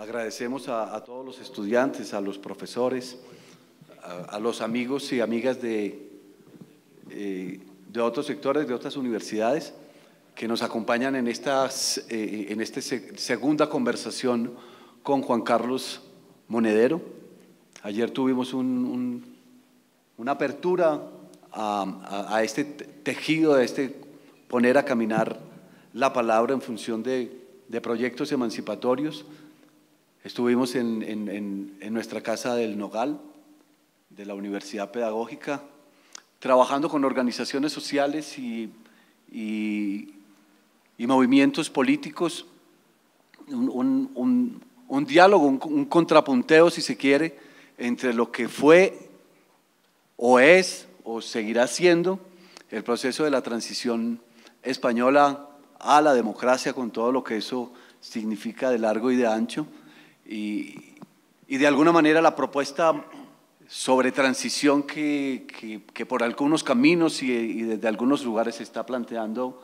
Agradecemos a, todos los estudiantes, a los profesores, a, los amigos y amigas de, eh, de otros sectores, de otras universidades, que nos acompañan en, esta eh, este segunda conversación con Juan Carlos Monedero. Ayer tuvimos una apertura a, este tejido, a este poner a caminar la palabra en función de proyectos emancipatorios Estuvimos en, nuestra casa del Nogal, de la Universidad Pedagógica, trabajando con organizaciones sociales y, movimientos políticos, un, un diálogo, un contrapunteo, si se quiere, entre lo que fue o es o seguirá siendo el proceso de la transición española a la democracia con todo lo que eso significa de largo y de ancho y, de alguna manera la propuesta sobre transición que, por algunos caminos y, desde algunos lugares se está planteando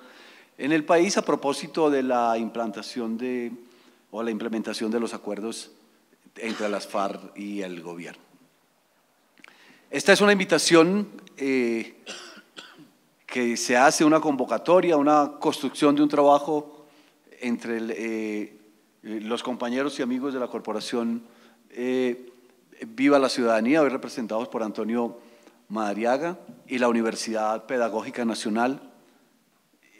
en el país a propósito de la implantación de, o la implementación de los acuerdos entre las FARC y el gobierno. Esta es una invitación eh, que se hace, una convocatoria, una construcción de un trabajo entre el, eh, eh, los compañeros y amigos de la corporación eh, Viva la Ciudadanía, hoy representados por Antonio Madariaga y la Universidad Pedagógica Nacional,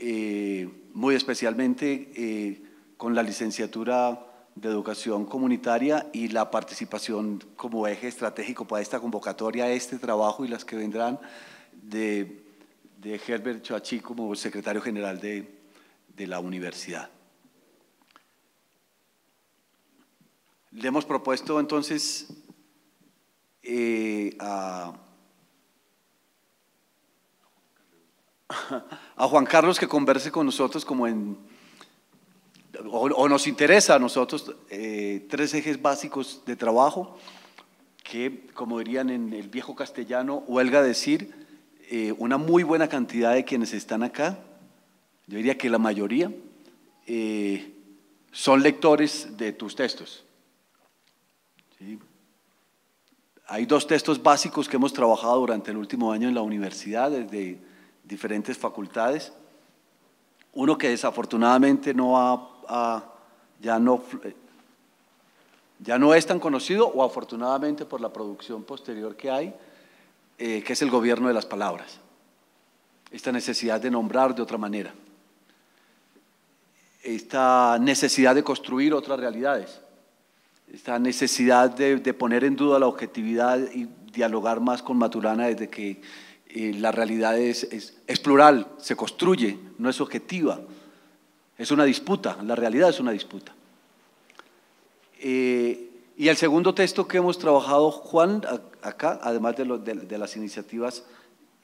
eh, muy especialmente con la licenciatura de Educación Comunitaria y la participación como eje estratégico para esta convocatoria, este trabajo y las que vendrán de, Herbert Choachí como secretario general de la universidad. Le hemos propuesto entonces eh, a, Juan Carlos que converse con nosotros como en, o, nos interesa a nosotros, eh, tres ejes básicos de trabajo que, como dirían en el viejo castellano, huelga decir, eh, una muy buena cantidad de quienes están acá, yo diría que la mayoría, son lectores de tus textos hay dos textos básicos que hemos trabajado durante el último año en la universidad, desde diferentes facultades. Uno que desafortunadamente no eh, ya, no, es tan conocido, o afortunadamente por la producción posterior que hay, eh, que es el gobierno de las palabras. Esta necesidad de nombrar de otra manera. Esta necesidad de construir otras realidades esta necesidad de, poner en duda la objetividad y dialogar más con Maturana desde que eh, la realidad es, plural, se construye, no es objetiva. Es una disputa, la realidad es una disputa. Eh, y el segundo texto que hemos trabajado, Juan, acá, además de, las iniciativas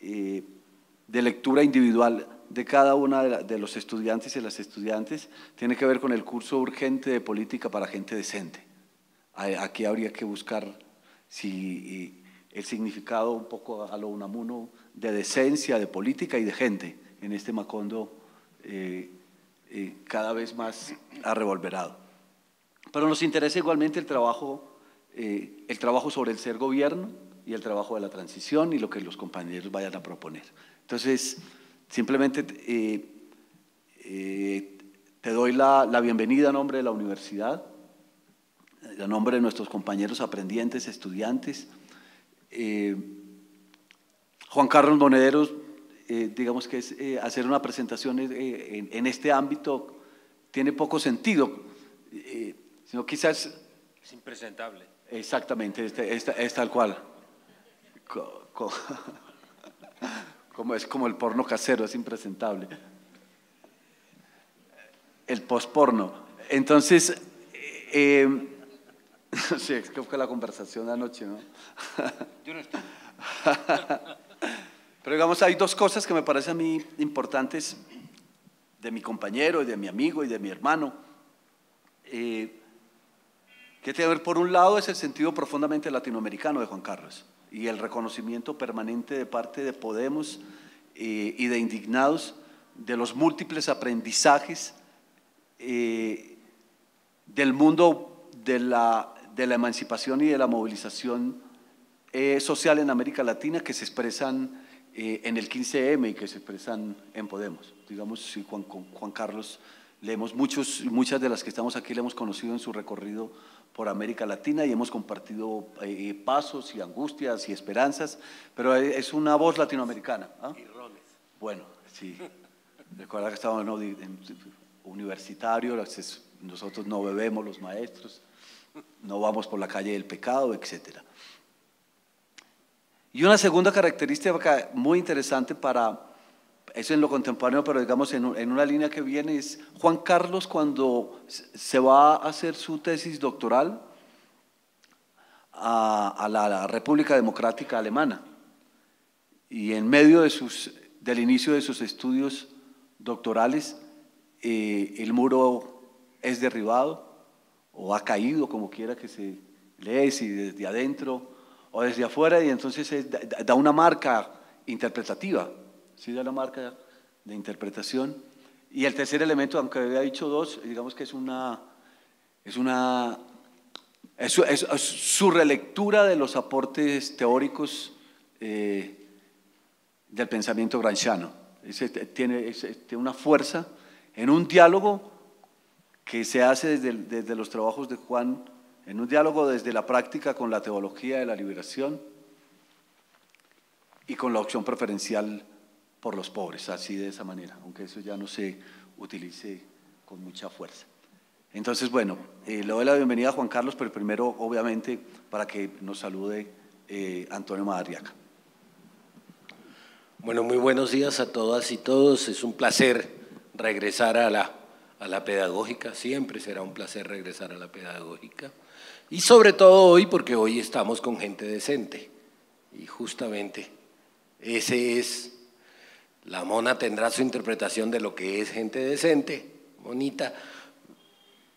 eh, de lectura individual de cada una de los estudiantes y las estudiantes, tiene que ver con el curso urgente de política para gente decente. Aquí habría que buscar si eh, el significado un poco a lo unamuno de decencia, de política y de gente en este Macondo eh, eh, cada vez más ha revolverado. Pero nos interesa igualmente el trabajo, sobre el ser gobierno y el trabajo de la transición y lo que los compañeros vayan a proponer. Entonces, simplemente te doy la bienvenida a nombre de la universidad a nombre de nuestros compañeros aprendientes, estudiantes. Eh, Juan Carlos Monederos, eh, digamos que eh, hacer una presentación en, este ámbito tiene poco sentido, sino quizás... Es impresentable. Exactamente, es, tal cual. como, es como el porno casero, es impresentable. El postporno Entonces, Sí, es que fue la conversación de anoche, ¿no? Yo no estoy. Pero digamos, hay dos cosas que me parecen a mí importantes de mi compañero y de mi amigo y de mi hermano. Eh, que tiene que ver, por un lado, es el sentido profundamente latinoamericano de Juan Carlos y el reconocimiento permanente de parte de Podemos eh, y de Indignados de los múltiples aprendizajes eh, del mundo de la de la emancipación y de la movilización eh, social en América Latina que se expresan eh, en el 15M y que se expresan en Podemos. Digamos, si Juan, Carlos, leemos muchos, muchas de las que estamos aquí le hemos conocido en su recorrido por América Latina y hemos compartido eh, pasos y angustias y esperanzas, pero es una voz latinoamericana. ¿ah? Y roles. Bueno, sí. Recuerda que estábamos en, en, universitario, nosotros no bebemos los maestros. No vamos por la calle del pecado, etc. Y una segunda característica muy interesante para, eso en lo contemporáneo, pero digamos en, una línea que viene, es Juan Carlos cuando se va a hacer su tesis doctoral a, la, República Democrática Alemana. Y en medio de sus, del inicio de sus estudios doctorales, eh, el muro es derribado o ha caído como quiera que se lee, si desde adentro o desde afuera, y entonces da una marca interpretativa, ¿sí? da la marca de interpretación. Y el tercer elemento, aunque había dicho dos, digamos que es una, es una es, su relectura de los aportes teóricos eh, del pensamiento granchiano. tiene una fuerza en un diálogo que se hace desde, los trabajos de Juan, en un diálogo desde la práctica con la teología de la liberación y con la opción preferencial por los pobres, así de esa manera, aunque eso ya no se utilice con mucha fuerza. Entonces, bueno, eh, le doy la bienvenida a Juan Carlos, pero primero, obviamente, para que nos salude eh, Antonio Madariaca. Bueno, muy buenos días a todas y todos. Es un placer regresar a la a la pedagógica, siempre será un placer regresar a la pedagógica. Y sobre todo hoy, porque hoy estamos con gente decente. Y justamente ese es, la mona tendrá su interpretación de lo que es gente decente, bonita,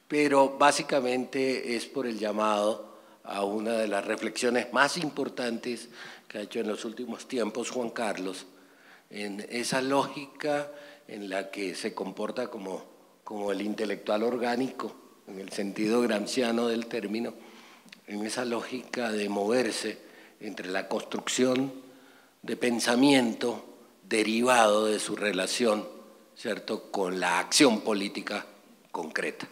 pero básicamente es por el llamado a una de las reflexiones más importantes que ha hecho en los últimos tiempos Juan Carlos, en esa lógica en la que se comporta como como el intelectual orgánico, en el sentido gramsciano del término, en esa lógica de moverse entre la construcción de pensamiento derivado de su relación, ¿cierto?, con la acción política concreta.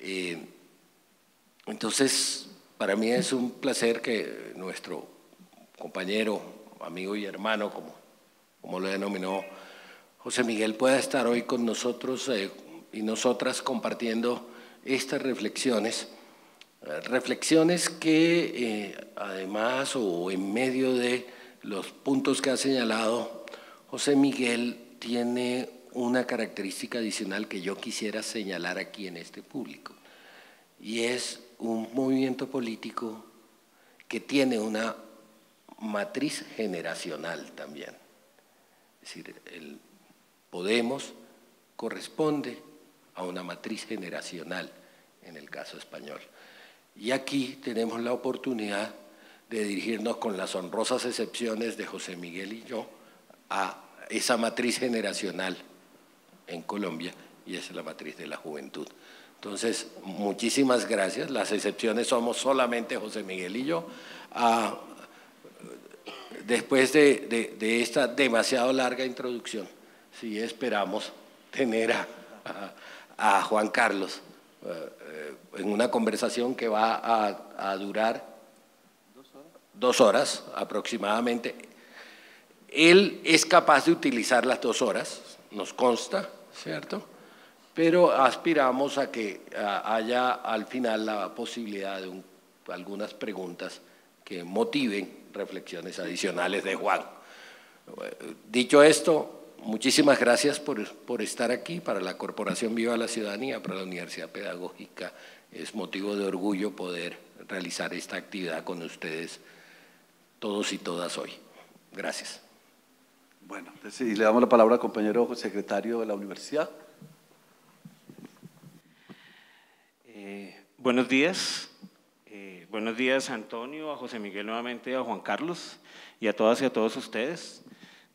Eh, entonces, para mí es un placer que nuestro compañero, amigo y hermano, como, como lo denominó José Miguel, pueda estar hoy con nosotros. Eh, y nosotras compartiendo estas reflexiones, eh, reflexiones que eh, además o en medio de los puntos que ha señalado José Miguel tiene una característica adicional que yo quisiera señalar aquí en este público y es un movimiento político que tiene una matriz generacional también. Es decir, el Podemos corresponde a una matriz generacional en el caso español. Y aquí tenemos la oportunidad de dirigirnos con las honrosas excepciones de José Miguel y yo a esa matriz generacional en Colombia y es la matriz de la juventud. Entonces, muchísimas gracias. Las excepciones somos solamente José Miguel y yo. Ah, después de, esta demasiado larga introducción, sí esperamos tener a a Juan Carlos eh, en una conversación que va a, durar dos horas aproximadamente. Él es capaz de utilizar las dos horas, nos consta, ¿cierto? Pero aspiramos a que haya al final la posibilidad de algunas preguntas que motiven reflexiones adicionales de Juan. Dicho esto, Muchísimas gracias por, estar aquí. Para la Corporación Viva la Ciudadanía, para la Universidad Pedagógica, es motivo de orgullo poder realizar esta actividad con ustedes todos y todas hoy. Gracias. Bueno, y le damos la palabra al compañero secretario de la universidad. Eh, buenos días. Eh, buenos días, Antonio, a José Miguel nuevamente, a Juan Carlos y a todas y a todos ustedes.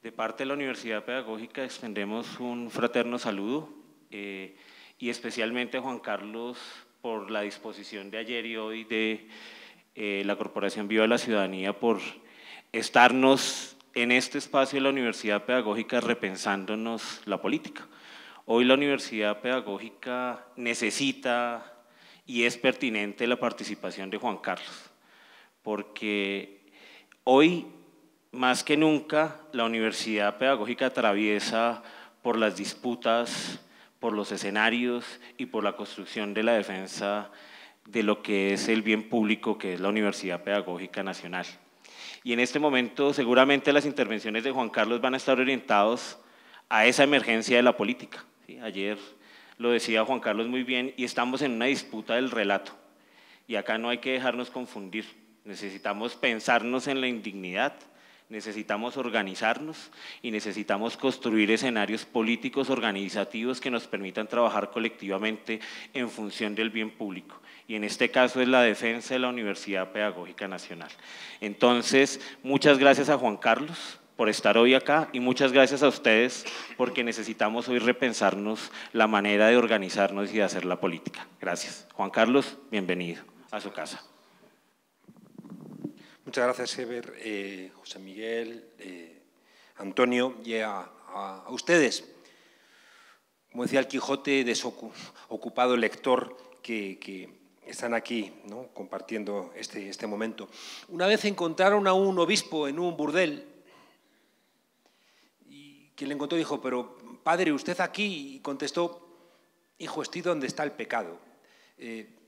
De parte de la Universidad Pedagógica extendemos un fraterno saludo eh, y especialmente a Juan Carlos por la disposición de ayer y hoy de eh, la Corporación Viva de la Ciudadanía por estarnos en este espacio de la Universidad Pedagógica repensándonos la política. Hoy la Universidad Pedagógica necesita y es pertinente la participación de Juan Carlos, porque hoy más que nunca la universidad pedagógica atraviesa por las disputas, por los escenarios y por la construcción de la defensa de lo que es el bien público que es la Universidad Pedagógica Nacional. Y en este momento seguramente las intervenciones de Juan Carlos van a estar orientados a esa emergencia de la política. Ayer lo decía Juan Carlos muy bien y estamos en una disputa del relato. Y acá no hay que dejarnos confundir. Necesitamos pensarnos en la indignidad, Necesitamos organizarnos y necesitamos construir escenarios políticos organizativos que nos permitan trabajar colectivamente en función del bien público. Y en este caso es la defensa de la Universidad Pedagógica Nacional. Entonces, muchas gracias a Juan Carlos por estar hoy acá y muchas gracias a ustedes porque necesitamos hoy repensarnos la manera de organizarnos y de hacer la política. Gracias. Juan Carlos, bienvenido a su casa. Muchas gracias, Eber, eh, José Miguel, eh, Antonio y a, ustedes. Como decía el Quijote, desocupado lector que, están aquí ¿no? compartiendo este, este momento. Una vez encontraron a un obispo en un burdel y quien le encontró dijo, pero padre, ¿usted aquí? Y contestó, hijo, estoy donde está el pecado. Eh,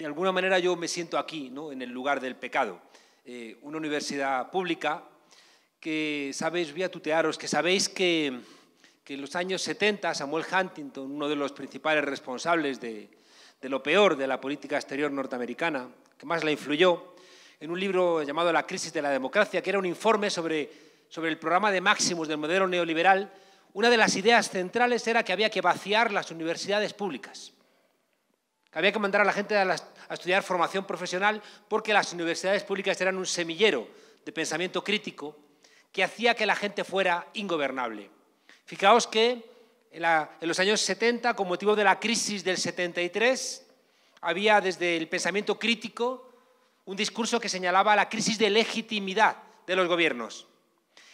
de alguna manera yo me siento aquí, en el lugar del pecado. Eh, una universidad pública que sabéis, voy a tutearos, que sabéis que, en los años 70 Samuel Huntington, uno de los principales responsables de, lo peor de la política exterior norteamericana, que más la influyó, en un libro llamado La crisis de la democracia, que era un informe sobre, sobre el programa de máximos del modelo neoliberal, una de las ideas centrales era que había que vaciar las universidades públicas había que mandar a la gente a, estudiar formación profesional porque las universidades públicas eran un semillero de pensamiento crítico que hacía que la gente fuera ingobernable. Fijaos que en, los años 70, con motivo de la crisis del 73, había desde el pensamiento crítico un discurso que señalaba la crisis de legitimidad de los gobiernos.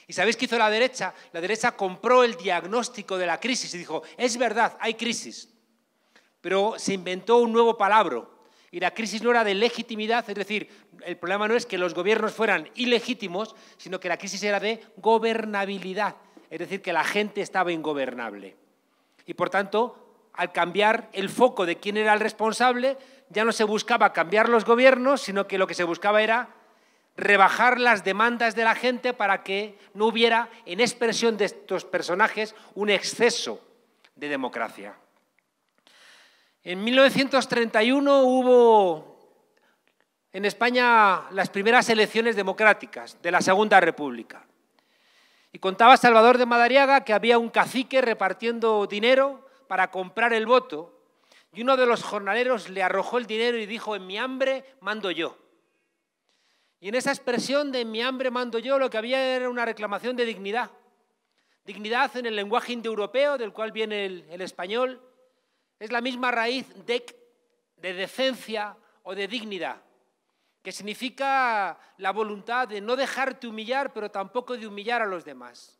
¿Y sabéis qué hizo la derecha? La derecha compró el diagnóstico de la crisis y dijo, es verdad, hay crisis, pero se inventó un nuevo palabra. Y la crisis no era de legitimidad, es decir, el problema no es que los gobiernos fueran ilegítimos, sino que la crisis era de gobernabilidad, es decir, que la gente estaba ingobernable. Y por tanto, al cambiar el foco de quién era el responsable, ya no se buscaba cambiar los gobiernos, sino que lo que se buscaba era rebajar las demandas de la gente para que no hubiera, en expresión de estos personajes, un exceso de democracia. En 1931 hubo en España las primeras elecciones democráticas de la Segunda República. Y contaba Salvador de Madariaga que había un cacique repartiendo dinero para comprar el voto y uno de los jornaleros le arrojó el dinero y dijo, en mi hambre mando yo. Y en esa expresión de en mi hambre mando yo lo que había era una reclamación de dignidad. Dignidad en el lenguaje indoeuropeo, del cual viene el español, es la misma raíz de decencia o de dignidad, que significa la voluntad de no dejarte humillar, pero tampoco de humillar a los demás.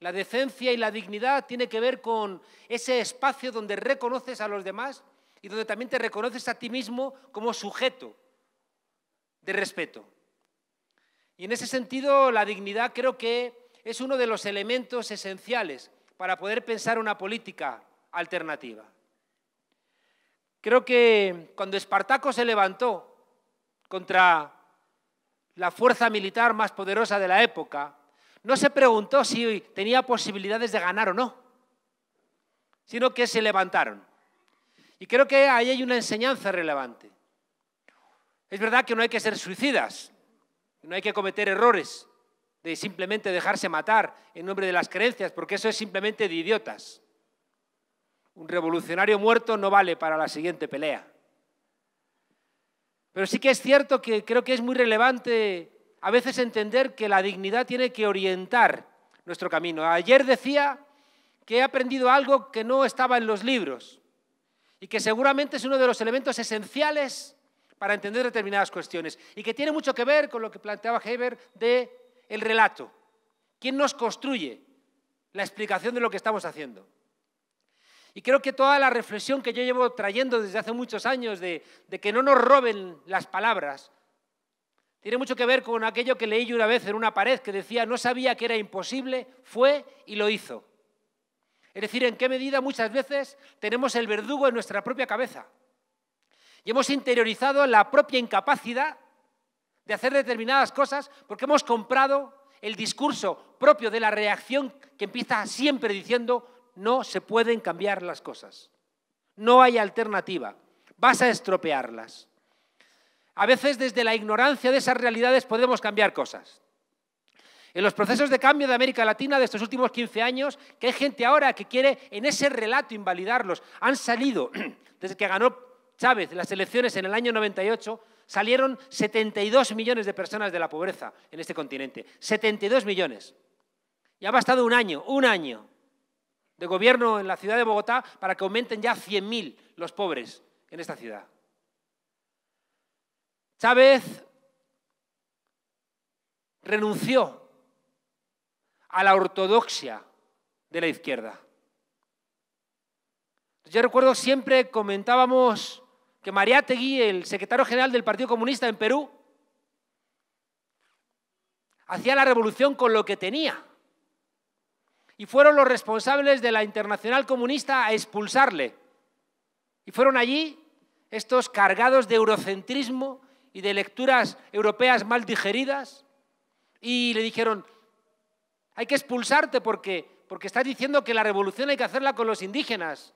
La decencia y la dignidad tiene que ver con ese espacio donde reconoces a los demás y donde también te reconoces a ti mismo como sujeto de respeto. Y en ese sentido, la dignidad creo que es uno de los elementos esenciales para poder pensar una política alternativa. Creo que cuando Espartaco se levantó contra la fuerza militar más poderosa de la época, no se preguntó si tenía posibilidades de ganar o no, sino que se levantaron. Y creo que ahí hay una enseñanza relevante. Es verdad que no hay que ser suicidas, no hay que cometer errores de simplemente dejarse matar en nombre de las creencias, porque eso es simplemente de idiotas. Un revolucionario muerto no vale para la siguiente pelea. Pero sí que es cierto que creo que es muy relevante a veces entender que la dignidad tiene que orientar nuestro camino. Ayer decía que he aprendido algo que no estaba en los libros y que seguramente es uno de los elementos esenciales para entender determinadas cuestiones y que tiene mucho que ver con lo que planteaba Heber de el relato. ¿Quién nos construye la explicación de lo que estamos haciendo? Y creo que toda la reflexión que yo llevo trayendo desde hace muchos años de, que no nos roben las palabras, tiene mucho que ver con aquello que leí yo una vez en una pared que decía, no sabía que era imposible, fue y lo hizo. Es decir, en qué medida muchas veces tenemos el verdugo en nuestra propia cabeza. Y hemos interiorizado la propia incapacidad de hacer determinadas cosas porque hemos comprado el discurso propio de la reacción que empieza siempre diciendo, no se pueden cambiar las cosas. No hay alternativa. Vas a estropearlas. A veces desde la ignorancia de esas realidades podemos cambiar cosas. En los procesos de cambio de América Latina de estos últimos 15 años, que hay gente ahora que quiere en ese relato invalidarlos, han salido, desde que ganó Chávez las elecciones en el año 98, salieron 72 millones de personas de la pobreza en este continente. 72 millones. Y ha bastado un año, un año, de gobierno en la ciudad de Bogotá para que aumenten ya 100.000 los pobres en esta ciudad. Chávez renunció a la ortodoxia de la izquierda. Yo recuerdo siempre comentábamos que Mariátegui, el secretario general del Partido Comunista en Perú, hacía la revolución con lo que tenía y fueron los responsables de la Internacional Comunista a expulsarle. Y fueron allí estos cargados de eurocentrismo y de lecturas europeas mal digeridas y le dijeron, hay que expulsarte porque, porque estás diciendo que la revolución hay que hacerla con los indígenas.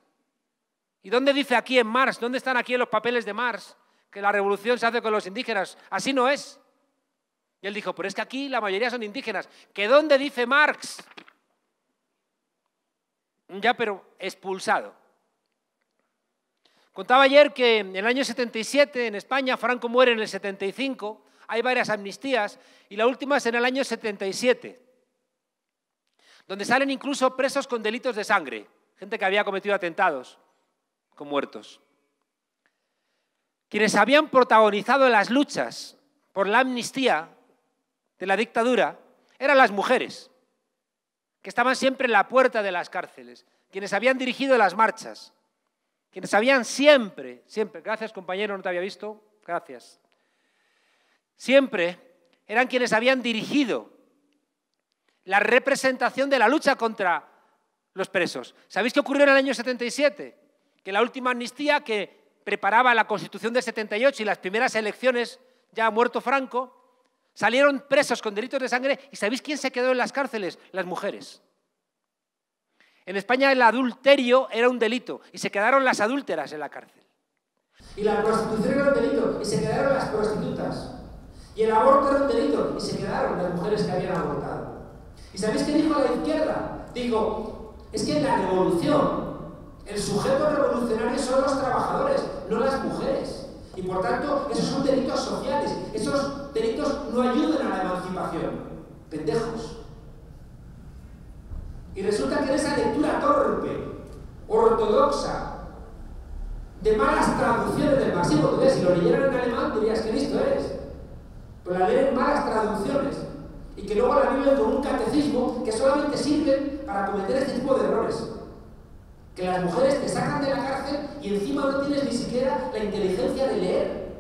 ¿Y dónde dice aquí en Marx? ¿Dónde están aquí en los papeles de Marx que la revolución se hace con los indígenas? Así no es. Y él dijo, pero es que aquí la mayoría son indígenas. ¿Que dónde dice Marx ya, pero expulsado. Contaba ayer que en el año 77 en España, Franco muere en el 75, hay varias amnistías y la última es en el año 77, donde salen incluso presos con delitos de sangre, gente que había cometido atentados con muertos. Quienes habían protagonizado las luchas por la amnistía de la dictadura eran las mujeres que estaban siempre en la puerta de las cárceles, quienes habían dirigido las marchas, quienes habían siempre, siempre, gracias compañero, no te había visto, gracias, siempre eran quienes habían dirigido la representación de la lucha contra los presos. ¿Sabéis qué ocurrió en el año 77? Que la última amnistía que preparaba la Constitución de 78 y las primeras elecciones, ya muerto Franco, Salieron presos con delitos de sangre y ¿sabéis quién se quedó en las cárceles? Las mujeres. En España el adulterio era un delito y se quedaron las adúlteras en la cárcel. Y la prostitución era un delito y se quedaron las prostitutas. Y el aborto era un delito y se quedaron las mujeres que habían abortado. ¿Y sabéis qué dijo la izquierda? Digo, es que en la revolución, el sujeto revolucionario son los trabajadores, no las mujeres. Y por tanto, esos son delitos sociales. Esos delitos no ayudan a la emancipación. Pendejos. Y resulta que en esa lectura torpe, ortodoxa, de malas traducciones del masivo, que si lo leyeran en alemán dirías que listo eres. Pero la leen malas traducciones. Y que luego la viven con un catecismo que solamente sirve para cometer este tipo de errores. Que las mujeres te sacan de la cárcel y encima no tienes ni siquiera la inteligencia de leer.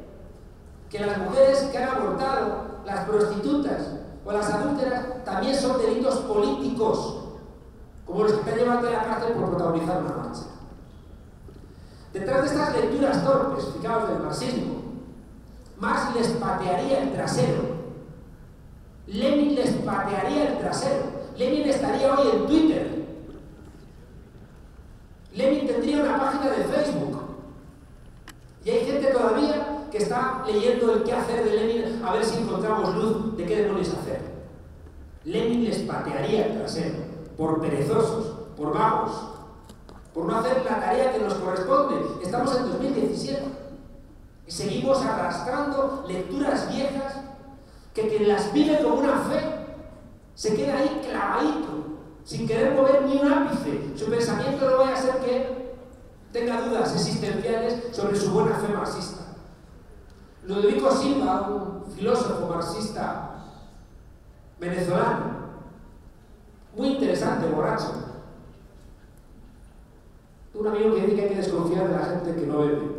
Que las mujeres que han abortado, las prostitutas o las adúlteras, también son delitos políticos, como los que te llevan de la cárcel por protagonizar una marcha. Detrás de estas lecturas torpes, fijaos del marxismo, Marx les patearía el trasero. Lenin les patearía el trasero. Lenin estaría hoy en Twitter Lenin tendría una página de Facebook. Y hay gente todavía que está leyendo el qué hacer de Lenin a ver si encontramos luz de qué debemos hacer. Lenin les patearía el trasero por perezosos, por vagos, por no hacer la tarea que nos corresponde. Estamos en 2017 y seguimos arrastrando lecturas viejas que quien las vive con una fe se queda ahí clavadito sin querer mover ni un ápice. Su pensamiento no vaya a hacer que tenga dudas existenciales sobre su buena fe marxista. Ludovico Silva, un filósofo marxista venezolano, muy interesante, borracho, un amigo que dice que hay que desconfiar de la gente que no bebe.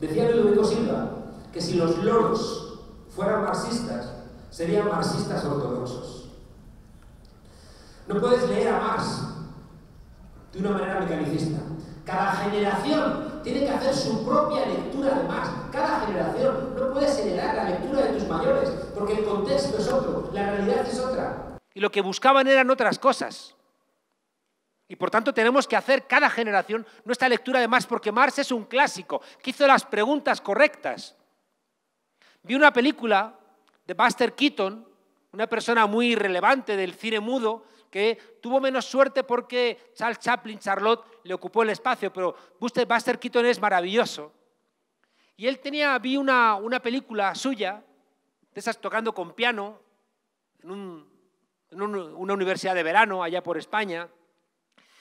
Decía Ludovico Silva que si los loros fueran marxistas, serían marxistas ortodoxos. No puedes leer a Marx de una manera mecanicista. Cada generación tiene que hacer su propia lectura de Marx. Cada generación no puede generar la lectura de tus mayores, porque el contexto es otro, la realidad es otra. Y lo que buscaban eran otras cosas. Y por tanto tenemos que hacer cada generación nuestra lectura de Marx, porque Marx es un clásico que hizo las preguntas correctas. Vi una película de Buster Keaton, una persona muy relevante del cine mudo, que tuvo menos suerte porque Charles Chaplin, Charlotte, le ocupó el espacio, pero Buster, Keaton es maravilloso. Y él tenía, vi una, una película suya, de esas tocando con piano, en, una universidad de verano allá por España,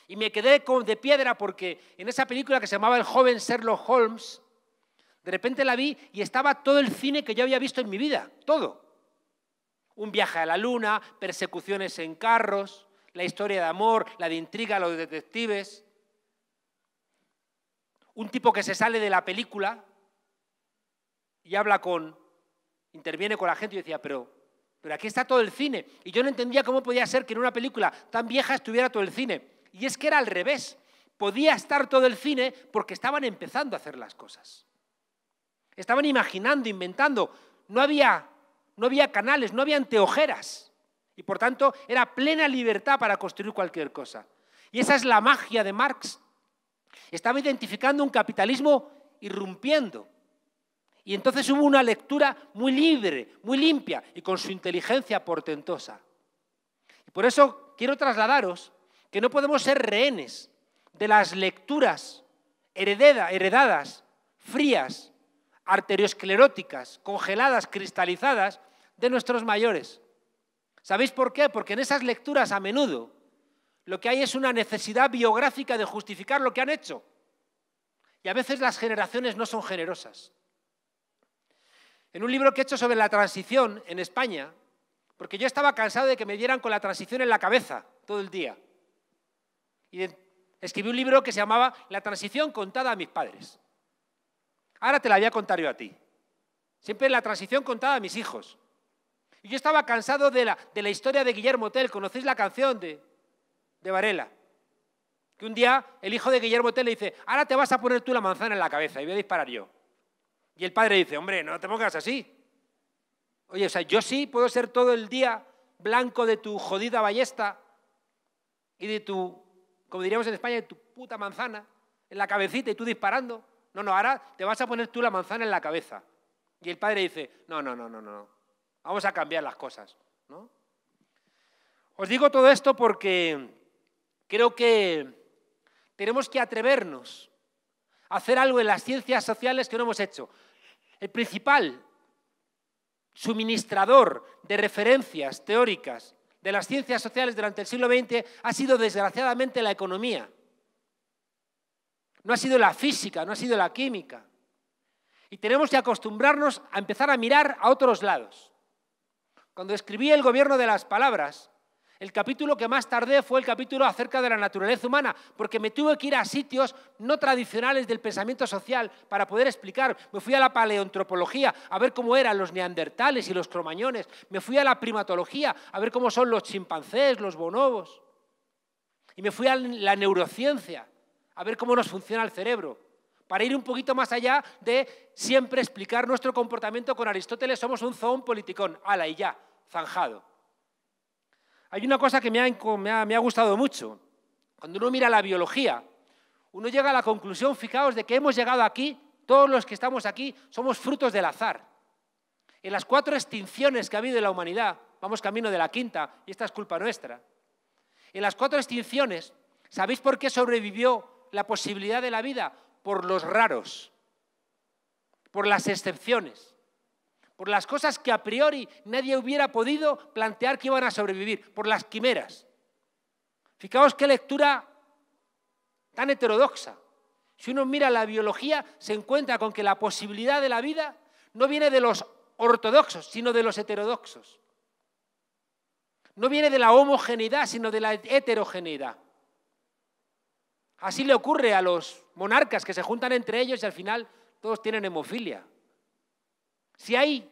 y me quedé de piedra porque en esa película que se llamaba El joven Sherlock Holmes, de repente la vi y estaba todo el cine que yo había visto en mi vida, todo. Un viaje a la luna, persecuciones en carros, la historia de amor, la de intriga, los detectives. Un tipo que se sale de la película y habla con, interviene con la gente y decía, pero, pero aquí está todo el cine. Y yo no entendía cómo podía ser que en una película tan vieja estuviera todo el cine. Y es que era al revés. Podía estar todo el cine porque estaban empezando a hacer las cosas. Estaban imaginando, inventando. No había, no había canales, no había anteojeras Y por tanto era plena libertad para construir cualquier cosa. Y esa es la magia de Marx. Estaba identificando un capitalismo irrumpiendo. Y entonces hubo una lectura muy libre, muy limpia y con su inteligencia portentosa. Y por eso quiero trasladaros que no podemos ser rehenes de las lecturas heredadas, frías, arterioscleróticas, congeladas, cristalizadas de nuestros mayores. ¿Sabéis por qué? Porque en esas lecturas a menudo lo que hay es una necesidad biográfica de justificar lo que han hecho. Y a veces las generaciones no son generosas. En un libro que he hecho sobre la transición en España, porque yo estaba cansado de que me dieran con la transición en la cabeza todo el día. escribí un libro que se llamaba La transición contada a mis padres. Ahora te la voy a contar yo a ti. Siempre la transición contaba a mis hijos. Y yo estaba cansado de la, historia de Guillermo Tell. ¿Conocéis la canción de, de Varela? Que un día el hijo de Guillermo Tell le dice, ahora te vas a poner tú la manzana en la cabeza y voy a disparar yo. Y el padre dice, hombre, no te pongas así. Oye, o sea, yo sí puedo ser todo el día blanco de tu jodida ballesta y de tu, como diríamos en España, de tu puta manzana en la cabecita y tú disparando. No, no, ahora te vas a poner tú la manzana en la cabeza. Y el padre dice, no, no, no, no, no, vamos a cambiar las cosas. ¿no? Os digo todo esto porque creo que tenemos que atrevernos a hacer algo en las ciencias sociales que no hemos hecho. El principal suministrador de referencias teóricas de las ciencias sociales durante el siglo XX ha sido desgraciadamente la economía no ha sido la física, no ha sido la química. Y tenemos que acostumbrarnos a empezar a mirar a otros lados. Cuando escribí El gobierno de las palabras, el capítulo que más tardé fue el capítulo acerca de la naturaleza humana, porque me tuve que ir a sitios no tradicionales del pensamiento social para poder explicar. Me fui a la paleontropología a ver cómo eran los neandertales y los cromañones. Me fui a la primatología a ver cómo son los chimpancés, los bonobos. Y me fui a la neurociencia a ver cómo nos funciona el cerebro, para ir un poquito más allá de siempre explicar nuestro comportamiento con Aristóteles, somos un zoón politicón, ala y ya, zanjado. Hay una cosa que me ha, gustado mucho. Cuando uno mira la biología, uno llega a la conclusión, fijaos, de que hemos llegado aquí, todos los que estamos aquí, somos frutos del azar. En las cuatro extinciones que ha habido en la humanidad, vamos camino de la quinta, y esta es culpa nuestra, en las cuatro extinciones, ¿sabéis por qué sobrevivió la posibilidad de la vida por los raros, por las excepciones, por las cosas que a priori nadie hubiera podido plantear que iban a sobrevivir, por las quimeras. Fijaos qué lectura tan heterodoxa. Si uno mira la biología, se encuentra con que la posibilidad de la vida no viene de los ortodoxos, sino de los heterodoxos. No viene de la homogeneidad, sino de la heterogeneidad. Así le ocurre a los monarcas que se juntan entre ellos y al final todos tienen hemofilia. Si hay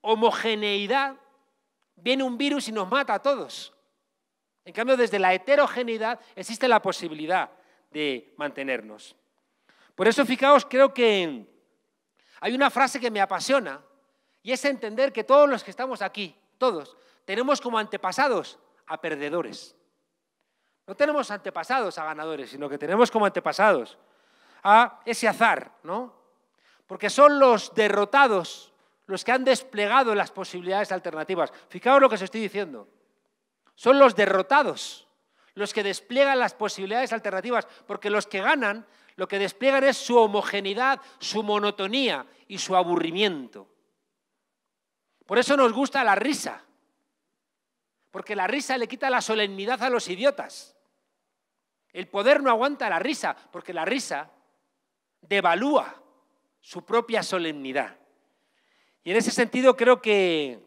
homogeneidad, viene un virus y nos mata a todos. En cambio, desde la heterogeneidad existe la posibilidad de mantenernos. Por eso, fijaos, creo que hay una frase que me apasiona y es entender que todos los que estamos aquí, todos, tenemos como antepasados a perdedores. No tenemos antepasados a ganadores, sino que tenemos como antepasados a ese azar, ¿no? Porque son los derrotados los que han desplegado las posibilidades alternativas. Fijaos lo que os estoy diciendo. Son los derrotados los que despliegan las posibilidades alternativas, porque los que ganan lo que despliegan es su homogeneidad, su monotonía y su aburrimiento. Por eso nos gusta la risa, porque la risa le quita la solemnidad a los idiotas. El poder no aguanta la risa, porque la risa devalúa su propia solemnidad. Y en ese sentido creo que,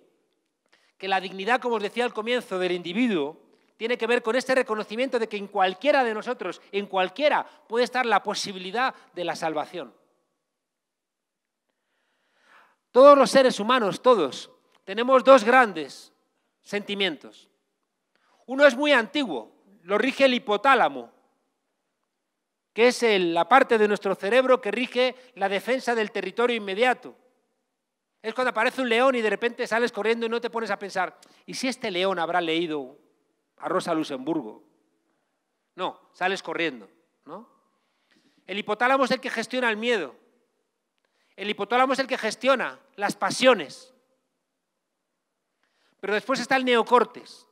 la dignidad, como os decía al comienzo, del individuo, tiene que ver con este reconocimiento de que en cualquiera de nosotros, en cualquiera, puede estar la posibilidad de la salvación. Todos los seres humanos, todos, tenemos dos grandes sentimientos. Uno es muy antiguo, lo rige el hipotálamo, que es la parte de nuestro cerebro que rige la defensa del territorio inmediato. Es cuando aparece un león y de repente sales corriendo y no te pones a pensar, ¿y si este león habrá leído a Rosa Luxemburgo? No, sales corriendo. ¿no? El hipotálamo es el que gestiona el miedo. El hipotálamo es el que gestiona las pasiones. Pero después está el neocortes,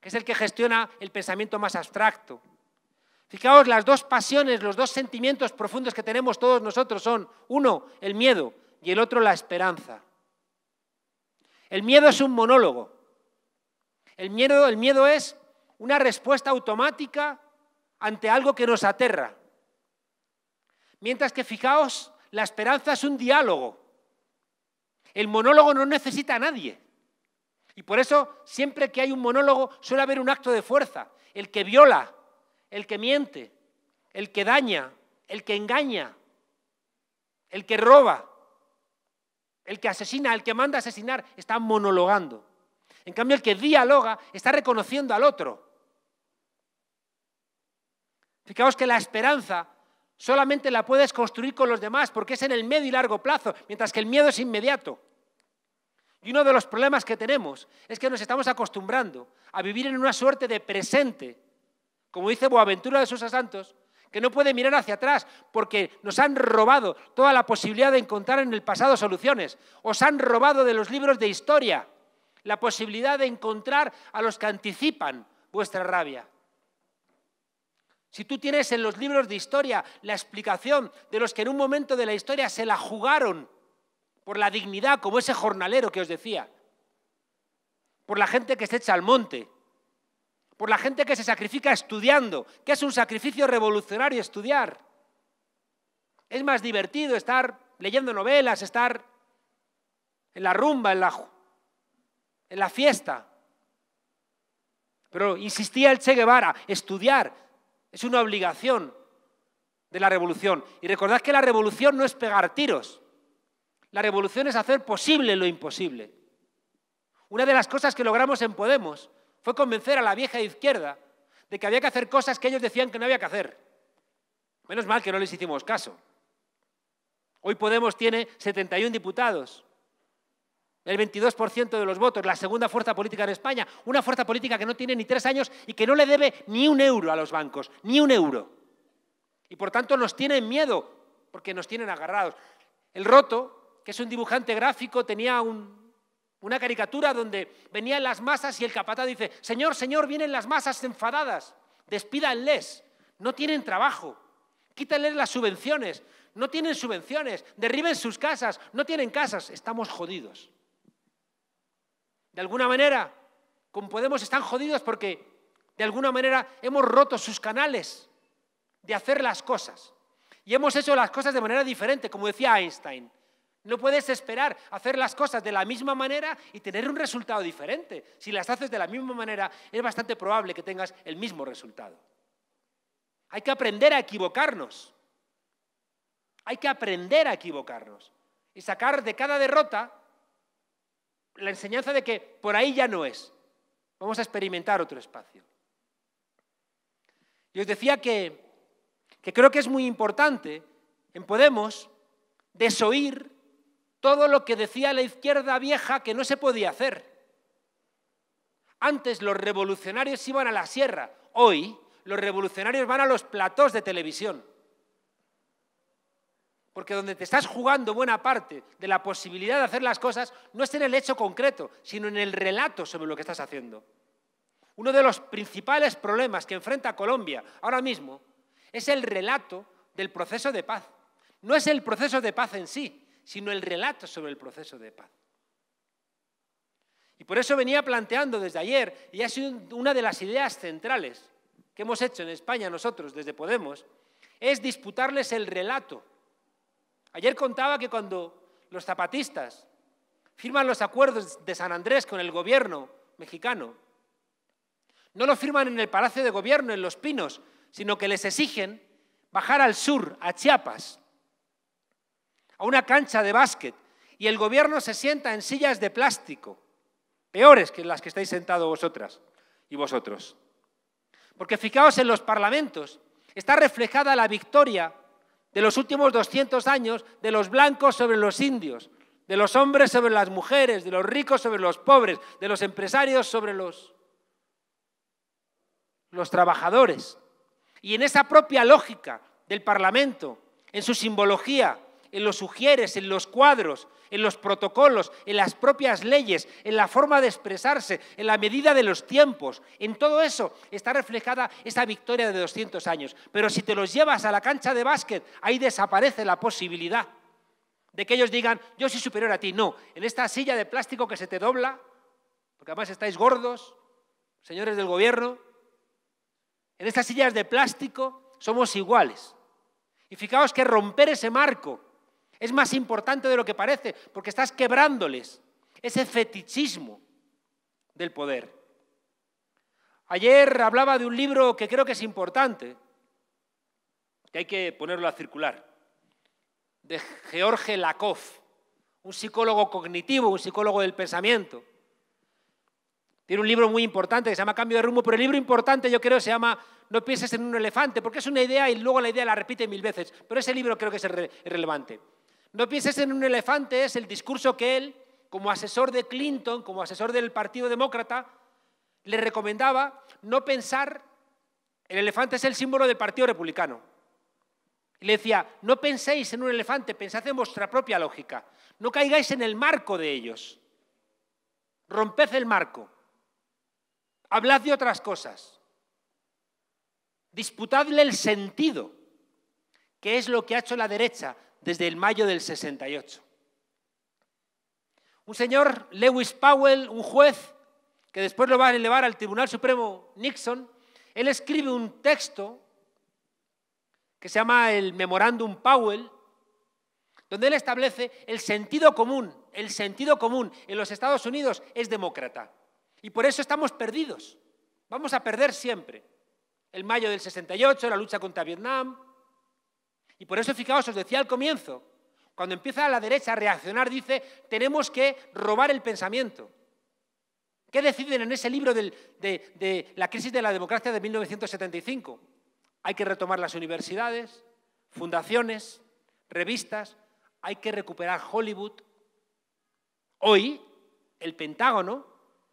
que es el que gestiona el pensamiento más abstracto, Fijaos, las dos pasiones, los dos sentimientos profundos que tenemos todos nosotros son, uno, el miedo y el otro, la esperanza. El miedo es un monólogo. El miedo, el miedo es una respuesta automática ante algo que nos aterra. Mientras que, fijaos, la esperanza es un diálogo. El monólogo no necesita a nadie. Y por eso, siempre que hay un monólogo, suele haber un acto de fuerza. El que viola el que miente, el que daña, el que engaña, el que roba, el que asesina, el que manda a asesinar, está monologando. En cambio, el que dialoga está reconociendo al otro. Fijaos que la esperanza solamente la puedes construir con los demás porque es en el medio y largo plazo, mientras que el miedo es inmediato. Y uno de los problemas que tenemos es que nos estamos acostumbrando a vivir en una suerte de presente como dice Boaventura de Sosa Santos, que no puede mirar hacia atrás porque nos han robado toda la posibilidad de encontrar en el pasado soluciones. Os han robado de los libros de historia la posibilidad de encontrar a los que anticipan vuestra rabia. Si tú tienes en los libros de historia la explicación de los que en un momento de la historia se la jugaron por la dignidad, como ese jornalero que os decía, por la gente que se echa al monte, por la gente que se sacrifica estudiando, que es un sacrificio revolucionario estudiar. Es más divertido estar leyendo novelas, estar en la rumba, en la, en la fiesta. Pero insistía el Che Guevara, estudiar es una obligación de la revolución. Y recordad que la revolución no es pegar tiros. La revolución es hacer posible lo imposible. Una de las cosas que logramos en Podemos fue convencer a la vieja izquierda de que había que hacer cosas que ellos decían que no había que hacer. Menos mal que no les hicimos caso. Hoy Podemos tiene 71 diputados, el 22% de los votos, la segunda fuerza política en España, una fuerza política que no tiene ni tres años y que no le debe ni un euro a los bancos, ni un euro. Y por tanto nos tienen miedo, porque nos tienen agarrados. El roto, que es un dibujante gráfico, tenía un una caricatura donde venían las masas y el capataz dice, Señor, Señor, vienen las masas enfadadas, despídanles, no tienen trabajo, quítenles las subvenciones, no tienen subvenciones, derriben sus casas, no tienen casas, estamos jodidos. De alguna manera, como Podemos están jodidos porque de alguna manera hemos roto sus canales de hacer las cosas y hemos hecho las cosas de manera diferente, como decía Einstein. No puedes esperar hacer las cosas de la misma manera y tener un resultado diferente. Si las haces de la misma manera, es bastante probable que tengas el mismo resultado. Hay que aprender a equivocarnos. Hay que aprender a equivocarnos y sacar de cada derrota la enseñanza de que por ahí ya no es. Vamos a experimentar otro espacio. Y os decía que, que creo que es muy importante en Podemos desoír todo lo que decía la izquierda vieja que no se podía hacer. Antes los revolucionarios iban a la sierra, hoy los revolucionarios van a los platós de televisión. Porque donde te estás jugando buena parte de la posibilidad de hacer las cosas no es en el hecho concreto, sino en el relato sobre lo que estás haciendo. Uno de los principales problemas que enfrenta Colombia ahora mismo es el relato del proceso de paz. No es el proceso de paz en sí, sino el relato sobre el proceso de paz. Y por eso venía planteando desde ayer, y ha sido una de las ideas centrales que hemos hecho en España nosotros desde Podemos, es disputarles el relato. Ayer contaba que cuando los zapatistas firman los acuerdos de San Andrés con el gobierno mexicano, no lo firman en el Palacio de Gobierno, en Los Pinos, sino que les exigen bajar al sur, a Chiapas, a una cancha de básquet y el gobierno se sienta en sillas de plástico, peores que las que estáis sentados vosotras y vosotros. Porque fijaos en los parlamentos, está reflejada la victoria de los últimos 200 años de los blancos sobre los indios, de los hombres sobre las mujeres, de los ricos sobre los pobres, de los empresarios sobre los, los trabajadores. Y en esa propia lógica del Parlamento, en su simbología, en los sugieres, en los cuadros, en los protocolos, en las propias leyes, en la forma de expresarse, en la medida de los tiempos. En todo eso está reflejada esa victoria de 200 años. Pero si te los llevas a la cancha de básquet, ahí desaparece la posibilidad de que ellos digan, yo soy superior a ti. No, en esta silla de plástico que se te dobla, porque además estáis gordos, señores del gobierno, en estas sillas de plástico somos iguales. Y fijaos que romper ese marco es más importante de lo que parece, porque estás quebrándoles ese fetichismo del poder. Ayer hablaba de un libro que creo que es importante, que hay que ponerlo a circular, de George Lakoff, un psicólogo cognitivo, un psicólogo del pensamiento. Tiene un libro muy importante que se llama Cambio de rumbo, pero el libro importante yo creo que se llama No pienses en un elefante, porque es una idea y luego la idea la repite mil veces, pero ese libro creo que es relevante. No pienses en un elefante, es el discurso que él, como asesor de Clinton, como asesor del Partido Demócrata, le recomendaba no pensar, el elefante es el símbolo del Partido Republicano. Y le decía, no penséis en un elefante, pensad en vuestra propia lógica, no caigáis en el marco de ellos, romped el marco, hablad de otras cosas, disputadle el sentido, que es lo que ha hecho la derecha desde el mayo del 68. Un señor, Lewis Powell, un juez, que después lo va a elevar al Tribunal Supremo Nixon, él escribe un texto que se llama el Memorándum Powell, donde él establece el sentido común. El sentido común en los Estados Unidos es demócrata. Y por eso estamos perdidos. Vamos a perder siempre. El mayo del 68, la lucha contra Vietnam, y por eso, fijaos, os decía al comienzo, cuando empieza la derecha a reaccionar, dice, tenemos que robar el pensamiento. ¿Qué deciden en ese libro de, de la crisis de la democracia de 1975? Hay que retomar las universidades, fundaciones, revistas, hay que recuperar Hollywood. Hoy, el Pentágono,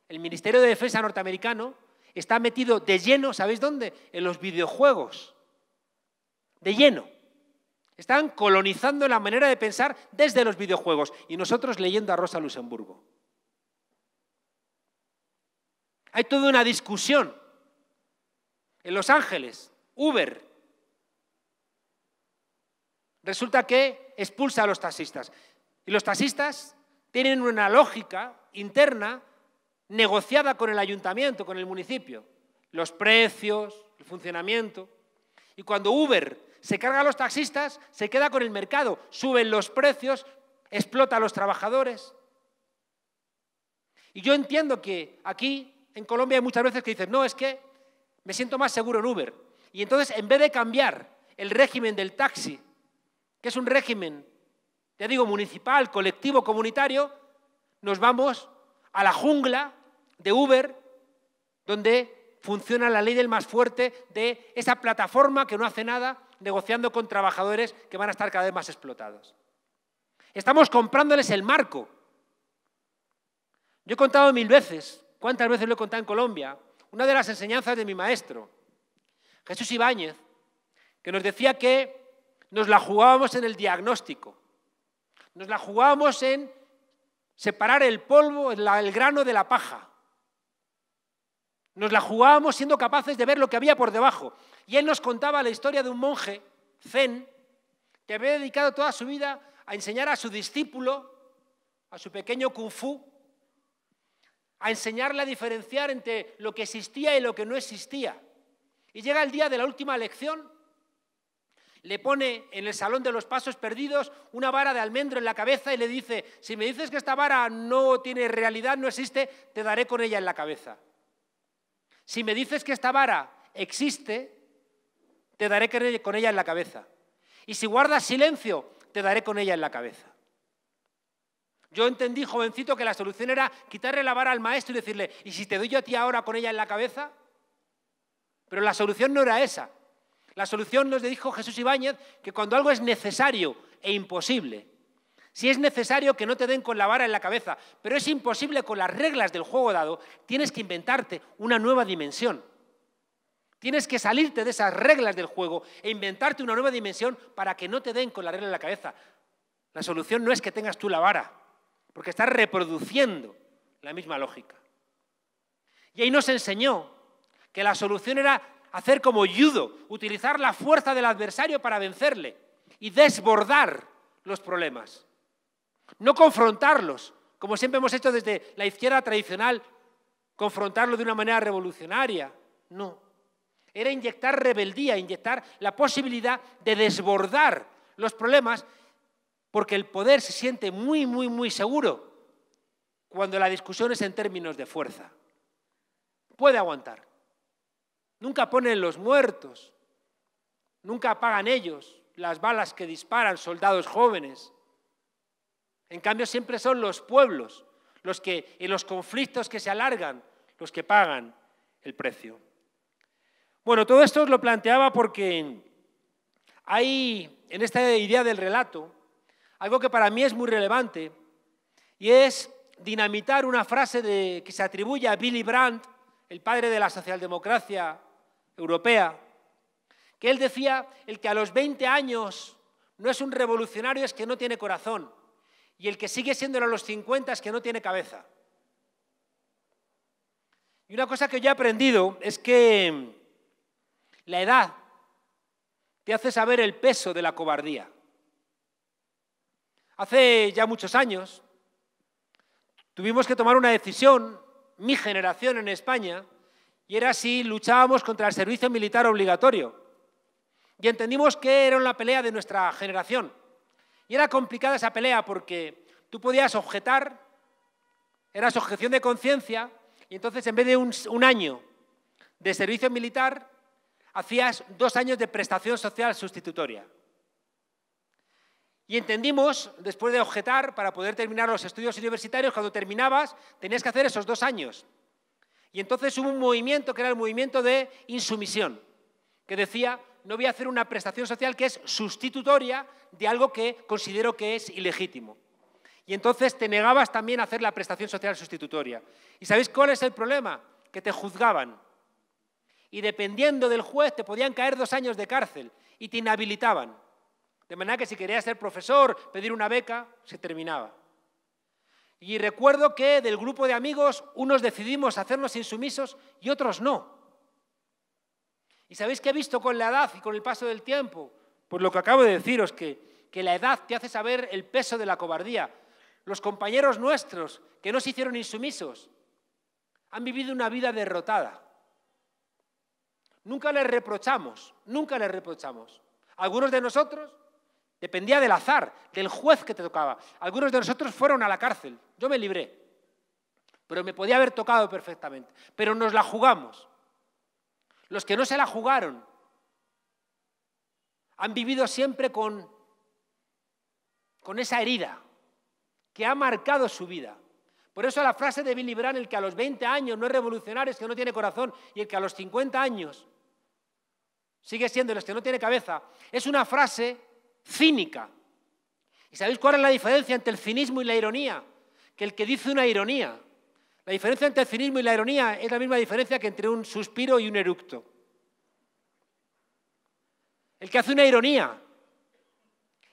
el Ministerio de Defensa norteamericano, está metido de lleno, ¿sabéis dónde? En los videojuegos. De lleno. Están colonizando la manera de pensar desde los videojuegos y nosotros leyendo a Rosa Luxemburgo. Hay toda una discusión en Los Ángeles, Uber. Resulta que expulsa a los taxistas. Y los taxistas tienen una lógica interna negociada con el ayuntamiento, con el municipio. Los precios, el funcionamiento. Y cuando Uber se carga a los taxistas, se queda con el mercado, suben los precios, explota a los trabajadores. Y yo entiendo que aquí en Colombia hay muchas veces que dicen, no, es que me siento más seguro en Uber. Y entonces, en vez de cambiar el régimen del taxi, que es un régimen, ya digo, municipal, colectivo, comunitario, nos vamos a la jungla de Uber, donde funciona la ley del más fuerte, de esa plataforma que no hace nada, negociando con trabajadores que van a estar cada vez más explotados. Estamos comprándoles el marco. Yo he contado mil veces, ¿cuántas veces lo he contado en Colombia? Una de las enseñanzas de mi maestro, Jesús Ibáñez, que nos decía que nos la jugábamos en el diagnóstico, nos la jugábamos en separar el polvo, el grano de la paja. Nos la jugábamos siendo capaces de ver lo que había por debajo. Y él nos contaba la historia de un monje zen que había dedicado toda su vida a enseñar a su discípulo, a su pequeño kung fu, a enseñarle a diferenciar entre lo que existía y lo que no existía. Y llega el día de la última lección, le pone en el salón de los pasos perdidos una vara de almendro en la cabeza y le dice, si me dices que esta vara no tiene realidad, no existe, te daré con ella en la cabeza. Si me dices que esta vara existe, te daré con ella en la cabeza. Y si guardas silencio, te daré con ella en la cabeza. Yo entendí, jovencito, que la solución era quitarle la vara al maestro y decirle, ¿y si te doy yo a ti ahora con ella en la cabeza? Pero la solución no era esa. La solución nos dijo Jesús Ibáñez que cuando algo es necesario e imposible, si es necesario que no te den con la vara en la cabeza, pero es imposible con las reglas del juego dado, tienes que inventarte una nueva dimensión. Tienes que salirte de esas reglas del juego e inventarte una nueva dimensión para que no te den con la regla en la cabeza. La solución no es que tengas tú la vara, porque estás reproduciendo la misma lógica. Y ahí nos enseñó que la solución era hacer como judo, utilizar la fuerza del adversario para vencerle y desbordar los problemas. No confrontarlos, como siempre hemos hecho desde la izquierda tradicional, confrontarlo de una manera revolucionaria. No. Era inyectar rebeldía, inyectar la posibilidad de desbordar los problemas, porque el poder se siente muy, muy, muy seguro cuando la discusión es en términos de fuerza. Puede aguantar. Nunca ponen los muertos, nunca apagan ellos las balas que disparan soldados jóvenes. En cambio, siempre son los pueblos los que, en los conflictos que se alargan, los que pagan el precio. Bueno, todo esto os lo planteaba porque hay en esta idea del relato algo que para mí es muy relevante y es dinamitar una frase que se atribuye a Billy Brandt, el padre de la socialdemocracia europea, que él decía, el que a los 20 años no es un revolucionario es que no tiene corazón. Y el que sigue siendo de los 50 es que no tiene cabeza. Y una cosa que yo he aprendido es que la edad te hace saber el peso de la cobardía. Hace ya muchos años tuvimos que tomar una decisión, mi generación en España, y era si luchábamos contra el servicio militar obligatorio. Y entendimos que era una pelea de nuestra generación. Y era complicada esa pelea porque tú podías objetar, eras objeción de conciencia, y entonces en vez de un, un año de servicio militar, hacías dos años de prestación social sustitutoria. Y entendimos, después de objetar, para poder terminar los estudios universitarios, cuando terminabas, tenías que hacer esos dos años. Y entonces hubo un movimiento que era el movimiento de insumisión, que decía, no voy a hacer una prestación social que es sustitutoria de algo que considero que es ilegítimo. Y entonces te negabas también a hacer la prestación social sustitutoria. ¿Y sabéis cuál es el problema? Que te juzgaban. Y dependiendo del juez te podían caer dos años de cárcel y te inhabilitaban. De manera que si querías ser profesor, pedir una beca, se terminaba. Y recuerdo que del grupo de amigos unos decidimos hacernos insumisos y otros no. ¿Y sabéis qué he visto con la edad y con el paso del tiempo? por pues lo que acabo de deciros, que, que la edad te hace saber el peso de la cobardía. Los compañeros nuestros que no se hicieron insumisos han vivido una vida derrotada. Nunca les reprochamos, nunca les reprochamos. Algunos de nosotros dependía del azar, del juez que te tocaba. Algunos de nosotros fueron a la cárcel, yo me libré, pero me podía haber tocado perfectamente. Pero nos la jugamos los que no se la jugaron, han vivido siempre con, con esa herida que ha marcado su vida. Por eso la frase de Billy Brandt, el que a los 20 años no es revolucionario, es que no tiene corazón, y el que a los 50 años sigue siendo el que no tiene cabeza, es una frase cínica. ¿Y sabéis cuál es la diferencia entre el cinismo y la ironía? Que el que dice una ironía la diferencia entre el cinismo y la ironía es la misma diferencia que entre un suspiro y un eructo. El que hace una ironía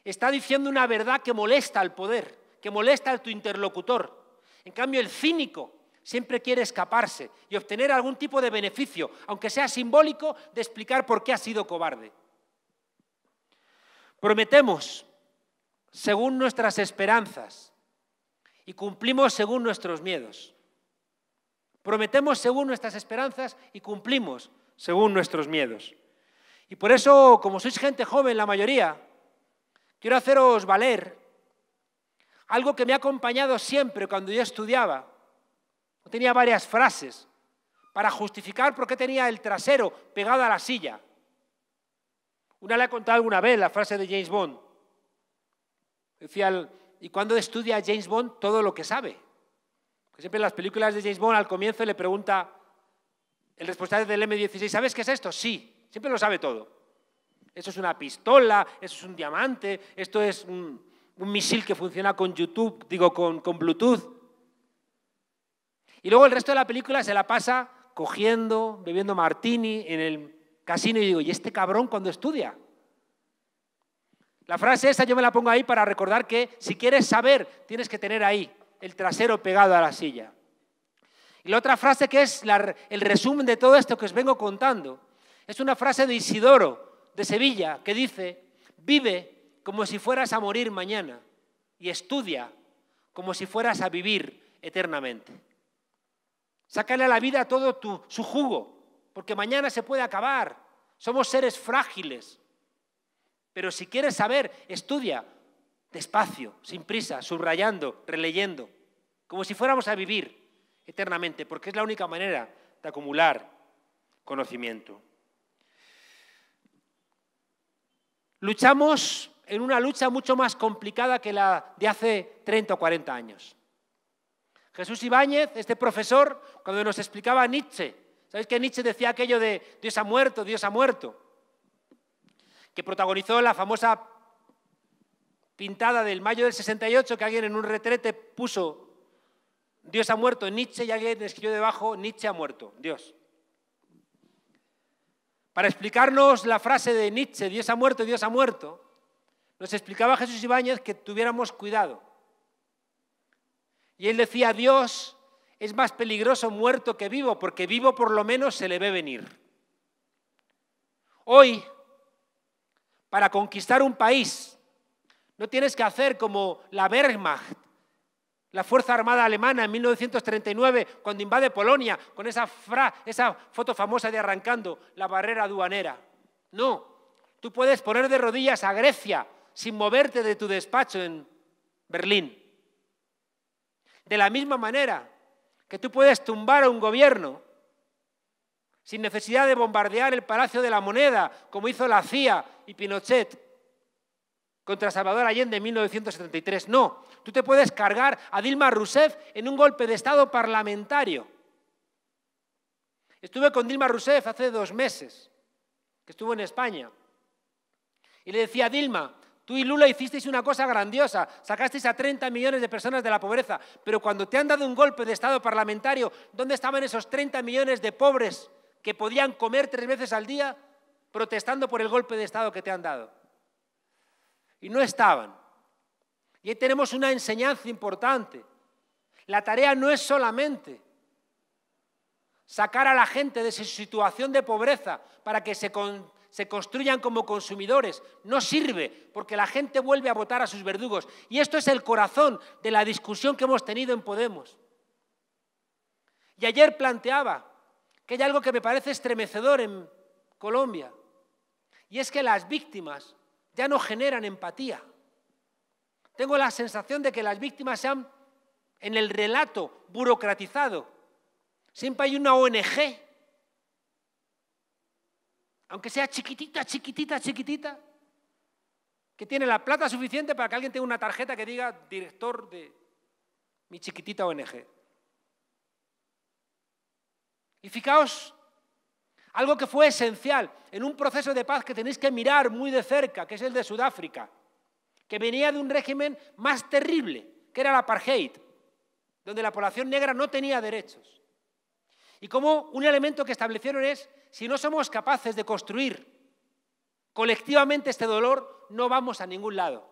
está diciendo una verdad que molesta al poder, que molesta a tu interlocutor. En cambio, el cínico siempre quiere escaparse y obtener algún tipo de beneficio, aunque sea simbólico, de explicar por qué ha sido cobarde. Prometemos según nuestras esperanzas y cumplimos según nuestros miedos. Prometemos según nuestras esperanzas y cumplimos según nuestros miedos. Y por eso, como sois gente joven, la mayoría, quiero haceros valer algo que me ha acompañado siempre cuando yo estudiaba. Tenía varias frases para justificar por qué tenía el trasero pegado a la silla. Una la he contado alguna vez, la frase de James Bond. Decía, ¿y cuando estudia James Bond todo lo que sabe? siempre en las películas de James Bond al comienzo le pregunta el responsable del M16, ¿sabes qué es esto? Sí, siempre lo sabe todo. Eso es una pistola, eso es un diamante, esto es un, misil que funciona con YouTube, digo, con, con Bluetooth. Y luego el resto de la película se la pasa cogiendo, bebiendo martini en el casino y digo, ¿y este cabrón cuando estudia? La frase esa yo me la pongo ahí para recordar que si quieres saber, tienes que tener ahí el trasero pegado a la silla. Y la otra frase que es el resumen de todo esto que os vengo contando es una frase de Isidoro de Sevilla que dice, vive como si fueras a morir mañana y estudia como si fueras a vivir eternamente. Sácale a la vida todo tu, su jugo, porque mañana se puede acabar. Somos seres frágiles. Pero si quieres saber, estudia, despacio, sin prisa, subrayando, releyendo, como si fuéramos a vivir eternamente, porque es la única manera de acumular conocimiento. Luchamos en una lucha mucho más complicada que la de hace 30 o 40 años. Jesús Ibáñez, este profesor, cuando nos explicaba Nietzsche, ¿sabéis que Nietzsche decía aquello de Dios ha muerto, Dios ha muerto? Que protagonizó la famosa pintada del mayo del 68 que alguien en un retrete puso Dios ha muerto, Nietzsche, y alguien escribió debajo Nietzsche ha muerto, Dios. Para explicarnos la frase de Nietzsche, Dios ha muerto, Dios ha muerto, nos explicaba Jesús Ibáñez que tuviéramos cuidado. Y él decía, Dios es más peligroso muerto que vivo, porque vivo por lo menos se le ve venir. Hoy, para conquistar un país, no tienes que hacer como la Wehrmacht, la Fuerza Armada Alemana en 1939, cuando invade Polonia, con esa, foto famosa de arrancando la barrera aduanera. No, tú puedes poner de rodillas a Grecia sin moverte de tu despacho en Berlín. De la misma manera que tú puedes tumbar a un gobierno sin necesidad de bombardear el Palacio de la Moneda, como hizo la CIA y Pinochet contra Salvador Allende en 1973. No, tú te puedes cargar a Dilma Rousseff en un golpe de Estado parlamentario. Estuve con Dilma Rousseff hace dos meses, que estuvo en España, y le decía, a Dilma, tú y Lula hicisteis una cosa grandiosa, sacasteis a 30 millones de personas de la pobreza, pero cuando te han dado un golpe de Estado parlamentario, ¿dónde estaban esos 30 millones de pobres que podían comer tres veces al día protestando por el golpe de Estado que te han dado? y no estaban. Y ahí tenemos una enseñanza importante. La tarea no es solamente sacar a la gente de su situación de pobreza para que se, se construyan como consumidores. No sirve, porque la gente vuelve a votar a sus verdugos. Y esto es el corazón de la discusión que hemos tenido en Podemos. Y ayer planteaba que hay algo que me parece estremecedor en Colombia, y es que las víctimas ya no generan empatía. Tengo la sensación de que las víctimas se han, en el relato, burocratizado. Siempre hay una ONG, aunque sea chiquitita, chiquitita, chiquitita, que tiene la plata suficiente para que alguien tenga una tarjeta que diga director de mi chiquitita ONG. Y fijaos algo que fue esencial en un proceso de paz que tenéis que mirar muy de cerca, que es el de Sudáfrica, que venía de un régimen más terrible, que era la apartheid, donde la población negra no tenía derechos. Y como un elemento que establecieron es, si no somos capaces de construir colectivamente este dolor, no vamos a ningún lado.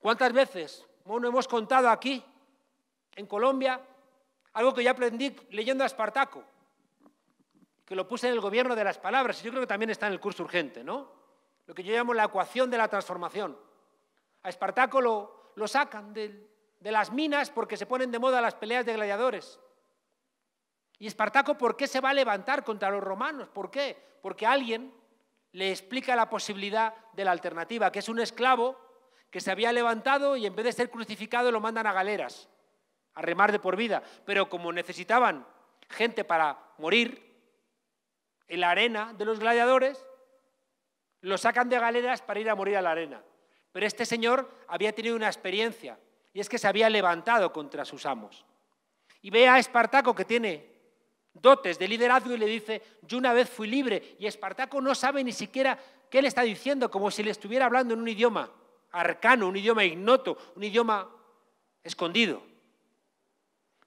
¿Cuántas veces hemos contado aquí, en Colombia, algo que ya aprendí leyendo a Espartaco? que lo puse en el gobierno de las palabras, y yo creo que también está en el curso urgente, ¿no? Lo que yo llamo la ecuación de la transformación. A Espartaco lo, sacan de las minas porque se ponen de moda las peleas de gladiadores. ¿Y Espartaco por qué se va a levantar contra los romanos? ¿Por qué? Porque alguien le explica la posibilidad de la alternativa, que es un esclavo que se había levantado y en vez de ser crucificado lo mandan a galeras, a remar de por vida. Pero como necesitaban gente para morir, en la arena de los gladiadores, lo sacan de galeras para ir a morir a la arena. Pero este señor había tenido una experiencia y es que se había levantado contra sus amos. Y ve a Espartaco que tiene dotes de liderazgo y le dice, yo una vez fui libre y Espartaco no sabe ni siquiera qué le está diciendo, como si le estuviera hablando en un idioma arcano, un idioma ignoto, un idioma escondido.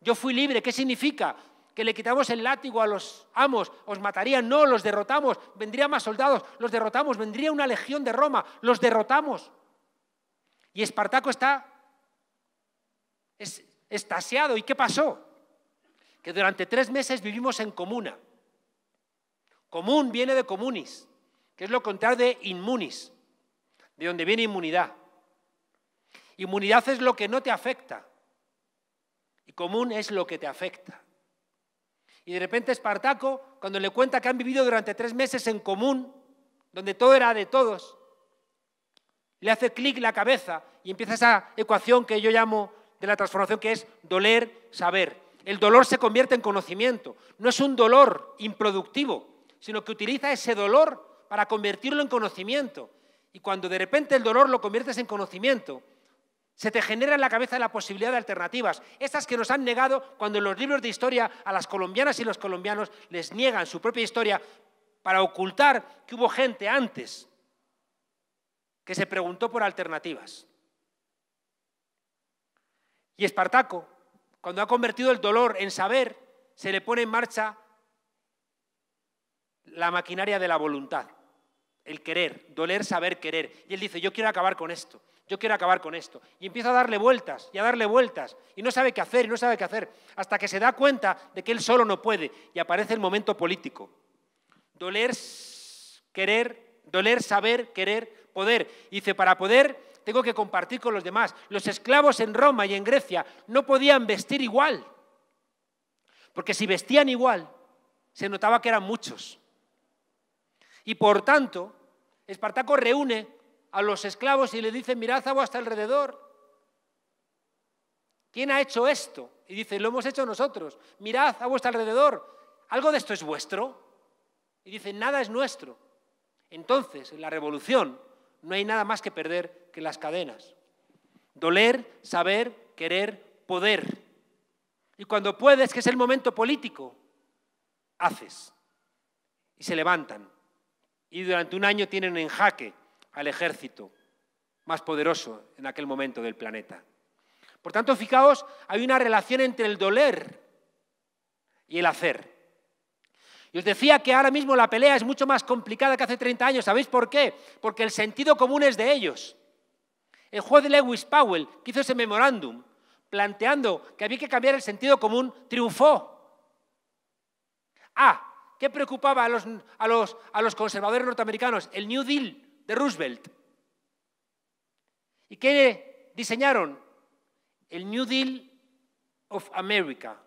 Yo fui libre, ¿qué significa? que le quitamos el látigo a los amos, os matarían, no, los derrotamos, vendrían más soldados, los derrotamos, vendría una legión de Roma, los derrotamos. Y Espartaco está es, ¿Y qué pasó? Que durante tres meses vivimos en comuna. Común viene de comunis, que es lo contrario de inmunis, de donde viene inmunidad. Inmunidad es lo que no te afecta y común es lo que te afecta. Y de repente Espartaco, cuando le cuenta que han vivido durante tres meses en común, donde todo era de todos, le hace clic la cabeza y empieza esa ecuación que yo llamo de la transformación, que es doler, saber. El dolor se convierte en conocimiento. No es un dolor improductivo, sino que utiliza ese dolor para convertirlo en conocimiento. Y cuando de repente el dolor lo conviertes en conocimiento, se te genera en la cabeza la posibilidad de alternativas, estas que nos han negado cuando en los libros de historia a las colombianas y los colombianos les niegan su propia historia para ocultar que hubo gente antes que se preguntó por alternativas. Y Espartaco, cuando ha convertido el dolor en saber, se le pone en marcha la maquinaria de la voluntad, el querer, doler, saber querer. Y él dice, yo quiero acabar con esto yo quiero acabar con esto. Y empieza a darle vueltas y a darle vueltas. Y no sabe qué hacer y no sabe qué hacer. Hasta que se da cuenta de que él solo no puede. Y aparece el momento político. Doler, querer, doler, saber, querer, poder. Y dice, para poder tengo que compartir con los demás. Los esclavos en Roma y en Grecia no podían vestir igual. Porque si vestían igual, se notaba que eran muchos. Y por tanto, Espartaco reúne a los esclavos y le dicen, mirad a hasta alrededor. ¿Quién ha hecho esto? Y dicen, lo hemos hecho nosotros. Mirad a vuestro alrededor. ¿Algo de esto es vuestro? Y dicen, nada es nuestro. Entonces, en la revolución no hay nada más que perder que las cadenas. Doler, saber, querer, poder. Y cuando puedes, que es el momento político, haces. Y se levantan. Y durante un año tienen en jaque al ejército más poderoso en aquel momento del planeta. Por tanto, fijaos, hay una relación entre el doler y el hacer. Y os decía que ahora mismo la pelea es mucho más complicada que hace 30 años. ¿Sabéis por qué? Porque el sentido común es de ellos. El juez Lewis Powell, que hizo ese memorándum planteando que había que cambiar el sentido común, triunfó. Ah, ¿qué preocupaba a los, a los conservadores norteamericanos? El New Deal de Roosevelt. ¿Y qué diseñaron? El New Deal of America,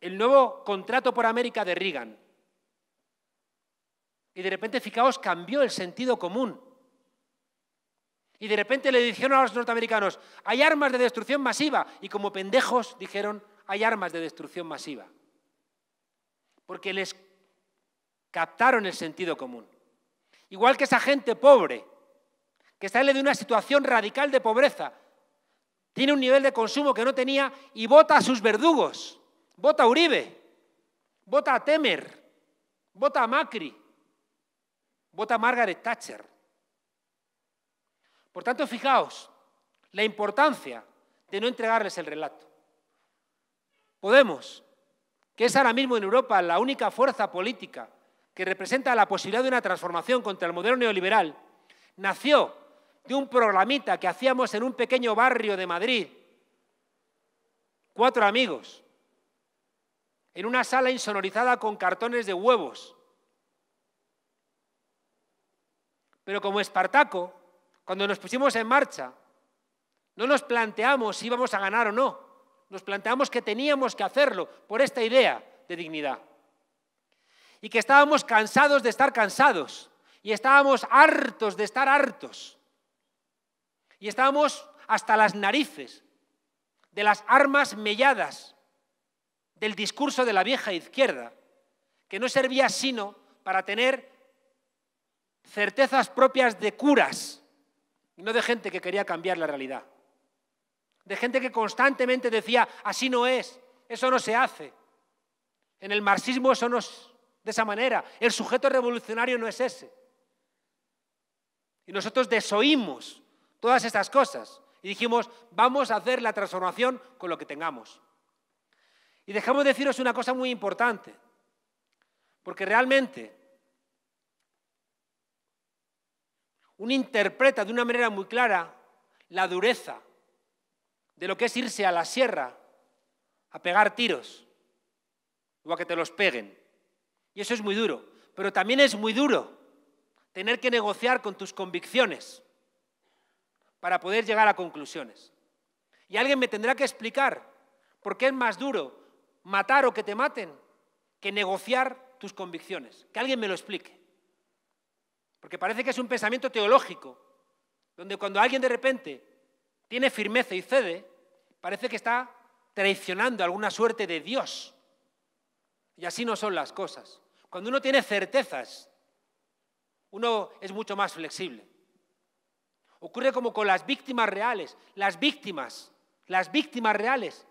el nuevo contrato por América de Reagan. Y de repente, fijaos, cambió el sentido común. Y de repente le dijeron a los norteamericanos, hay armas de destrucción masiva. Y como pendejos dijeron, hay armas de destrucción masiva. Porque les captaron el sentido común. Igual que esa gente pobre, que sale de una situación radical de pobreza, tiene un nivel de consumo que no tenía y vota a sus verdugos, vota a Uribe, vota a Temer, vota a Macri, vota a Margaret Thatcher. Por tanto, fijaos la importancia de no entregarles el relato. Podemos, que es ahora mismo en Europa la única fuerza política que representa la posibilidad de una transformación contra el modelo neoliberal, nació de un programita que hacíamos en un pequeño barrio de Madrid, cuatro amigos, en una sala insonorizada con cartones de huevos. Pero como Espartaco, cuando nos pusimos en marcha, no nos planteamos si íbamos a ganar o no, nos planteamos que teníamos que hacerlo por esta idea de dignidad y que estábamos cansados de estar cansados y estábamos hartos de estar hartos y estábamos hasta las narices de las armas melladas del discurso de la vieja izquierda, que no servía sino para tener certezas propias de curas, y no de gente que quería cambiar la realidad, de gente que constantemente decía, así no es, eso no se hace, en el marxismo eso no de esa manera. El sujeto revolucionario no es ese. Y nosotros desoímos todas estas cosas y dijimos, vamos a hacer la transformación con lo que tengamos. Y dejamos de deciros una cosa muy importante, porque realmente uno interpreta de una manera muy clara la dureza de lo que es irse a la sierra a pegar tiros o a que te los peguen. Y eso es muy duro. Pero también es muy duro tener que negociar con tus convicciones para poder llegar a conclusiones. Y alguien me tendrá que explicar por qué es más duro matar o que te maten que negociar tus convicciones. Que alguien me lo explique. Porque parece que es un pensamiento teológico, donde cuando alguien de repente tiene firmeza y cede, parece que está traicionando alguna suerte de Dios. Y así no son las cosas. Cuando uno tiene certezas, uno es mucho más flexible. Ocurre como con las víctimas reales, las víctimas, las víctimas reales.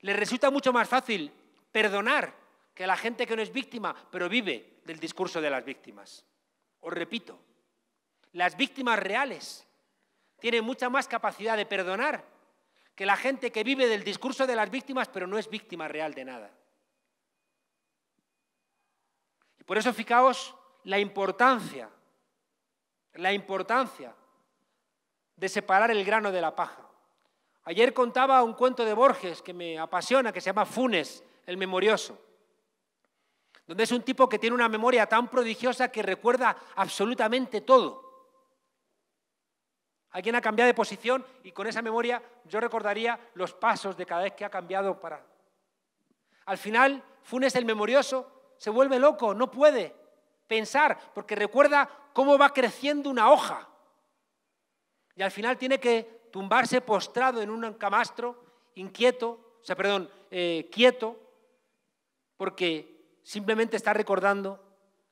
Les resulta mucho más fácil perdonar que a la gente que no es víctima, pero vive del discurso de las víctimas. Os repito, las víctimas reales tienen mucha más capacidad de perdonar que la gente que vive del discurso de las víctimas, pero no es víctima real de nada. Por eso fijaos la importancia, la importancia de separar el grano de la paja. Ayer contaba un cuento de Borges que me apasiona, que se llama Funes, el memorioso, donde es un tipo que tiene una memoria tan prodigiosa que recuerda absolutamente todo. Alguien ha cambiado de posición y con esa memoria yo recordaría los pasos de cada vez que ha cambiado para... Al final, Funes el memorioso se vuelve loco, no puede pensar, porque recuerda cómo va creciendo una hoja. Y al final tiene que tumbarse postrado en un camastro, inquieto, o sea, perdón, eh, quieto, porque simplemente está recordando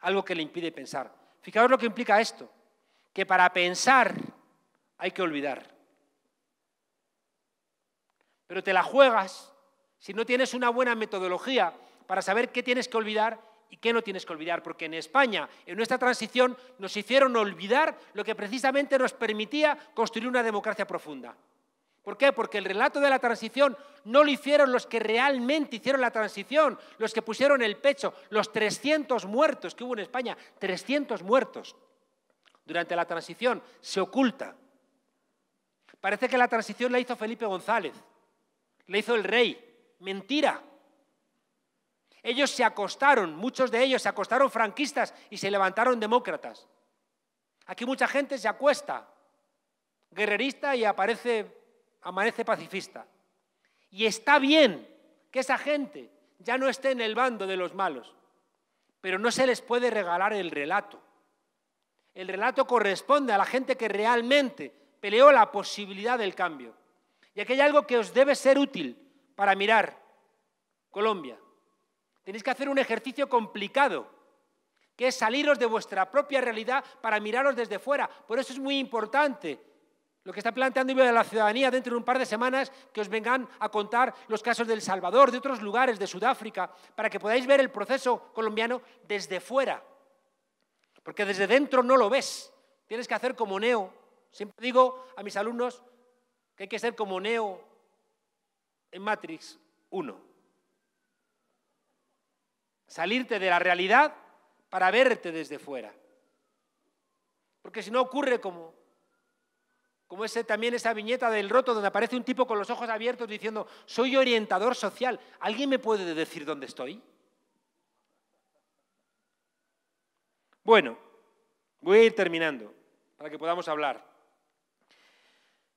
algo que le impide pensar. Fijaos lo que implica esto, que para pensar hay que olvidar. Pero te la juegas, si no tienes una buena metodología, para saber qué tienes que olvidar y qué no tienes que olvidar, porque en España, en nuestra transición, nos hicieron olvidar lo que precisamente nos permitía construir una democracia profunda. ¿Por qué? Porque el relato de la transición no lo hicieron los que realmente hicieron la transición, los que pusieron el pecho, los 300 muertos que hubo en España, 300 muertos durante la transición, se oculta. Parece que la transición la hizo Felipe González, la hizo el rey. Mentira. Ellos se acostaron, muchos de ellos se acostaron franquistas y se levantaron demócratas. Aquí mucha gente se acuesta guerrerista y aparece, amanece pacifista. Y está bien que esa gente ya no esté en el bando de los malos, pero no se les puede regalar el relato. El relato corresponde a la gente que realmente peleó la posibilidad del cambio. Y aquí hay algo que os debe ser útil para mirar Colombia. Tenéis que hacer un ejercicio complicado, que es saliros de vuestra propia realidad para miraros desde fuera. Por eso es muy importante lo que está planteando de la ciudadanía dentro de un par de semanas, que os vengan a contar los casos del Salvador, de otros lugares, de Sudáfrica, para que podáis ver el proceso colombiano desde fuera. Porque desde dentro no lo ves. Tienes que hacer como Neo. Siempre digo a mis alumnos que hay que ser como Neo en Matrix 1 salirte de la realidad para verte desde fuera. Porque si no ocurre como, como ese, también esa viñeta del roto donde aparece un tipo con los ojos abiertos diciendo, soy orientador social, ¿alguien me puede decir dónde estoy? Bueno, voy a ir terminando para que podamos hablar.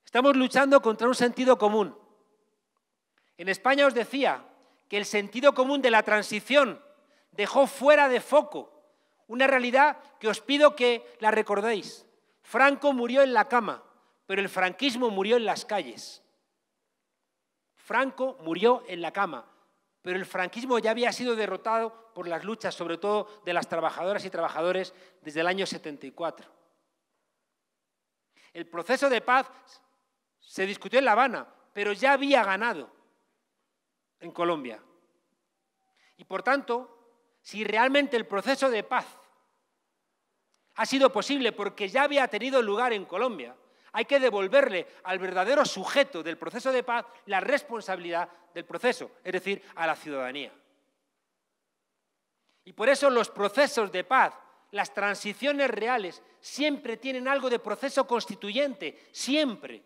Estamos luchando contra un sentido común. En España os decía que el sentido común de la transición dejó fuera de foco una realidad que os pido que la recordéis. Franco murió en la cama, pero el franquismo murió en las calles. Franco murió en la cama, pero el franquismo ya había sido derrotado por las luchas, sobre todo de las trabajadoras y trabajadores, desde el año 74. El proceso de paz se discutió en La Habana, pero ya había ganado en Colombia. Y por tanto, si realmente el proceso de paz ha sido posible porque ya había tenido lugar en Colombia. Hay que devolverle al verdadero sujeto del proceso de paz la responsabilidad del proceso, es decir, a la ciudadanía. Y por eso los procesos de paz, las transiciones reales, siempre tienen algo de proceso constituyente, siempre,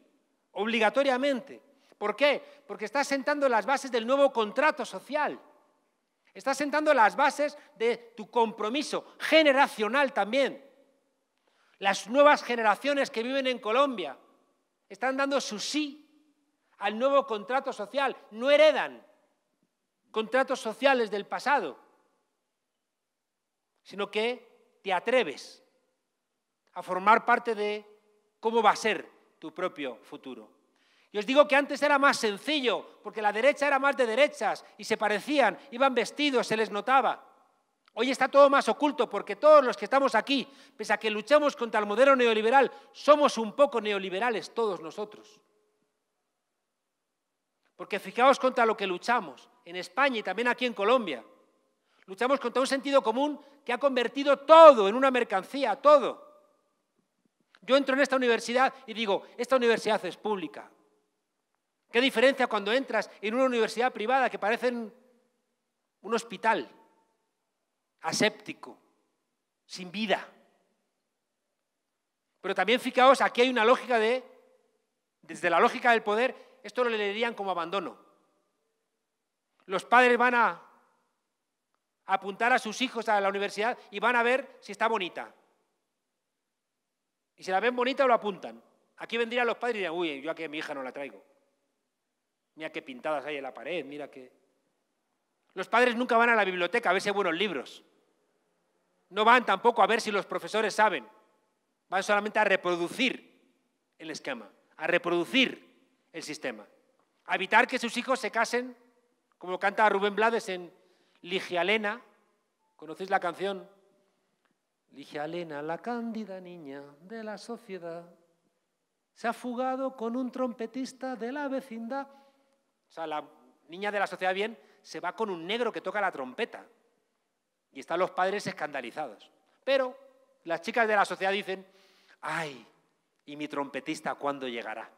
obligatoriamente. ¿Por qué? Porque está sentando las bases del nuevo contrato social Estás sentando las bases de tu compromiso generacional también. Las nuevas generaciones que viven en Colombia están dando su sí al nuevo contrato social. No heredan contratos sociales del pasado, sino que te atreves a formar parte de cómo va a ser tu propio futuro. Y os digo que antes era más sencillo, porque la derecha era más de derechas y se parecían, iban vestidos, se les notaba. Hoy está todo más oculto porque todos los que estamos aquí, pese a que luchamos contra el modelo neoliberal, somos un poco neoliberales todos nosotros. Porque fijaos contra lo que luchamos en España y también aquí en Colombia. Luchamos contra un sentido común que ha convertido todo en una mercancía, todo. Yo entro en esta universidad y digo, esta universidad es pública, ¿Qué diferencia cuando entras en una universidad privada que parece un hospital aséptico, sin vida? Pero también fijaos, aquí hay una lógica de, desde la lógica del poder, esto lo leerían como abandono. Los padres van a apuntar a sus hijos a la universidad y van a ver si está bonita. Y si la ven bonita, lo apuntan. Aquí vendrían los padres y dirían, uy, yo aquí a mi hija no la traigo. Mira qué pintadas hay en la pared, mira qué... Los padres nunca van a la biblioteca a ver si hay buenos libros. No van tampoco a ver si los profesores saben. Van solamente a reproducir el esquema, a reproducir el sistema. A evitar que sus hijos se casen, como canta Rubén Blades en Ligia ¿Conocéis la canción? Ligia la cándida niña de la sociedad, se ha fugado con un trompetista de la vecindad o sea, la niña de la sociedad bien se va con un negro que toca la trompeta. Y están los padres escandalizados. Pero las chicas de la sociedad dicen, ay, ¿y mi trompetista cuándo llegará?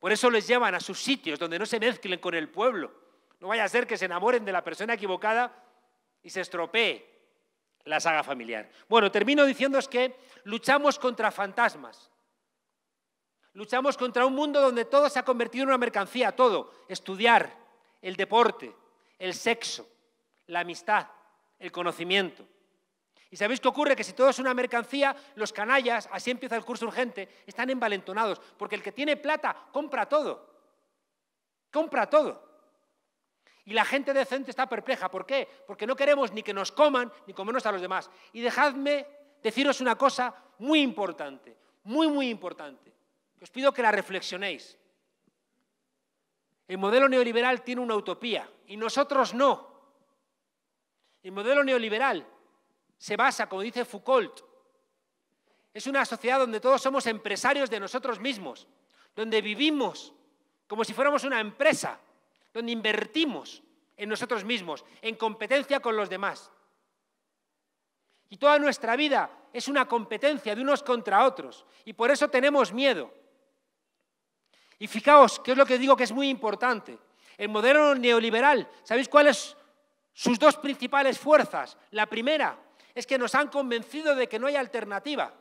Por eso les llevan a sus sitios donde no se mezclen con el pueblo. No vaya a ser que se enamoren de la persona equivocada y se estropee la saga familiar. Bueno, termino diciéndoos que luchamos contra fantasmas. Luchamos contra un mundo donde todo se ha convertido en una mercancía, todo. Estudiar, el deporte, el sexo, la amistad, el conocimiento. ¿Y sabéis qué ocurre? Que si todo es una mercancía, los canallas, así empieza el curso urgente, están envalentonados, porque el que tiene plata compra todo. Compra todo. Y la gente decente está perpleja. ¿Por qué? Porque no queremos ni que nos coman ni comernos a los demás. Y dejadme deciros una cosa muy importante, muy, muy importante os pido que la reflexionéis. El modelo neoliberal tiene una utopía y nosotros no. El modelo neoliberal se basa, como dice Foucault, es una sociedad donde todos somos empresarios de nosotros mismos, donde vivimos como si fuéramos una empresa, donde invertimos en nosotros mismos, en competencia con los demás. Y toda nuestra vida es una competencia de unos contra otros. Y por eso tenemos miedo. Y fijaos, qué es lo que digo que es muy importante. El modelo neoliberal, ¿sabéis cuáles sus dos principales fuerzas? La primera es que nos han convencido de que no hay alternativa.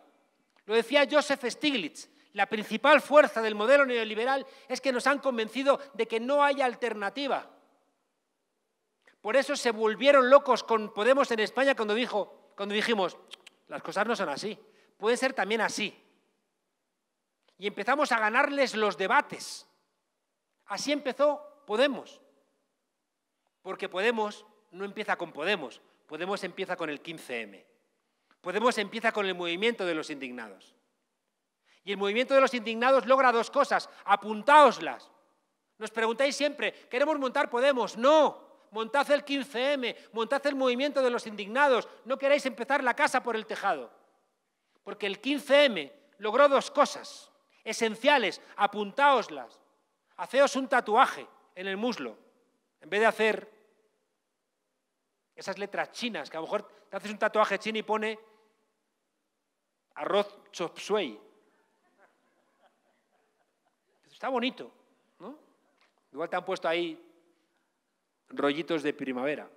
Lo decía Joseph Stiglitz. La principal fuerza del modelo neoliberal es que nos han convencido de que no hay alternativa. Por eso se volvieron locos con Podemos en España cuando, cuando dijimos, las cosas no son así, Puede ser también así y empezamos a ganarles los debates. Así empezó Podemos, porque Podemos no empieza con Podemos, Podemos empieza con el 15M, Podemos empieza con el movimiento de los indignados. Y el movimiento de los indignados logra dos cosas, apuntaoslas. Nos preguntáis siempre, ¿queremos montar Podemos? No, montad el 15M, montad el movimiento de los indignados, no queráis empezar la casa por el tejado. Porque el 15M logró dos cosas esenciales, apuntaoslas. Haceos un tatuaje en el muslo, en vez de hacer esas letras chinas, que a lo mejor te haces un tatuaje chino y pone arroz chop suey. Está bonito, ¿no? Igual te han puesto ahí rollitos de primavera.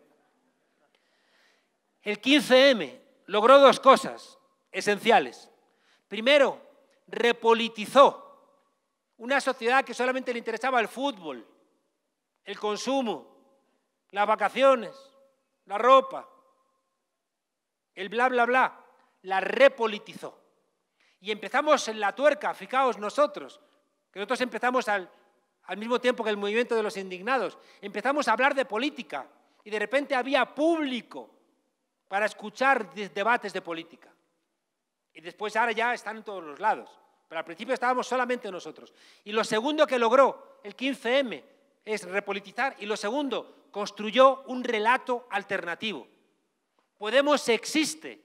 El 15M logró dos cosas esenciales. Primero, repolitizó una sociedad que solamente le interesaba el fútbol, el consumo, las vacaciones, la ropa, el bla, bla, bla, la repolitizó. Y empezamos en la tuerca, fijaos nosotros, que nosotros empezamos al, al mismo tiempo que el movimiento de los indignados, empezamos a hablar de política y de repente había público para escuchar debates de política. Y después ahora ya están en todos los lados. Pero al principio estábamos solamente nosotros. Y lo segundo que logró el 15M es repolitizar. Y lo segundo, construyó un relato alternativo. Podemos existe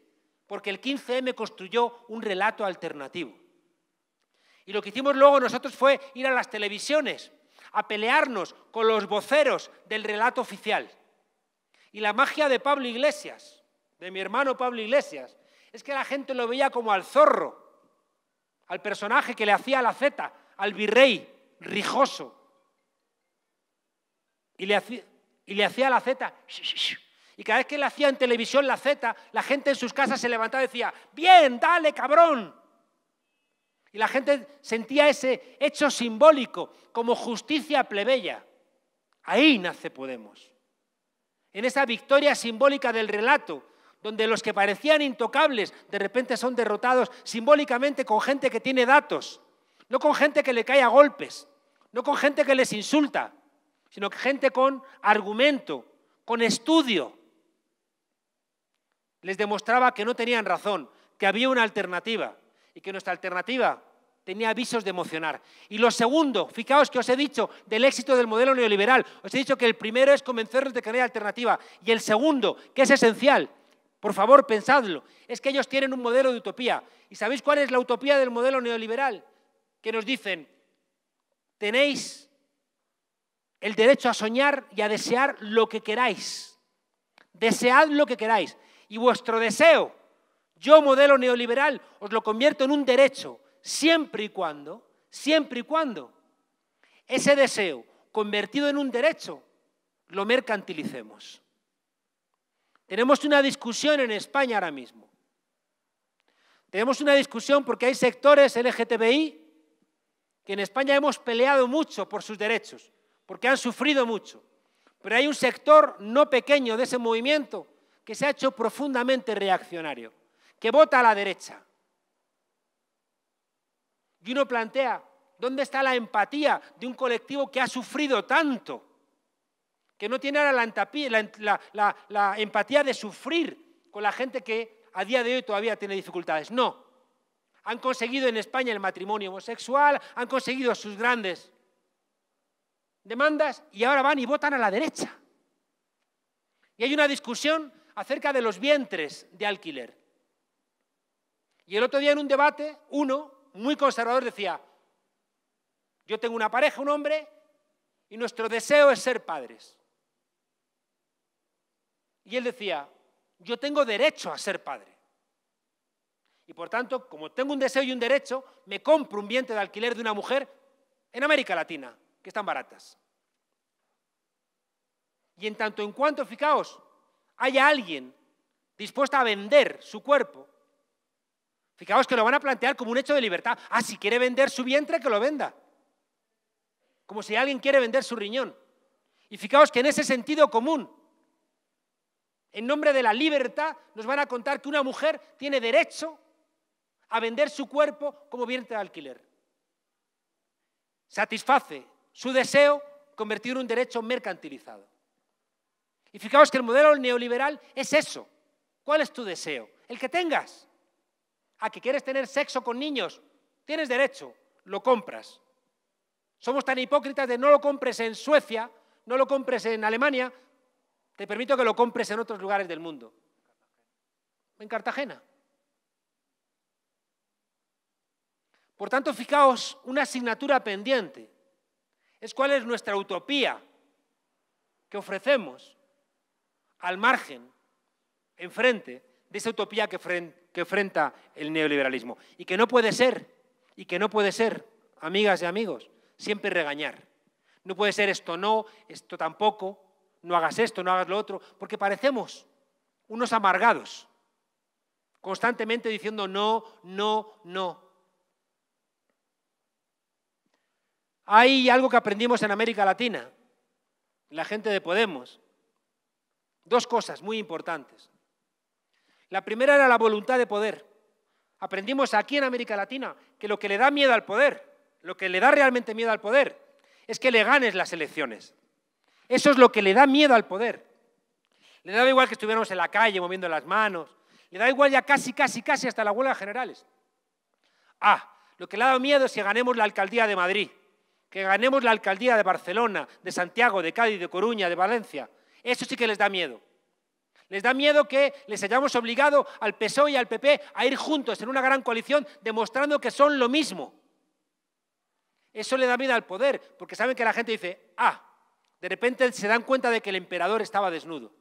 porque el 15M construyó un relato alternativo. Y lo que hicimos luego nosotros fue ir a las televisiones a pelearnos con los voceros del relato oficial. Y la magia de Pablo Iglesias, de mi hermano Pablo Iglesias, es que la gente lo veía como al zorro, al personaje que le hacía la Z, al virrey rijoso. Y le hacía, la Z, Y cada vez que le hacía en televisión la Z, la gente en sus casas se levantaba y decía, bien, dale, cabrón. Y la gente sentía ese hecho simbólico como justicia plebeya. Ahí nace Podemos, en esa victoria simbólica del relato donde los que parecían intocables de repente son derrotados simbólicamente con gente que tiene datos, no con gente que le cae a golpes, no con gente que les insulta, sino que gente con argumento, con estudio. Les demostraba que no tenían razón, que había una alternativa y que nuestra alternativa tenía avisos de emocionar. Y lo segundo, fijaos que os he dicho del éxito del modelo neoliberal, os he dicho que el primero es convencerles de que no hay alternativa y el segundo, que es esencial, por favor, pensadlo. Es que ellos tienen un modelo de utopía. ¿Y sabéis cuál es la utopía del modelo neoliberal? Que nos dicen, tenéis el derecho a soñar y a desear lo que queráis. Desead lo que queráis. Y vuestro deseo, yo modelo neoliberal, os lo convierto en un derecho, siempre y cuando, siempre y cuando, ese deseo convertido en un derecho, lo mercantilicemos. Tenemos una discusión en España ahora mismo. Tenemos una discusión porque hay sectores LGTBI que en España hemos peleado mucho por sus derechos, porque han sufrido mucho. Pero hay un sector no pequeño de ese movimiento que se ha hecho profundamente reaccionario, que vota a la derecha. Y uno plantea, ¿dónde está la empatía de un colectivo que ha sufrido tanto? que no tiene ahora la, la, empatía de sufrir con la gente que a día de hoy todavía tiene dificultades. No. Han conseguido en España el matrimonio homosexual, han conseguido sus grandes demandas y ahora van y votan a la derecha. Y hay una discusión acerca de los vientres de alquiler. Y el otro día en un debate, uno, muy conservador, decía, yo tengo una pareja, un hombre, y nuestro deseo es ser padres. Y él decía, yo tengo derecho a ser padre. Y por tanto, como tengo un deseo y un derecho, me compro un vientre de alquiler de una mujer en América Latina, que están baratas. Y en tanto en cuanto, fijaos, haya alguien dispuesta a vender su cuerpo, fijaos que lo van a plantear como un hecho de libertad. Ah, si quiere vender su vientre, que lo venda. Como si alguien quiere vender su riñón. Y fijaos que en ese sentido común, en nombre de la libertad, nos van a contar que una mujer tiene derecho a vender su cuerpo como bien de alquiler. Satisface su deseo convertido en un derecho mercantilizado. Y fijaos que el modelo neoliberal es eso. ¿Cuál es tu deseo? El que tengas. A que quieres tener sexo con niños, tienes derecho, lo compras. Somos tan hipócritas de no lo compres en Suecia, no lo compres en Alemania, te permito que lo compres en otros lugares del mundo. En Cartagena. Por tanto, fijaos una asignatura pendiente. Es cuál es nuestra utopía que ofrecemos al margen, enfrente de esa utopía que, que enfrenta el neoliberalismo. Y que no puede ser, y que no puede ser, amigas y amigos, siempre regañar. No puede ser esto no, esto tampoco, no hagas esto, no hagas lo otro, porque parecemos unos amargados, constantemente diciendo no, no, no. Hay algo que aprendimos en América Latina, la gente de Podemos. Dos cosas muy importantes. La primera era la voluntad de poder. Aprendimos aquí en América Latina que lo que le da miedo al poder, lo que le da realmente miedo al poder, es que le ganes las elecciones. Eso es lo que le da miedo al poder. Le da igual que estuviéramos en la calle moviendo las manos. Le da igual ya casi, casi, casi hasta la huelga de generales. Ah, lo que le ha dado miedo es que ganemos la alcaldía de Madrid, que ganemos la alcaldía de Barcelona, de Santiago, de Cádiz, de Coruña, de Valencia. Eso sí que les da miedo. Les da miedo que les hayamos obligado al PSOE y al PP a ir juntos en una gran coalición demostrando que son lo mismo. Eso le da miedo al poder, porque saben que la gente dice, ah, de repente se dan cuenta de que el emperador estaba desnudo.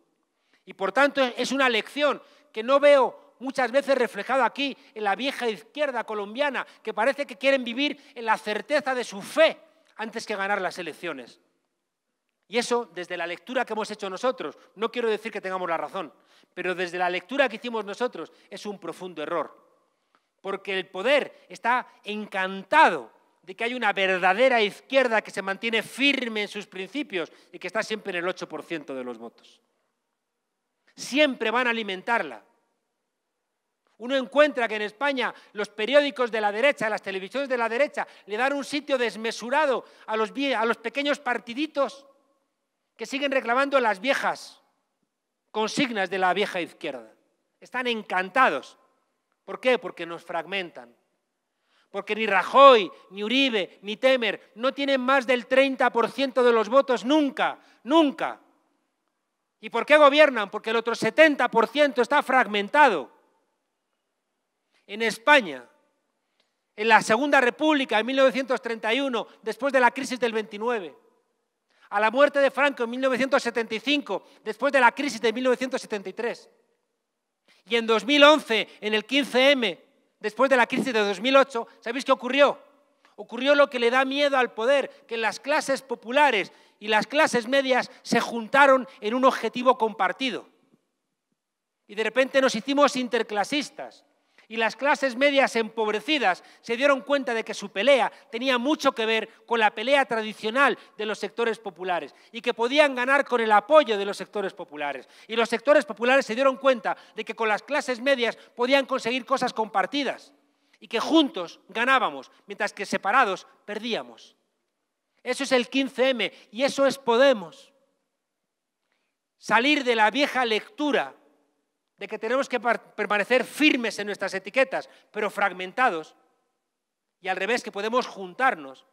Y por tanto es una lección que no veo muchas veces reflejada aquí en la vieja izquierda colombiana, que parece que quieren vivir en la certeza de su fe antes que ganar las elecciones. Y eso desde la lectura que hemos hecho nosotros, no quiero decir que tengamos la razón, pero desde la lectura que hicimos nosotros es un profundo error, porque el poder está encantado de que hay una verdadera izquierda que se mantiene firme en sus principios y que está siempre en el 8% de los votos. Siempre van a alimentarla. Uno encuentra que en España los periódicos de la derecha, las televisiones de la derecha, le dan un sitio desmesurado a los, pequeños partiditos que siguen reclamando las viejas consignas de la vieja izquierda. Están encantados. ¿Por qué? Porque nos fragmentan. Porque ni Rajoy, ni Uribe, ni Temer no tienen más del 30% de los votos nunca, nunca. ¿Y por qué gobiernan? Porque el otro 70% está fragmentado. En España, en la Segunda República, en 1931, después de la crisis del 29, a la muerte de Franco en 1975, después de la crisis de 1973, y en 2011, en el 15M, después de la crisis de 2008, ¿sabéis qué ocurrió? Ocurrió lo que le da miedo al poder, que las clases populares y las clases medias se juntaron en un objetivo compartido. Y de repente nos hicimos interclasistas y las clases medias empobrecidas se dieron cuenta de que su pelea tenía mucho que ver con la pelea tradicional de los sectores populares y que podían ganar con el apoyo de los sectores populares. Y los sectores populares se dieron cuenta de que con las clases medias podían conseguir cosas compartidas y que juntos ganábamos, mientras que separados perdíamos. Eso es el 15M y eso es Podemos. Salir de la vieja lectura de que tenemos que permanecer firmes en nuestras etiquetas, pero fragmentados, y al revés, que podemos juntarnos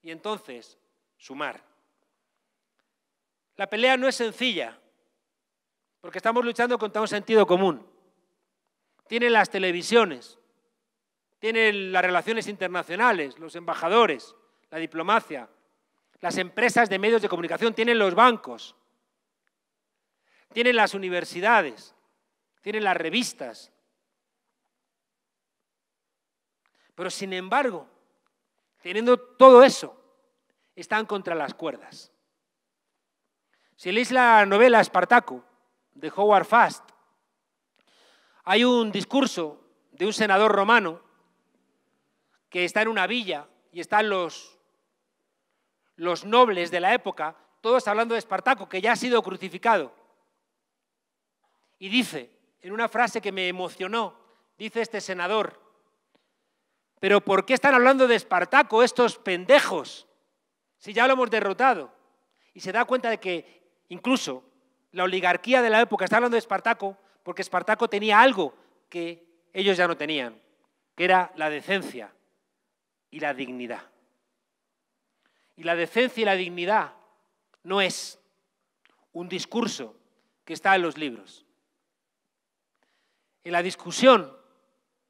y entonces sumar. La pelea no es sencilla, porque estamos luchando contra un sentido común. Tienen las televisiones, tienen las relaciones internacionales, los embajadores, la diplomacia, las empresas de medios de comunicación, tienen los bancos, tienen las universidades, tienen las revistas. Pero sin embargo, teniendo todo eso, están contra las cuerdas. Si lees la novela Espartaco de Howard Fast, hay un discurso de un senador romano que está en una villa y están los, los nobles de la época, todos hablando de Espartaco, que ya ha sido crucificado. Y dice, en una frase que me emocionó. Dice este senador, pero ¿por qué están hablando de Espartaco estos pendejos si ya lo hemos derrotado? Y se da cuenta de que incluso la oligarquía de la época está hablando de Espartaco porque Espartaco tenía algo que ellos ya no tenían, que era la decencia y la dignidad. Y la decencia y la dignidad no es un discurso que está en los libros. En la discusión,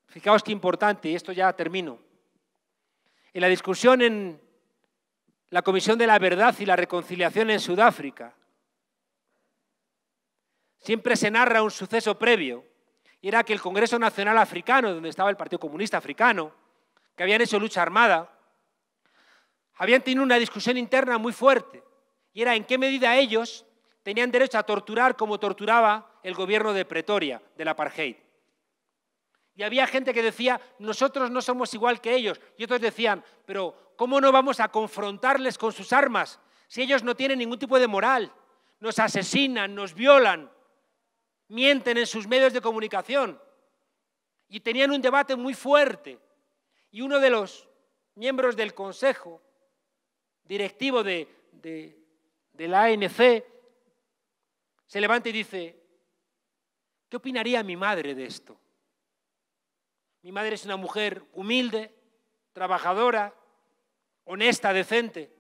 fijaos qué importante, y esto ya termino, en la discusión en la Comisión de la Verdad y la Reconciliación en Sudáfrica, siempre se narra un suceso previo, y era que el Congreso Nacional Africano, donde estaba el Partido Comunista Africano, que habían hecho lucha armada, habían tenido una discusión interna muy fuerte, y era en qué medida ellos tenían derecho a torturar como torturaba el gobierno de Pretoria, del apartheid. Y había gente que decía, nosotros no somos igual que ellos. Y otros decían, pero ¿cómo no vamos a confrontarles con sus armas si ellos no tienen ningún tipo de moral? Nos asesinan, nos violan, mienten en sus medios de comunicación. Y tenían un debate muy fuerte. Y uno de los miembros del Consejo Directivo de, de la ANC se levanta y dice, ¿Qué opinaría mi madre de esto? Mi madre es una mujer humilde, trabajadora, honesta, decente.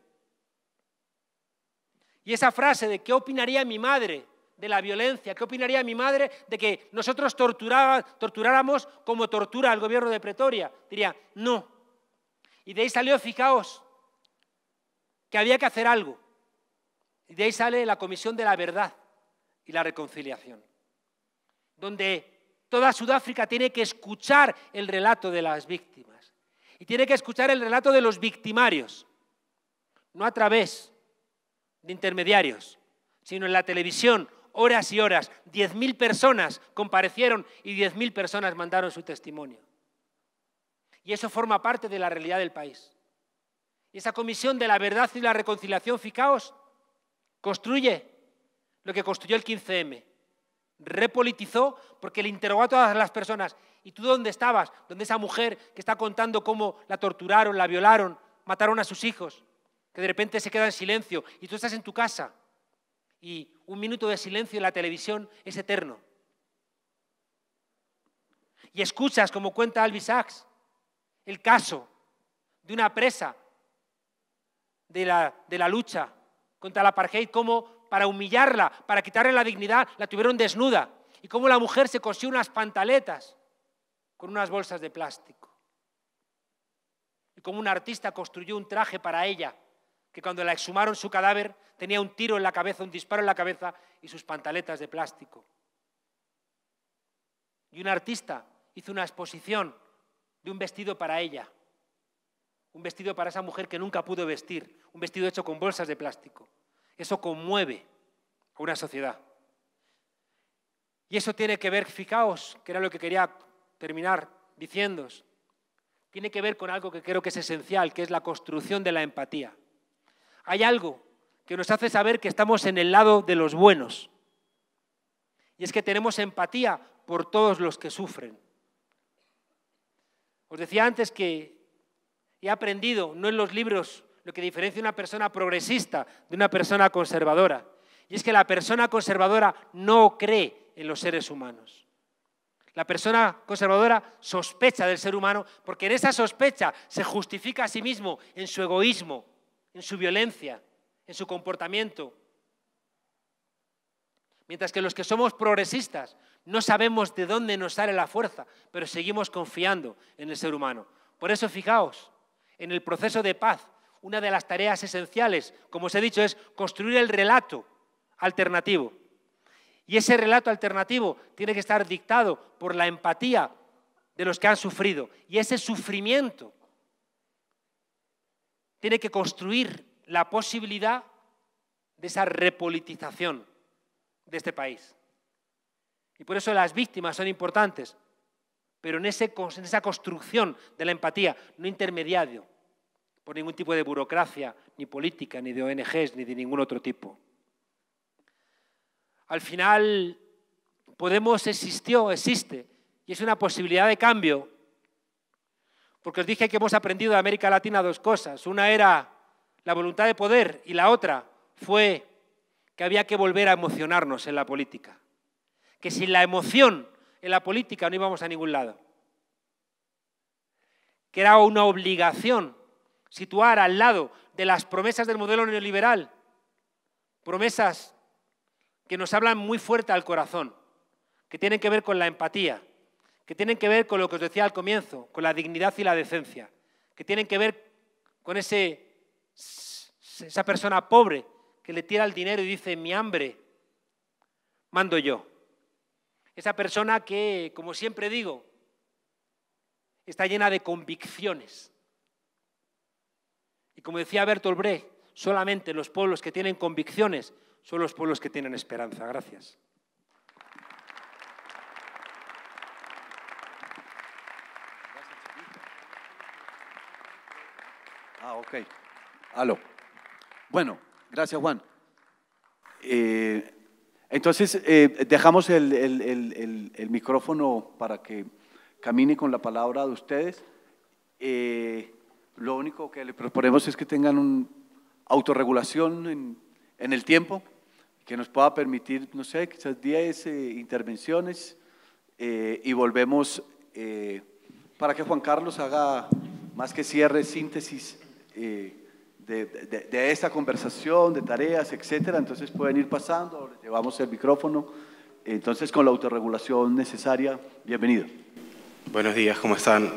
Y esa frase de qué opinaría mi madre de la violencia, qué opinaría mi madre de que nosotros torturáramos como tortura al gobierno de Pretoria, diría, no. Y de ahí salió, fijaos, que había que hacer algo. Y de ahí sale la Comisión de la Verdad y la Reconciliación donde toda Sudáfrica tiene que escuchar el relato de las víctimas y tiene que escuchar el relato de los victimarios, no a través de intermediarios, sino en la televisión, horas y horas. mil personas comparecieron y mil personas mandaron su testimonio. Y eso forma parte de la realidad del país. Y esa comisión de la verdad y la reconciliación, ficaos, construye lo que construyó el 15M, repolitizó porque le interrogó a todas las personas, ¿y tú dónde estabas? ¿Dónde esa mujer que está contando cómo la torturaron, la violaron, mataron a sus hijos? Que de repente se queda en silencio y tú estás en tu casa y un minuto de silencio en la televisión es eterno. Y escuchas, como cuenta Alvis Sachs, el caso de una presa de la, de la lucha contra la apartheid, cómo para humillarla, para quitarle la dignidad, la tuvieron desnuda. Y cómo la mujer se cosió unas pantaletas con unas bolsas de plástico. Y cómo un artista construyó un traje para ella, que cuando la exhumaron su cadáver tenía un tiro en la cabeza, un disparo en la cabeza y sus pantaletas de plástico. Y un artista hizo una exposición de un vestido para ella, un vestido para esa mujer que nunca pudo vestir, un vestido hecho con bolsas de plástico. Eso conmueve a una sociedad. Y eso tiene que ver, fijaos, que era lo que quería terminar diciéndos, tiene que ver con algo que creo que es esencial, que es la construcción de la empatía. Hay algo que nos hace saber que estamos en el lado de los buenos. Y es que tenemos empatía por todos los que sufren. Os decía antes que he aprendido, no en los libros lo que diferencia una persona progresista de una persona conservadora. Y es que la persona conservadora no cree en los seres humanos. La persona conservadora sospecha del ser humano porque en esa sospecha se justifica a sí mismo en su egoísmo, en su violencia, en su comportamiento. Mientras que los que somos progresistas no sabemos de dónde nos sale la fuerza, pero seguimos confiando en el ser humano. Por eso fijaos en el proceso de paz una de las tareas esenciales, como os he dicho, es construir el relato alternativo. Y ese relato alternativo tiene que estar dictado por la empatía de los que han sufrido. Y ese sufrimiento tiene que construir la posibilidad de esa repolitización de este país. Y por eso las víctimas son importantes, pero en, en esa construcción de la empatía, no intermediario, por ningún tipo de burocracia, ni política, ni de ONGs, ni de ningún otro tipo. Al final, Podemos existió, existe, y es una posibilidad de cambio. Porque os dije que hemos aprendido de América Latina dos cosas. Una era la voluntad de poder y la otra fue que había que volver a emocionarnos en la política. Que sin la emoción en la política no íbamos a ningún lado. Que era una obligación situar al lado de las promesas del modelo neoliberal, promesas que nos hablan muy fuerte al corazón, que tienen que ver con la empatía, que tienen que ver con lo que os decía al comienzo, con la dignidad y la decencia, que tienen que ver con ese, esa persona pobre que le tira el dinero y dice, mi hambre mando yo. Esa persona que, como siempre digo, está llena de convicciones, como decía Bertolt Brecht, solamente los pueblos que tienen convicciones son los pueblos que tienen esperanza. Gracias. Ah, ok. Aló. Bueno, gracias Juan. Eh, entonces, eh, dejamos el, micrófono para que camine con la palabra de ustedes. Eh, lo único que le proponemos es que tengan una autorregulación en, el tiempo, que nos pueda permitir, no sé, quizás 10 eh, intervenciones eh, y volvemos eh, para que Juan Carlos haga más que cierre, síntesis de, esta conversación, de tareas, etcétera. Entonces pueden ir pasando, llevamos el micrófono. Entonces, con la autorregulación necesaria, bienvenido. Buenos días, ¿cómo están?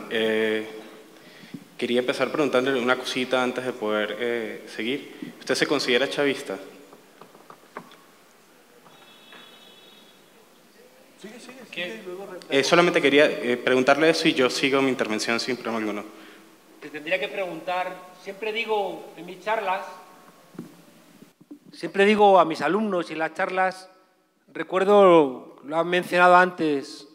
Quería empezar preguntándole una cosita antes de poder eh, seguir. ¿Usted se considera chavista? Sí, sí, sigue, luego... Eh, solamente quería eh, preguntarle eso y yo sigo mi intervención sin problema alguno. Te tendría que preguntar, siempre digo en mis charlas, siempre digo a mis alumnos y en las charlas, recuerdo, lo han mencionado antes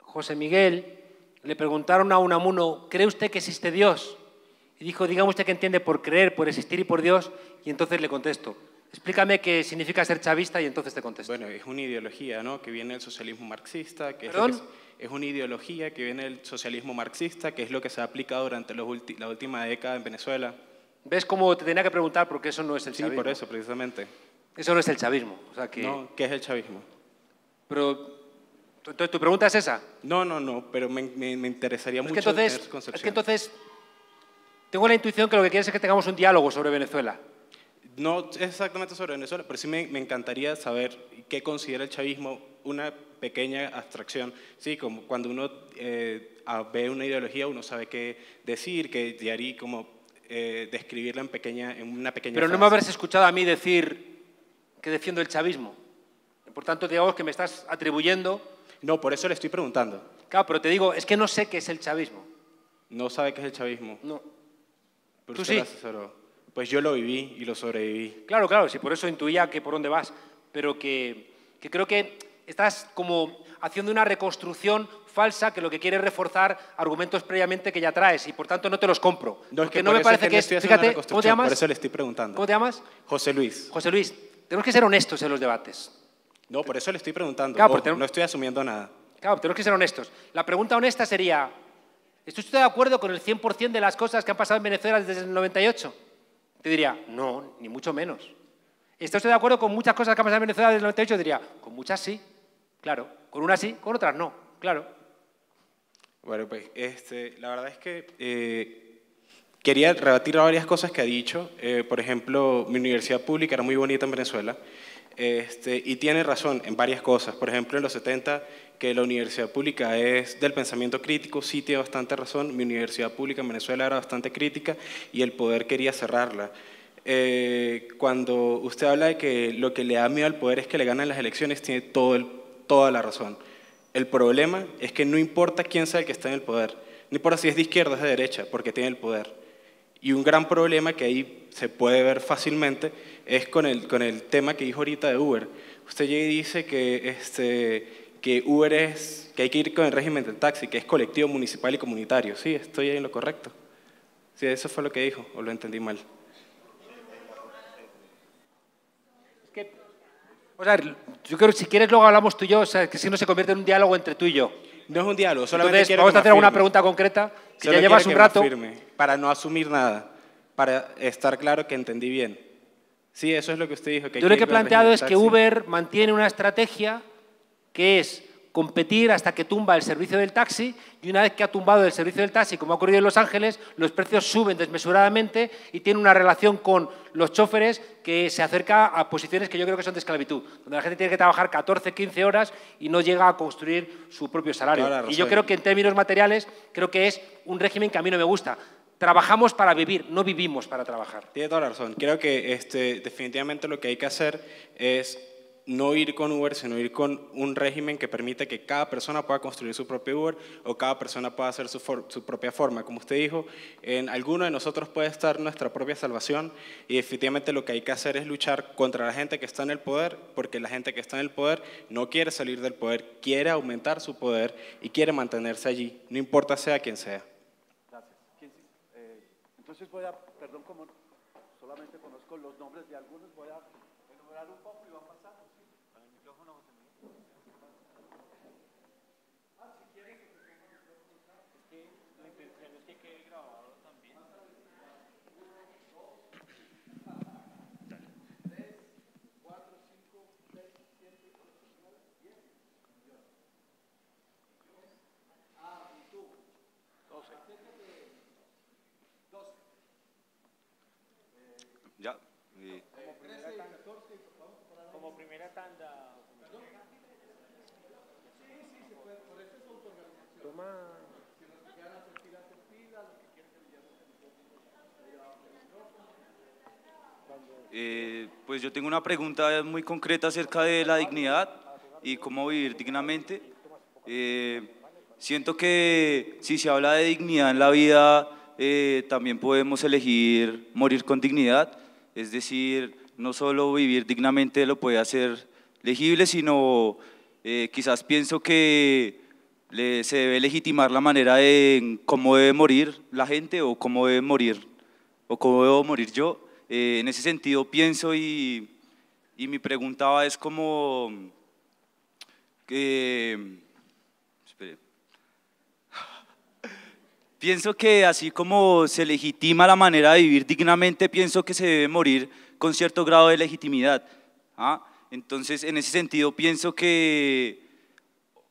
José Miguel, le preguntaron a Unamuno, ¿cree usted que existe Dios? Y dijo, diga usted qué entiende por creer, por existir y por Dios. Y entonces le contesto, explícame qué significa ser chavista y entonces te contesto. Bueno, es una ideología, ¿no? Que viene del socialismo marxista, que, es, una ideología que viene del socialismo marxista, que es lo que se ha aplicado durante la última década en Venezuela. ¿Ves cómo te tenía que preguntar? Porque eso no es el chavismo. Sí, por eso, precisamente. Eso no es el chavismo. O sea que... No, ¿qué es el chavismo? Pero entonces, ¿tu pregunta es esa? No, no, no, pero me, me, interesaría mucho que entonces, Es que entonces, tengo la intuición que lo que quieres es que tengamos un diálogo sobre Venezuela. No exactamente sobre Venezuela, pero sí me, encantaría saber qué considera el chavismo una pequeña abstracción. Sí, como cuando uno eh, ve una ideología, uno sabe qué decir, qué diarí, como eh, describirla en, en una pequeña. Pero no me habrás escuchado a mí decir que defiendo el chavismo. Por tanto, digamos que me estás atribuyendo no, por eso le estoy preguntando. Claro, pero te digo, es que no sé qué es el chavismo. No sabe qué es el chavismo. No. ¿Tú sí? Pues yo lo viví y lo sobreviví. Claro, claro, sí, por eso intuía que por dónde vas. Pero que, que creo que estás como haciendo una reconstrucción falsa que lo que quiere es reforzar argumentos previamente que ya traes y por tanto no te los compro. No, es que no me parece que, fíjate, ¿cómo te llamas? Por eso le estoy preguntando. ¿Cómo te llamas? José Luis. José Luis, tenemos que ser honestos en los debates. No, por eso le estoy preguntando. No estoy asumiendo nada. Claro, tenemos que ser honestos. La pregunta honesta sería, ¿está usted de acuerdo con el 100% de las cosas que han pasado en Venezuela desde el 98? Te diría, no, ni mucho menos. ¿Está usted de acuerdo con muchas cosas que han pasado en Venezuela desde el 98? Te diría, con muchas sí, claro. Con unas sí, con otras no, claro. Bueno, pues este, la verdad es que eh, quería rebatir varias cosas que ha dicho. Eh, por ejemplo, mi universidad pública era muy bonita en Venezuela este, y tiene razón en varias cosas. Por ejemplo, en los 70, que la universidad pública es del pensamiento crítico, sí tiene bastante razón. Mi universidad pública en Venezuela era bastante crítica y el poder quería cerrarla. Eh, cuando usted habla de que lo que le da miedo al poder es que le ganen las elecciones, tiene toda la razón. El problema es que no importa quién sea el que está en el poder, no importa si es de izquierda o es de derecha, porque tiene el poder. Y un gran problema que ahí se puede ver fácilmente es con el, tema que dijo ahorita de Uber. Usted dice que, este, que Uber es, que hay que ir con el régimen del taxi, que es colectivo, municipal y comunitario. Sí, estoy ahí en lo correcto. Sí, eso fue lo que dijo, o lo entendí mal. o sea, yo creo que si quieres luego hablamos tú y yo, o sea, que si no se convierte en un diálogo entre tú y yo. No es un diálogo, solamente Entonces, vamos a hacer alguna pregunta concreta que ya llevas un rato. para no asumir nada, para estar claro que entendí bien. Sí, eso es lo que usted dijo. Yo lo que he planteado es que Uber mantiene una estrategia que es competir hasta que tumba el servicio del taxi y una vez que ha tumbado el servicio del taxi, como ha ocurrido en Los Ángeles, los precios suben desmesuradamente y tiene una relación con los choferes que se acerca a posiciones que yo creo que son de esclavitud, donde la gente tiene que trabajar 14, 15 horas y no llega a construir su propio salario. y yo creo que en términos materiales, creo que es un régimen que a mí no me gusta. Trabajamos para vivir, no vivimos para trabajar. Tiene toda la razón. Creo que este, definitivamente lo que hay que hacer es no ir con Uber, sino ir con un régimen que permite que cada persona pueda construir su propio Uber o cada persona pueda hacer su propia forma. Como usted dijo, en alguno de nosotros puede estar nuestra propia salvación y definitivamente lo que hay que hacer es luchar contra la gente que está en el poder, porque la gente que está en el poder no quiere salir del poder, quiere aumentar su poder y quiere mantenerse allí, no importa sea quien sea. Entonces voy a, perdón, como solamente conozco los nombres de algunos, voy a enumerar un poco. Eh, pues yo tengo una pregunta muy concreta acerca de la dignidad y cómo vivir dignamente. Eh, siento que si se habla de dignidad en la vida, eh, también podemos elegir morir con dignidad, es decir, no solo vivir dignamente lo puede hacer legible, sino eh, quizás pienso que se debe legitimar la manera de cómo debe morir la gente o cómo debe morir o cómo debo morir yo. Eh, en ese sentido pienso y, y mi pregunta es como... que pienso que así como se legitima la manera de vivir dignamente, pienso que se debe morir con cierto grado de legitimidad. ¿ah? Entonces, en ese sentido, pienso que,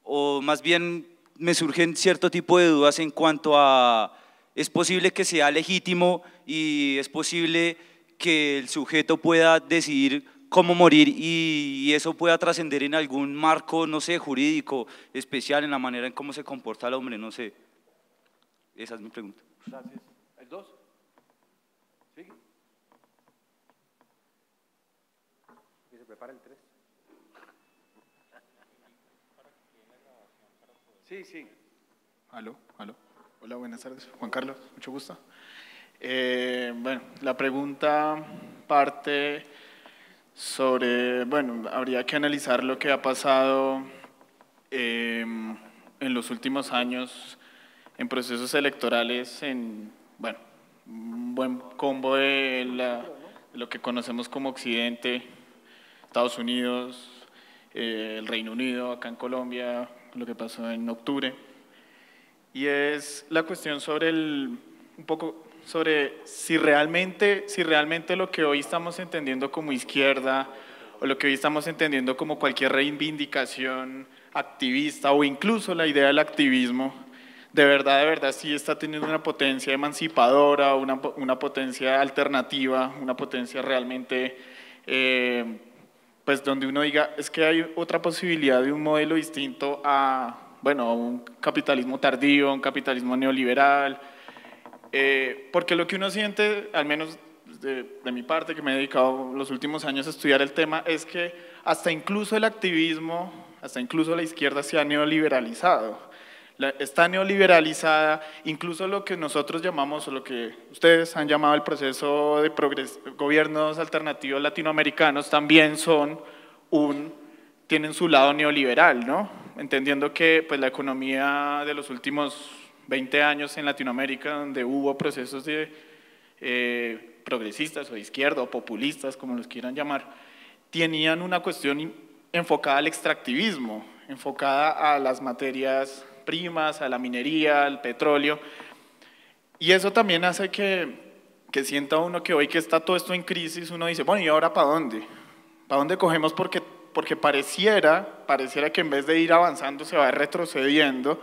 o más bien me surgen cierto tipo de dudas en cuanto a, es posible que sea legítimo y es posible que el sujeto pueda decidir cómo morir y, eso pueda trascender en algún marco, no sé, jurídico, especial en la manera en cómo se comporta el hombre, no sé. Esa es mi pregunta. Sí, sí. Aló, aló. Hola, buenas tardes. Juan Carlos, mucho gusto. Eh, bueno, la pregunta parte sobre, bueno, habría que analizar lo que ha pasado em, en los últimos años en procesos electorales, en, bueno, un buen combo de, la, lo que conocemos como Occidente, Estados Unidos, eh, el Reino Unido, acá en Colombia, lo que pasó en octubre. Y es la cuestión sobre el, un poco sobre si realmente, si realmente lo que hoy estamos entendiendo como izquierda o lo que hoy estamos entendiendo como cualquier reivindicación activista o incluso la idea del activismo, de verdad, de verdad sí está teniendo una potencia emancipadora, una, una potencia alternativa, una potencia realmente eh, pues donde uno diga, es que hay otra posibilidad de un modelo distinto a, bueno, un capitalismo tardío, un capitalismo neoliberal, eh, porque lo que uno siente, al menos de, mi parte, que me he dedicado los últimos años a estudiar el tema, es que hasta incluso el activismo, hasta incluso la izquierda se ha neoliberalizado está neoliberalizada, incluso lo que nosotros llamamos o lo que ustedes han llamado el proceso de gobiernos alternativos latinoamericanos también son un tienen su lado neoliberal, ¿no? Entendiendo que pues la economía de los últimos 20 años en Latinoamérica donde hubo procesos de eh, progresistas o de izquierda o populistas, como los quieran llamar, tenían una cuestión enfocada al extractivismo, enfocada a las materias primas, a la minería, al petróleo. Y eso también hace que, sienta uno que hoy que está todo esto en crisis, uno dice, bueno, ¿y ahora para dónde? ¿Para dónde cogemos? Porque, pareciera, pareciera que en vez de ir avanzando se va retrocediendo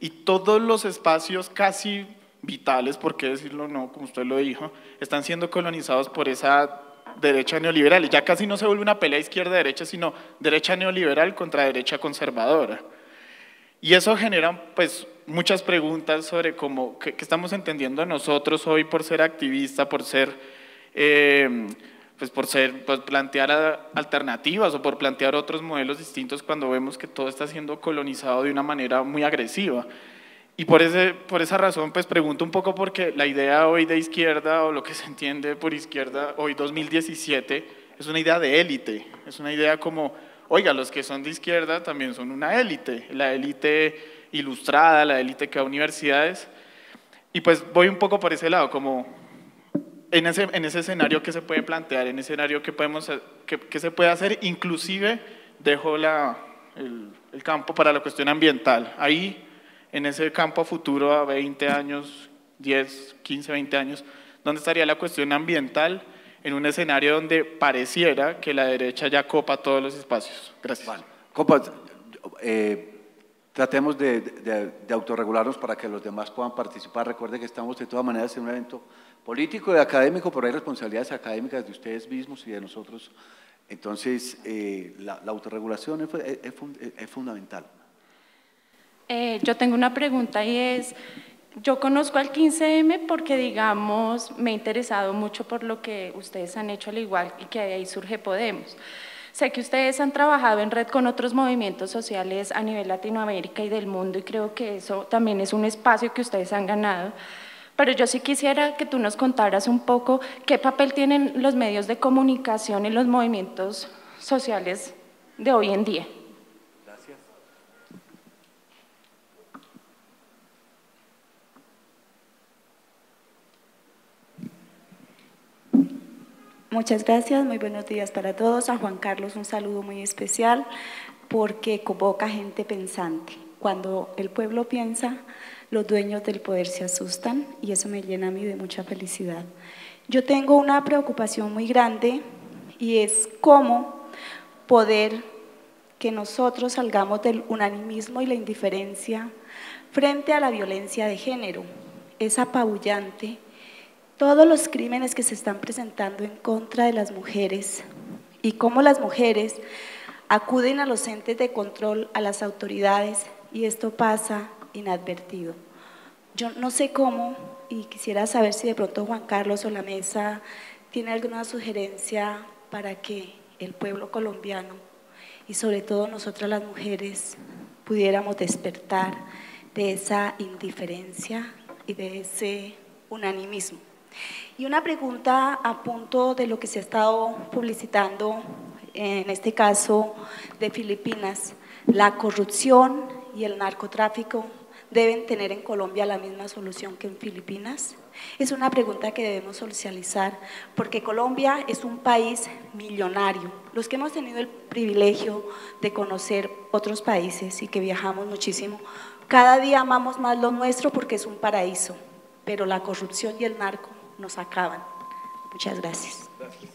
y todos los espacios casi vitales, por qué decirlo no, como usted lo dijo, están siendo colonizados por esa derecha neoliberal. ya casi no se vuelve una pelea izquierda-derecha, sino derecha neoliberal contra derecha conservadora. Y eso genera pues muchas preguntas sobre cómo qué, estamos entendiendo nosotros hoy por ser activista, por ser eh, pues por ser pues plantear alternativas o por plantear otros modelos distintos cuando vemos que todo está siendo colonizado de una manera muy agresiva. Y por, por esa razón, pues pregunto un poco porque la idea hoy de izquierda o lo que se entiende por izquierda hoy 2017 es una idea de élite, es una idea como Oiga, los que son de izquierda también son una élite, la élite ilustrada, la élite que va a universidades. Y pues voy un poco por ese lado, como en ese, en ese escenario que se puede plantear, en ese escenario que, podemos, que, que se puede hacer, inclusive dejo la, el, campo para la cuestión ambiental. Ahí, en ese campo futuro, a 20 años, 10, 15, 20 años, ¿dónde estaría la cuestión ambiental? en un escenario donde pareciera que la derecha ya copa todos los espacios. Gracias. Eh, tratemos de, autorregularnos para que los demás puedan participar. Recuerden que estamos de todas maneras en un evento político y académico, pero hay responsabilidades académicas de ustedes mismos y de nosotros. Entonces, eh, la, autorregulación es, fundamental. Eh, yo tengo una pregunta y es... Yo conozco al 15M porque, digamos, me he interesado mucho por lo que ustedes han hecho al igual y que ahí surge Podemos. Sé que ustedes han trabajado en red con otros movimientos sociales a nivel Latinoamérica y del mundo y creo que eso también es un espacio que ustedes han ganado. Pero yo sí quisiera que tú nos contaras un poco qué papel tienen los medios de comunicación en los movimientos sociales de hoy en día. Muchas gracias, muy buenos días para todos. A Juan Carlos un saludo muy especial porque convoca gente pensante. Cuando el pueblo piensa, los dueños del poder se asustan y eso me llena a mí de mucha felicidad. Yo tengo una preocupación muy grande y es cómo poder que nosotros salgamos del unanimismo y la indiferencia frente a la violencia de género. Es apabullante todos los crímenes que se están presentando en contra de las mujeres y cómo las mujeres acuden a los entes de control, a las autoridades, y esto pasa inadvertido. Yo no sé cómo, y quisiera saber si de pronto Juan Carlos o la mesa tiene alguna sugerencia para que el pueblo colombiano y sobre todo nosotras las mujeres pudiéramos despertar de esa indiferencia y de ese unanimismo. Y una pregunta a punto de lo que se ha estado publicitando, en este caso de Filipinas. La corrupción y el narcotráfico deben tener en Colombia la misma solución que en Filipinas? Es una pregunta que debemos socializar, porque Colombia es un país millonario. Los que hemos tenido el privilegio de conocer otros países y que viajamos muchísimo, cada día amamos más lo nuestro porque es un paraíso, pero la corrupción y el narco nos acaban. Muchas gracias. gracias.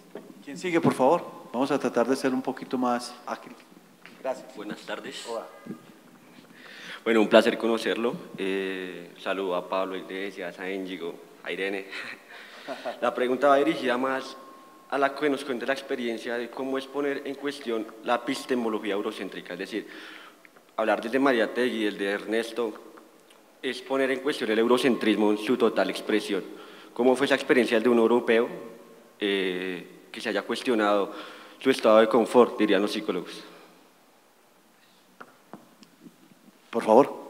¿Quién sigue, por favor? Vamos a tratar de ser un poquito más ágil. Gracias. Buenas tardes. Hola. Bueno, un placer conocerlo. Eh, saludo a Pablo Iglesias, a Enjigo, a Irene. La pregunta va dirigida más a la que nos cuente la experiencia de cómo es poner en cuestión la epistemología eurocéntrica, es decir, hablar desde Mariategui y el de Ernesto es poner en cuestión el eurocentrismo en su total expresión. ¿Cómo fue esa experiencia de un europeo eh, que se haya cuestionado su estado de confort, dirían los psicólogos? Por favor.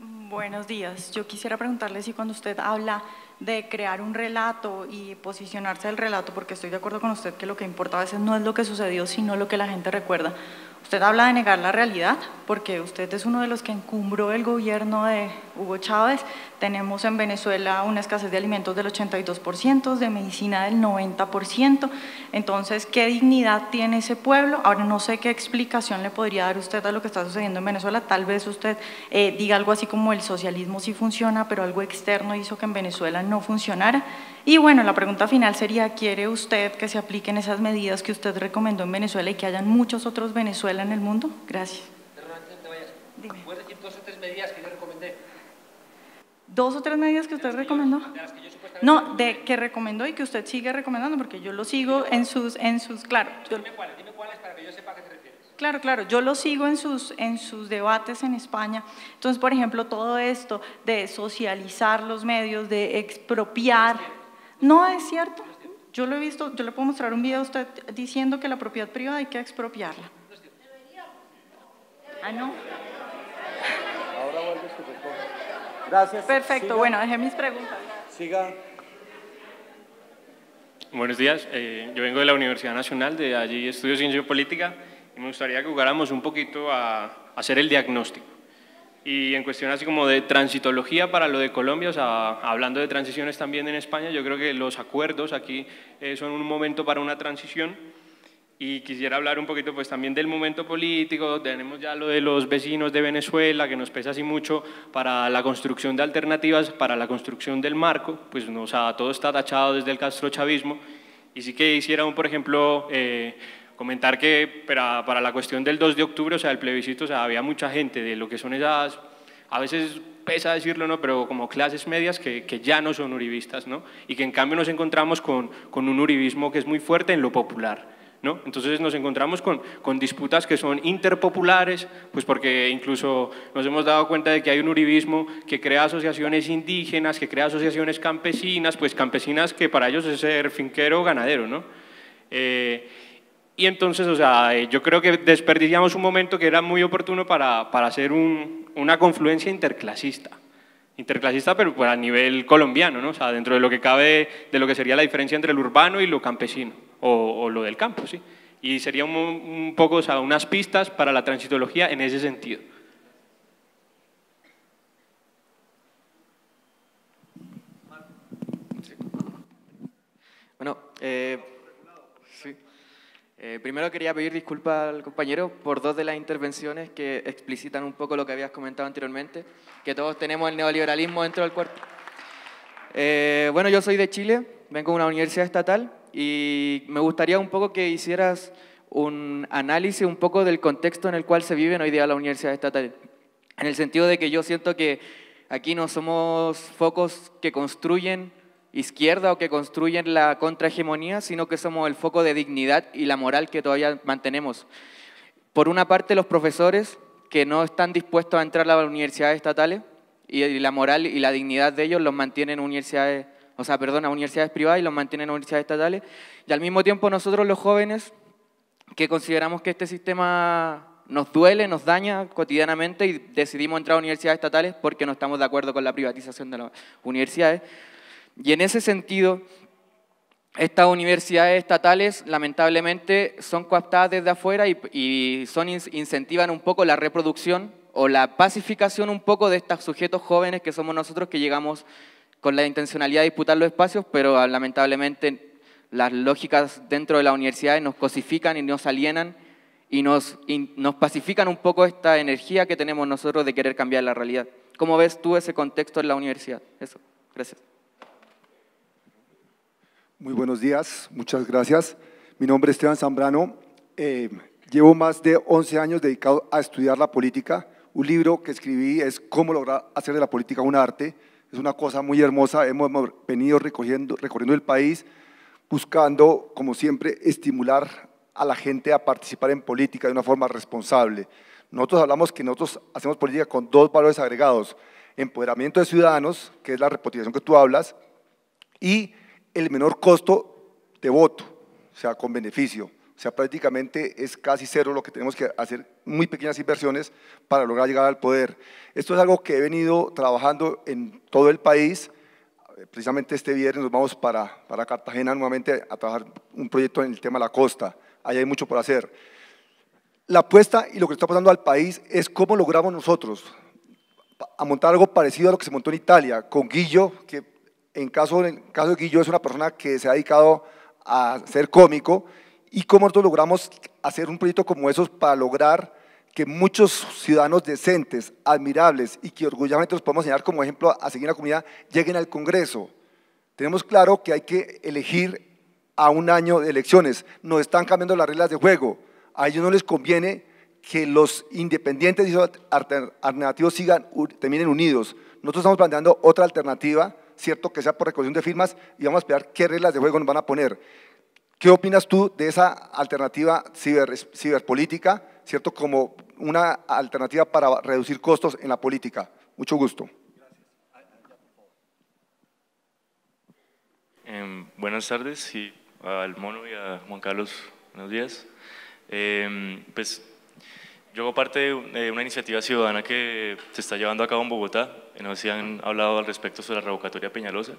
Buenos días. Yo quisiera preguntarle si cuando usted habla de crear un relato y posicionarse el relato, porque estoy de acuerdo con usted que lo que importa a veces no es lo que sucedió, sino lo que la gente recuerda. Usted habla de negar la realidad, porque usted es uno de los que encumbró el gobierno de Hugo Chávez, tenemos en Venezuela una escasez de alimentos del 82%, de medicina del 90%. Entonces, ¿qué dignidad tiene ese pueblo? Ahora, no sé qué explicación le podría dar usted a lo que está sucediendo en Venezuela. Tal vez usted eh, diga algo así como el socialismo sí funciona, pero algo externo hizo que en Venezuela no funcionara. Y bueno, la pregunta final sería, ¿quiere usted que se apliquen esas medidas que usted recomendó en Venezuela y que hayan muchos otros Venezuela en el mundo? Gracias. Dime. decir medidas dos o tres medidas que usted recomendó. No, de que recomendó y que usted sigue recomendando, porque yo lo sigo en sus, en sus, claro. dime para que yo sepa qué Claro, claro, yo lo sigo en sus, en sus debates en España. Entonces, por ejemplo, todo esto de socializar los medios, de expropiar, no es cierto. Yo lo he visto, yo le puedo mostrar un video a usted diciendo que la propiedad privada hay que expropiarla. Ah, no. Gracias. Perfecto, bueno, dejé mis preguntas. Siga. Buenos días, eh, yo vengo de la Universidad Nacional, de allí estudio Ciencia y Política y me gustaría que jugáramos un poquito a, hacer el diagnóstico. Y en cuestión así como de transitología para lo de Colombia, o sea, hablando de transiciones también en España, yo creo que los acuerdos aquí eh, son un momento para una transición y quisiera hablar un poquito pues también del momento político, tenemos ya lo de los vecinos de Venezuela que nos pesa así mucho para la construcción de alternativas, para la construcción del marco, pues no, o sea, todo está tachado desde el castrochavismo y sí que un por ejemplo, eh, comentar que para, para, la cuestión del 2 de octubre, o sea, el plebiscito, o sea, había mucha gente de lo que son esas, a veces pesa decirlo, ¿no? pero como clases medias que, que ya no son uribistas, ¿no? y que en cambio nos encontramos con, con un uribismo que es muy fuerte en lo popular entonces nos encontramos con, disputas que son interpopulares, pues porque incluso nos hemos dado cuenta de que hay un uribismo que crea asociaciones indígenas, que crea asociaciones campesinas, pues campesinas que para ellos es ser finquero o ganadero, ¿no? Eh, y entonces, o sea, eh, yo creo que desperdiciamos un momento que era muy oportuno para, hacer una confluencia interclasista interclasista, pero pues, a nivel colombiano, ¿no? o sea, dentro de lo que cabe de lo que sería la diferencia entre el urbano y lo campesino o, lo del campo, ¿sí? Y serían un, poco, o sea, unas pistas para la transitología en ese sentido. Bueno, eh, eh, primero quería pedir disculpas al compañero por dos de las intervenciones que explicitan un poco lo que habías comentado anteriormente, que todos tenemos el neoliberalismo dentro del cuerpo. Eh, bueno, yo soy de Chile, vengo de una universidad estatal y me gustaría un poco que hicieras un análisis un poco del contexto en el cual se vive hoy día la Universidad Estatal, en el sentido de que yo siento que aquí no somos focos que construyen izquierda o que construyen la contrahegemonía, sino que somos el foco de dignidad y la moral que todavía mantenemos. Por una parte, los profesores que no están dispuestos a entrar a las universidades estatales y la moral y la dignidad de ellos los mantienen universidades o sea, perdón, a universidades privadas y los mantienen universidades estatales. Y al mismo tiempo nosotros los jóvenes que consideramos que este sistema nos duele, nos daña cotidianamente y decidimos entrar a universidades estatales porque no estamos de acuerdo con la privatización de las universidades. Y en ese sentido, estas universidades estatales lamentablemente son coaptadas desde afuera y, y son, incentivan un poco la reproducción o la pacificación un poco de estos sujetos jóvenes que somos nosotros que llegamos con la intencionalidad de disputar los espacios, pero ah, lamentablemente las lógicas dentro de la universidad nos cosifican y nos alienan y nos, pacifican un poco esta energía que tenemos nosotros de querer cambiar la realidad. ¿Cómo ves tú ese contexto en la universidad? Eso, gracias. Muy buenos días, muchas gracias. Mi nombre es Esteban Zambrano. Eh, llevo más de 11 años dedicado a estudiar la política. Un libro que escribí es Cómo lograr hacer de la política un arte es una cosa muy hermosa. Hemos venido recorriendo el país buscando, como siempre, estimular a la gente a participar en política de una forma responsable. Nosotros hablamos que nosotros hacemos política con dos valores agregados, empoderamiento de ciudadanos, que es la reputación que tú hablas, y el menor costo de voto, o sea, con beneficio. O sea, prácticamente es casi cero lo que tenemos que hacer, muy pequeñas inversiones para lograr llegar al poder. Esto es algo que he venido trabajando en todo el país. Precisamente este viernes nos vamos para, para Cartagena nuevamente a trabajar un proyecto en el tema de la costa. Ahí hay mucho por hacer. La apuesta y lo que está pasando al país es cómo logramos nosotros a montar algo parecido a lo que se montó en Italia, con Guillo, que en caso, en caso de Guillo es una persona que se ha dedicado a ser cómico y cómo nosotros logramos hacer un proyecto como esos para lograr que muchos ciudadanos decentes, admirables y que orgullosamente los podemos enseñar, como ejemplo a seguir en la comunidad, lleguen al Congreso. Tenemos claro que hay que elegir a un año de elecciones. Nos están cambiando las reglas de juego. A ellos no les conviene que los independientes y los alternativos sigan, terminen unidos. Nosotros estamos planteando otra alternativa, cierto que sea por recolección de firmas, y vamos a esperar qué reglas de juego nos van a poner. ¿Qué opinas tú de esa alternativa ciber, ciberpolítica, ¿cierto? Como una alternativa para reducir costos en la política. Mucho gusto. Em, buenas tardes y al Mono y a Juan Carlos, buenos días. Em, pues yo hago parte de una iniciativa ciudadana que se está llevando a cabo en Bogotá. No sé si han hablado al respecto sobre la revocatoria Peñalosa.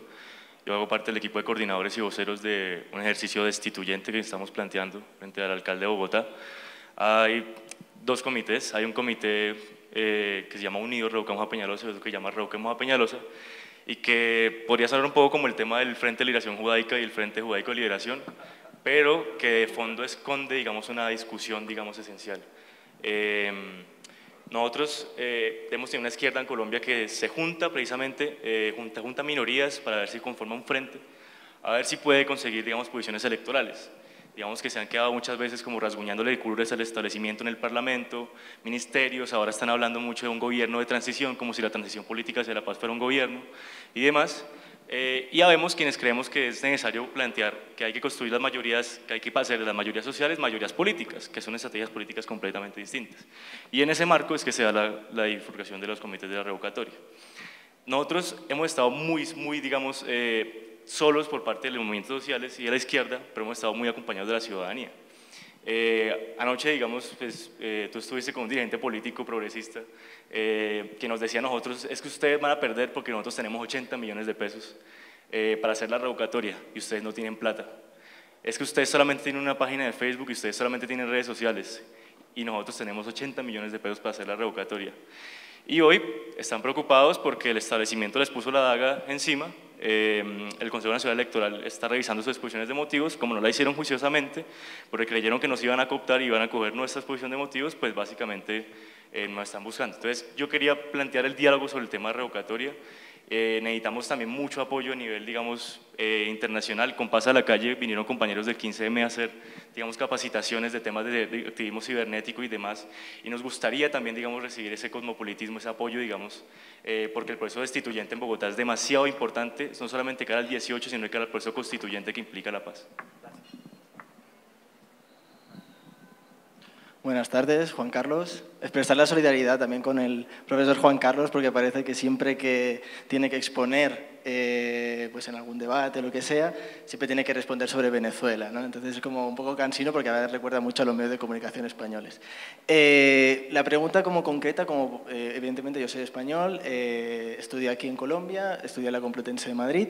Yo hago parte del equipo de coordinadores y voceros de un ejercicio destituyente que estamos planteando frente al alcalde de Bogotá. Hay dos comités, hay un comité eh, que se llama Unido Reucamos a Peñalosa, otro que se llama Reucamos a Peñalosa, y que podría ser un poco como el tema del Frente de Liberación Judaica y el Frente Judaico de Liberación, pero que de fondo esconde, digamos, una discusión, digamos, esencial. Eh, nosotros tenemos eh, una izquierda en Colombia que se junta precisamente, eh, junta, junta minorías para ver si conforma un frente, a ver si puede conseguir, digamos, posiciones electorales. Digamos que se han quedado muchas veces como rasguñándole de culo el establecimiento en el Parlamento, ministerios, ahora están hablando mucho de un gobierno de transición, como si la transición política hacia la paz fuera un gobierno y demás. Eh, y habemos quienes creemos que es necesario plantear que hay que construir las mayorías, que hay que pasar de las mayorías sociales, mayorías políticas, que son estrategias políticas completamente distintas. Y en ese marco es que se da la, la de los comités de la revocatoria. Nosotros hemos estado muy, muy digamos, eh, solos por parte de los movimientos sociales y de la izquierda, pero hemos estado muy acompañados de la ciudadanía. Eh, anoche, digamos, pues, eh, tú estuviste con un dirigente político progresista eh, que nos decía a nosotros, es que ustedes van a perder porque nosotros tenemos 80 millones de pesos para hacer la revocatoria y ustedes no tienen plata. Es que ustedes solamente tienen una página de Facebook y ustedes solamente tienen redes sociales y nosotros tenemos 80 millones de pesos para hacer la revocatoria. Y hoy están preocupados porque el establecimiento les puso la daga encima Em, el Consejo Nacional Electoral está revisando sus exposiciones de motivos, como no la hicieron juiciosamente, porque creyeron que nos iban a cooptar y iban a coger nuestra exposición de motivos, pues básicamente eh, nos están buscando. Entonces yo quería plantear el diálogo sobre el tema de revocatoria, eh, necesitamos también mucho apoyo a nivel, digamos, eh, internacional. Con Paz a la Calle vinieron compañeros del 15M a hacer, digamos, capacitaciones de temas de, activismo cibernético y demás. Y nos gustaría también, digamos, recibir ese cosmopolitismo, ese apoyo, digamos, eh, porque el proceso destituyente en Bogotá es demasiado importante, no solamente cara al 18, sino cara al proceso constituyente que implica la paz. Buenas tardes, Juan Carlos. Expresar la solidaridad también con el profesor Juan Carlos, porque parece que siempre que tiene que exponer eh, pues en algún debate, o lo que sea, siempre tiene que responder sobre Venezuela. Entonces es como un poco cansino porque a veces recuerda mucho a los medios de comunicación españoles. Eh, la pregunta como concreta, como eh, evidentemente yo soy español, estudio aquí en Colombia, estudio en la Complutense de Madrid.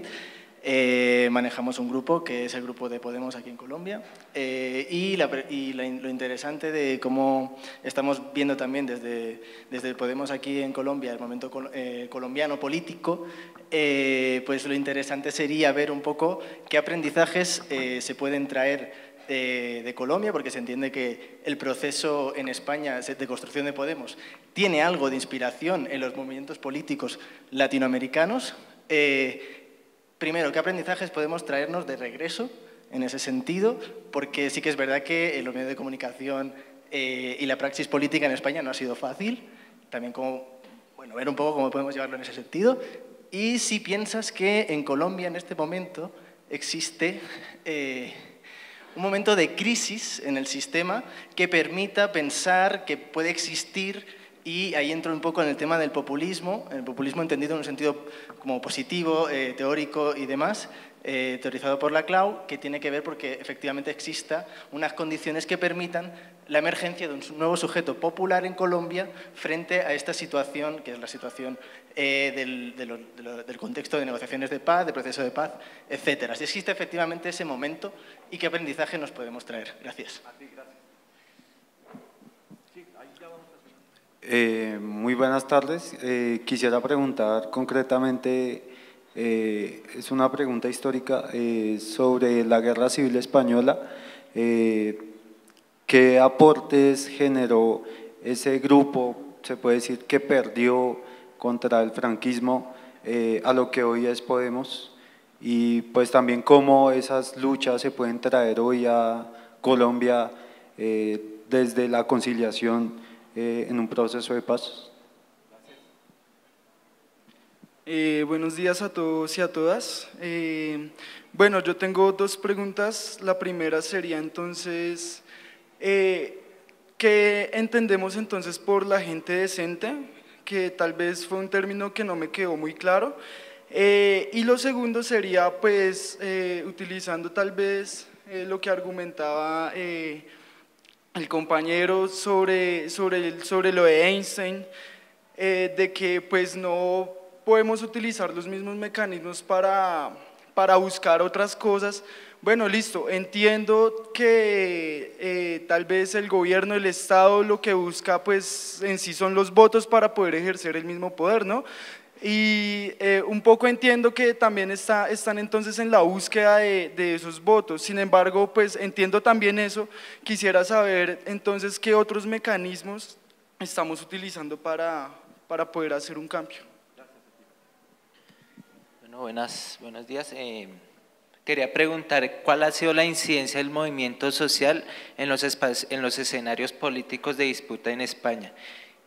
Eh, manejamos un grupo que es el grupo de Podemos aquí en Colombia eh, y, lo interesante de cómo estamos viendo también desde, desde Podemos aquí en Colombia, el momento eh, colombiano político, pues lo interesante sería ver un poco qué aprendizajes se pueden traer de, Colombia, porque se entiende que el proceso en España de construcción de Podemos tiene algo de inspiración en los movimientos políticos latinoamericanos primero, ¿qué aprendizajes podemos traernos de regreso en ese sentido? Porque sí que es verdad que los medios de comunicación eh, y la praxis política en España no ha sido fácil. También como, bueno, ver un poco cómo podemos llevarlo en ese sentido. Y si piensas que en Colombia en este momento existe eh, un momento de crisis en el sistema que permita pensar que puede existir y ahí entro un poco en el tema del populismo, el populismo entendido en un sentido como positivo, eh, teórico y demás, eh, teorizado por la Clau, que tiene que ver porque efectivamente exista unas condiciones que permitan la emergencia de un nuevo sujeto popular en Colombia frente a esta situación, que es la situación eh, del, contexto de negociaciones de paz, de proceso de paz, etc. Si existe efectivamente ese momento y qué aprendizaje nos podemos traer. gracias. Eh, muy buenas tardes. Eh, quisiera preguntar concretamente, eh, es una pregunta histórica sobre la Guerra Civil Española. ¿Qué aportes generó ese grupo, se puede decir, que perdió contra el franquismo a lo que hoy es Podemos? Y pues también cómo esas luchas se pueden traer hoy a Colombia desde la conciliación eh, en un proceso de pasos. Eh, buenos días a todos y a todas. Eh, bueno, yo tengo dos preguntas. La primera sería entonces, ¿qué entendemos entonces por la gente decente? Que tal vez fue un término que no me quedó muy claro. y lo segundo sería, pues, utilizando tal vez lo que argumentaba el compañero sobre, sobre, sobre lo de Einstein, eh, de que pues no podemos utilizar los mismos mecanismos para, para buscar otras cosas. Bueno, listo, entiendo que eh, tal vez el gobierno, el Estado, lo que busca pues en sí son los votos para poder ejercer el mismo poder, ¿no? Y eh, un poco entiendo que también está, están entonces en la búsqueda de, esos votos. Sin embargo, pues entiendo también eso. Quisiera saber entonces qué otros mecanismos estamos utilizando para, para poder hacer un cambio. Bueno, buenas, buenos días. Eh, quería preguntar cuál ha sido la incidencia del movimiento social en los, en los escenarios políticos de disputa en España.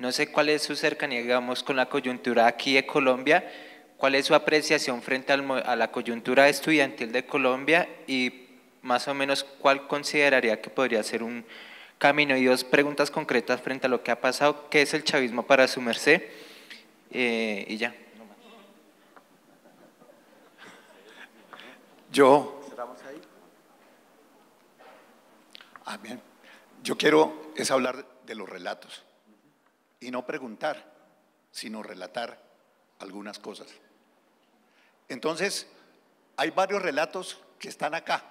No sé cuál es su cercanía, digamos, con la coyuntura aquí de Colombia, cuál es su apreciación frente a la coyuntura estudiantil de Colombia y más o menos cuál consideraría que podría ser un camino. Y dos preguntas concretas frente a lo que ha pasado, ¿qué es el chavismo para su merced? Eh, y ya. Yo. Ah, bien. Yo quiero es hablar de los relatos y no preguntar, sino relatar algunas cosas. Entonces, hay varios relatos que están acá.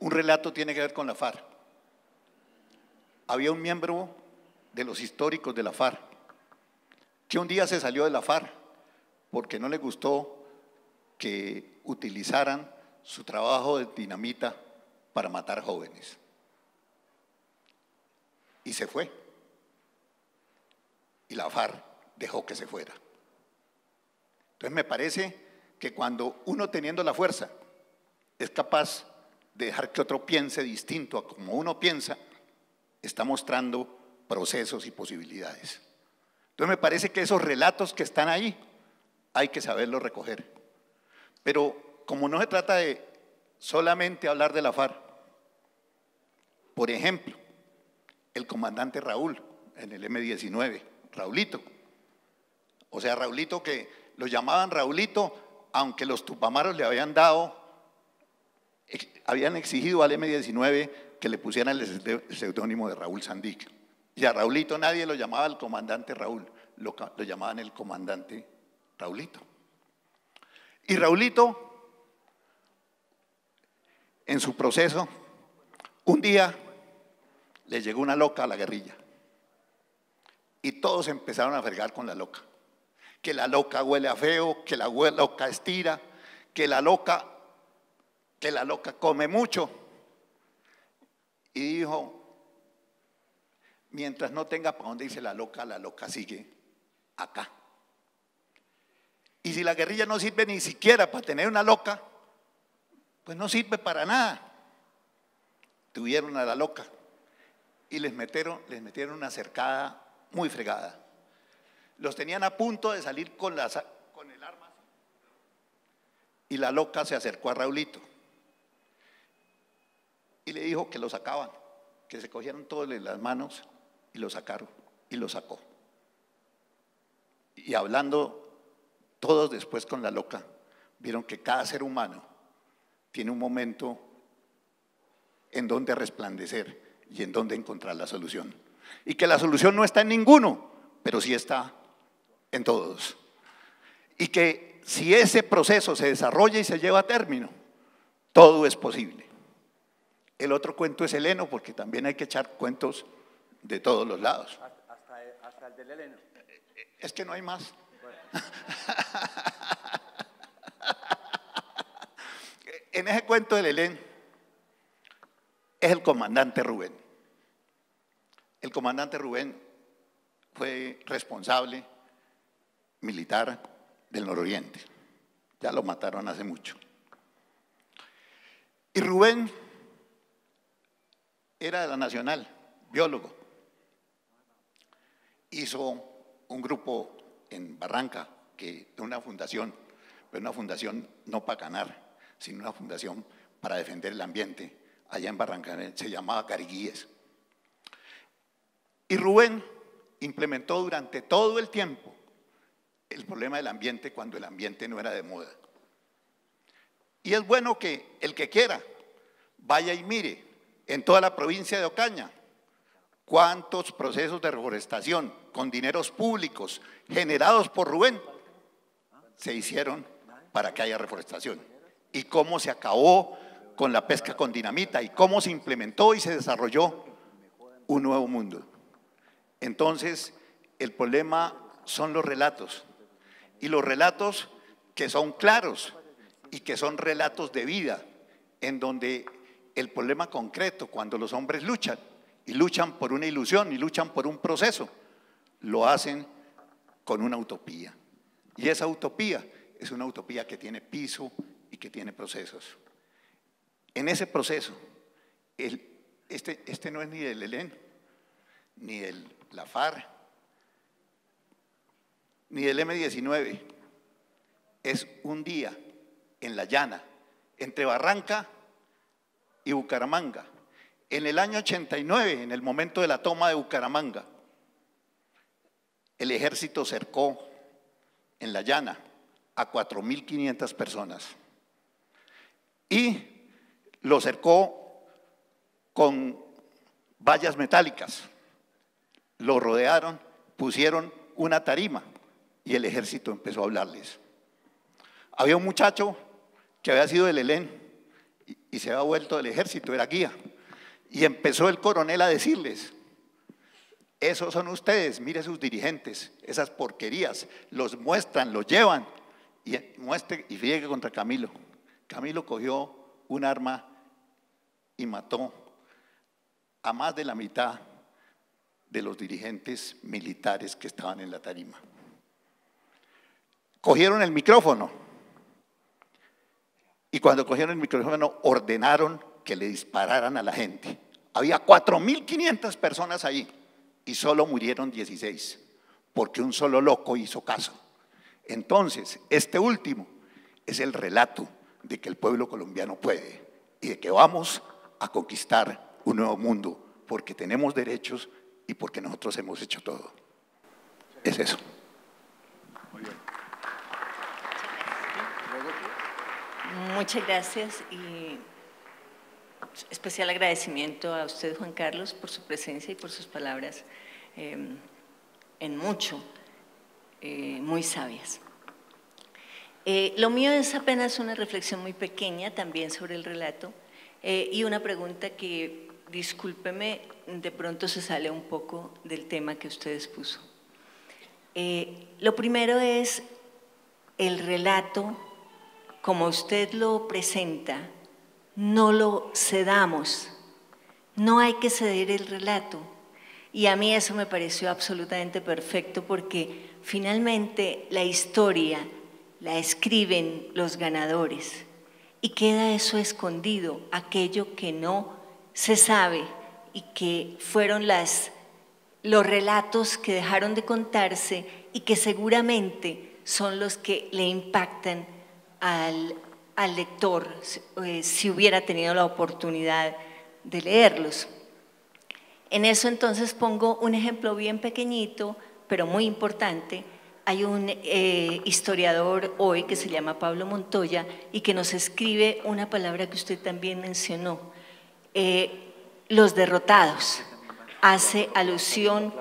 Un relato tiene que ver con la FARC. Había un miembro de los históricos de la FARC que un día se salió de la FARC porque no le gustó que utilizaran su trabajo de dinamita para matar jóvenes. Y se fue y la FARC dejó que se fuera. Entonces me parece que cuando uno teniendo la fuerza es capaz de dejar que otro piense distinto a como uno piensa, está mostrando procesos y posibilidades. Entonces me parece que esos relatos que están ahí hay que saberlos recoger. Pero como no se trata de solamente hablar de la FARC, por ejemplo, el comandante Raúl en el M-19, Raulito. O sea, Raulito que lo llamaban Raulito, aunque los tupamaros le habían dado, habían exigido al M19 que le pusieran el seudónimo de Raúl Sandic. Y a Raulito nadie lo llamaba el comandante Raúl, lo, lo llamaban el comandante Raulito. Y Raulito, en su proceso, un día le llegó una loca a la guerrilla. Y todos empezaron a fregar con la loca. Que la loca huele a feo, que la loca estira, que la loca, que la loca come mucho. Y dijo, mientras no tenga para dónde irse la loca, la loca sigue acá. Y si la guerrilla no sirve ni siquiera para tener una loca, pues no sirve para nada. Tuvieron a la loca y les metieron, les metieron una cercada muy fregada. Los tenían a punto de salir con, las, con el arma. Y la loca se acercó a Raulito y le dijo que lo sacaban, que se cogieron todos las manos y lo sacaron y lo sacó. Y hablando todos después con la loca, vieron que cada ser humano tiene un momento en donde resplandecer y en donde encontrar la solución y que la solución no está en ninguno, pero sí está en todos. Y que si ese proceso se desarrolla y se lleva a término, todo es posible. El otro cuento es Heleno, porque también hay que echar cuentos de todos los lados. Hasta, el del Heleno. Eh, es que no hay más. en ese cuento del Eleno es el comandante Rubén. El comandante Rubén fue responsable militar del nororiente. Ya lo mataron hace mucho. Y Rubén era de la Nacional, biólogo. Hizo un grupo en Barranca, que una fundación, pero una fundación no para ganar, sino una fundación para defender el ambiente. Allá en Barranca se llamaba Cariguíes. Y Rubén implementó durante todo el tiempo el problema del ambiente cuando el ambiente no era de moda. Y es bueno que el que quiera vaya y mire en toda la provincia de Ocaña cuántos procesos de reforestación con dineros públicos generados por Rubén se hicieron para que haya reforestación y cómo se acabó con la pesca con dinamita y cómo se implementó y se desarrolló un nuevo mundo. Entonces, el problema son los relatos. Y los relatos que son claros y que son relatos de vida, en donde el problema concreto, cuando los hombres luchan, y luchan por una ilusión, y luchan por un proceso, lo hacen con una utopía. Y esa utopía es una utopía que tiene piso y que tiene procesos. En ese proceso, este, este, no es ni el elén ni del la FAR, ni el M19. Es un día en la llana, entre Barranca y Bucaramanga. En el año 89, en el momento de la toma de Bucaramanga, el ejército cercó en la llana a 4.500 personas y lo cercó con vallas metálicas lo rodearon, pusieron una tarima y el ejército empezó a hablarles. Había un muchacho que había sido del Elén y, se había vuelto del ejército, era guía. Y empezó el coronel a decirles, esos son ustedes, mire sus dirigentes, esas porquerías, los muestran, los llevan. Y muestre y riegue contra Camilo. Camilo cogió un arma y mató a más de la mitad de los dirigentes militares que estaban en la tarima. Cogieron el micrófono y cuando cogieron el micrófono ordenaron que le dispararan a la gente. Había 4.500 personas ahí y solo murieron 16 porque un solo loco hizo caso. Entonces, este último es el relato de que el pueblo colombiano puede y de que vamos a conquistar un nuevo mundo porque tenemos derechos y porque nosotros hemos hecho todo. Es eso. Muy bien. Muchas gracias y especial agradecimiento a usted, Juan Carlos, por su presencia y por sus palabras em, en mucho, eh, muy sabias. Eh, lo mío es apenas una reflexión muy pequeña también sobre el relato eh, y una pregunta que discúlpeme, de pronto se sale un poco del tema que ustedes expuso. Eh, lo primero es el relato, como usted lo presenta, no lo cedamos, no hay que ceder el relato. Y a mí eso me pareció absolutamente perfecto porque finalmente la historia la escriben los ganadores y queda eso escondido, aquello que no se sabe y que fueron las, los relatos que dejaron de contarse y que seguramente son los que le impactan al, lector eh, si hubiera tenido la oportunidad de leerlos. En eso entonces pongo un ejemplo bien pequeñito, pero muy importante. Hay un eh, historiador hoy que se llama Pablo Montoya y que nos escribe una palabra que usted también mencionó, eh, los derrotados. Hace alusión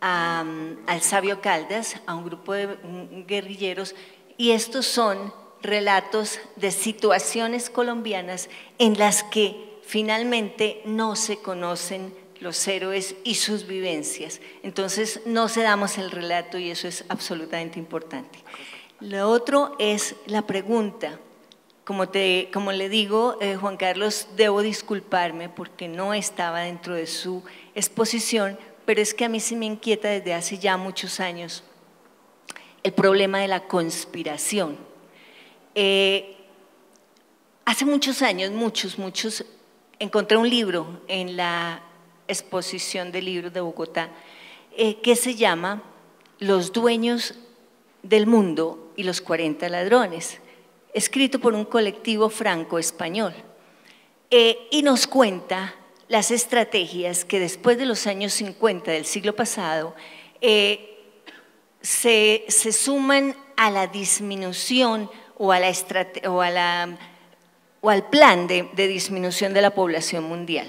al sabio Caldas, a un grupo de mm, guerrilleros, y estos son relatos de situaciones colombianas en las que finalmente no se conocen los héroes y sus vivencias. Entonces no se damos el relato y eso es absolutamente importante. Lo otro es la pregunta, como, le digo, eh, Juan Carlos, debo disculparme porque no estaba dentro de su exposición, pero es que a mí sí me inquieta desde hace ya muchos años el problema de la conspiración. Eh, hace muchos años, muchos, muchos, encontré un libro en la exposición de libros de Bogotá eh, que se llama Los dueños del mundo y los 40 ladrones escrito por un colectivo franco-español, eh, y nos cuenta las estrategias que después de los años 50 del siglo pasado eh, se, suman a la disminución o, al plan de disminución de la población mundial.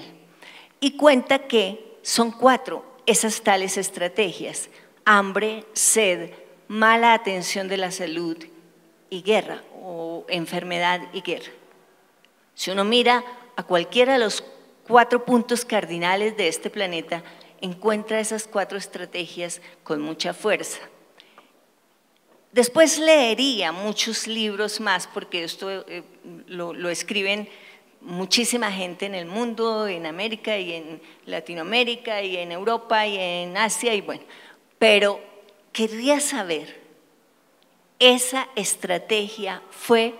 Y cuenta que son cuatro esas tales estrategias, hambre, sed, mala atención de la salud y guerra o enfermedad y guerra. Si uno mira a cualquiera de los cuatro puntos cardinales de este planeta, encuentra esas cuatro estrategias con mucha fuerza. Después leería muchos libros más, porque esto eh, lo, escriben muchísima gente en el mundo, en América y en Latinoamérica y en Europa y en Asia y bueno, pero quería saber esa estrategia fue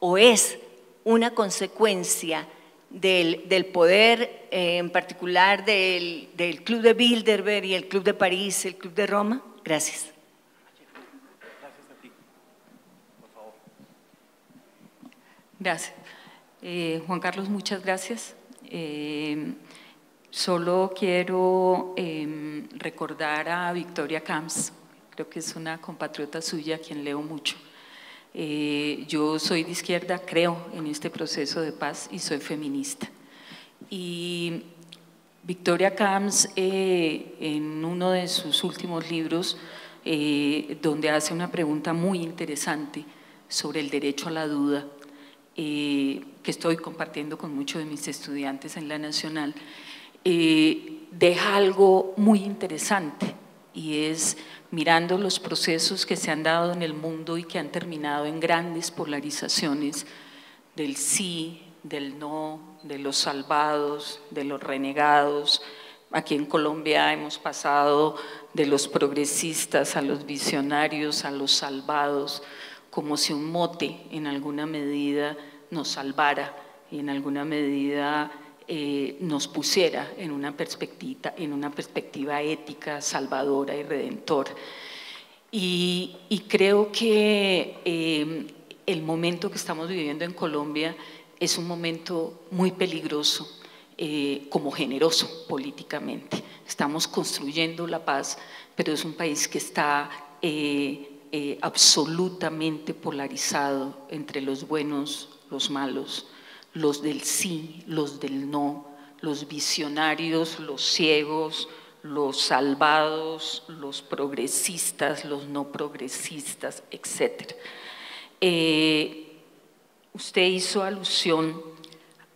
o es una consecuencia del, poder, eh, en particular del, Club de Bilderberg y el Club de París, el Club de Roma. Gracias. Gracias. Eh, Juan Carlos, muchas gracias. Eh, solo quiero em, recordar a Victoria Camps, creo que es una compatriota suya a quien leo mucho. Eh, yo soy de izquierda, creo en este proceso de paz y soy feminista. Y Victoria Camps, eh, en uno de sus últimos libros, eh, donde hace una pregunta muy interesante sobre el derecho a la duda, que estoy compartiendo con muchos de mis estudiantes en la Nacional, deja algo muy interesante y es mirando los procesos que se han dado en el mundo y que han terminado en grandes polarizaciones del sí, del no, de los salvados, de los renegados. Aquí en Colombia hemos pasado de los progresistas a los visionarios, a los salvados, como si un mote en alguna medida nos salvara y en alguna medida eh, nos pusiera en una, perspectiva, en una perspectiva ética, salvadora y redentor. Y, creo que em, el momento que estamos viviendo en Colombia es un momento muy peligroso, eh, como generoso políticamente. Estamos construyendo la paz, pero es un país que está eh, absolutamente polarizado entre los buenos, los malos, los del sí, los del no, los visionarios, los ciegos, los salvados, los progresistas, los no progresistas, etc. Eh, usted hizo alusión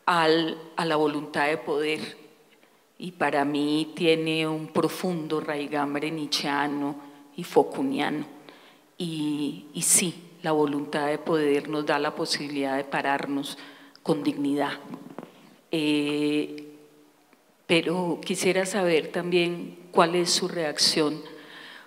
a la voluntad de poder y para mí tiene un profundo raigambre nietzscheano y focuniano. Y, y sí, la voluntad de poder nos da la posibilidad de pararnos con dignidad. Eh, pero quisiera saber también cuál es su reacción,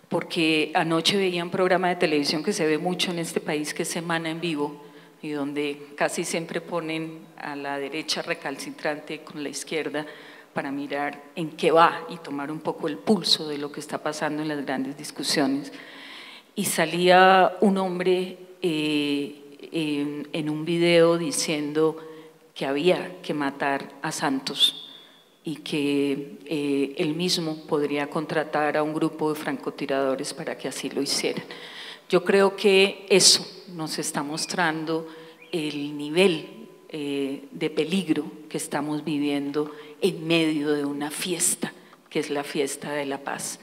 porque anoche veía un programa de televisión que se ve mucho en este país, que es Semana en Vivo, y donde casi siempre ponen a la derecha recalcitrante con la izquierda para mirar en qué va y tomar un poco el pulso de lo que está pasando en las grandes discusiones. Y salía un hombre eh, en un video diciendo que había que matar a Santos y que eh, él mismo podría contratar a un grupo de francotiradores para que así lo hicieran. Yo creo que eso nos está mostrando el nivel eh, de peligro que estamos viviendo en medio de una fiesta, que es la fiesta de la paz.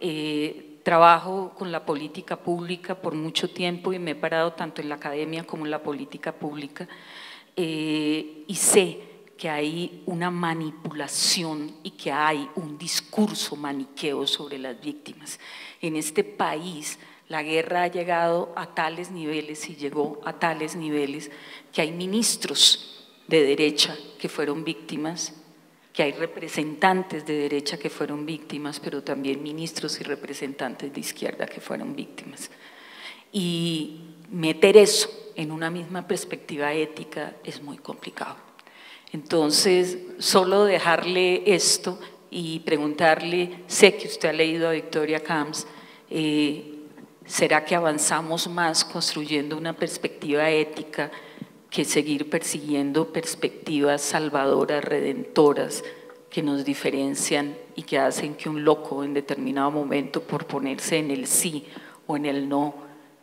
Eh, trabajo con la política pública por mucho tiempo y me he parado tanto en la academia como en la política pública eh, y sé que hay una manipulación y que hay un discurso maniqueo sobre las víctimas. En este país la guerra ha llegado a tales niveles y llegó a tales niveles que hay ministros de derecha que fueron víctimas, que hay representantes de derecha que fueron víctimas, pero también ministros y representantes de izquierda que fueron víctimas. Y meter eso en una misma perspectiva ética es muy complicado. Entonces, solo dejarle esto y preguntarle, sé que usted ha leído a Victoria Camps, eh, ¿será que avanzamos más construyendo una perspectiva ética que seguir persiguiendo perspectivas salvadoras, redentoras, que nos diferencian y que hacen que un loco en determinado momento por ponerse en el sí o en el no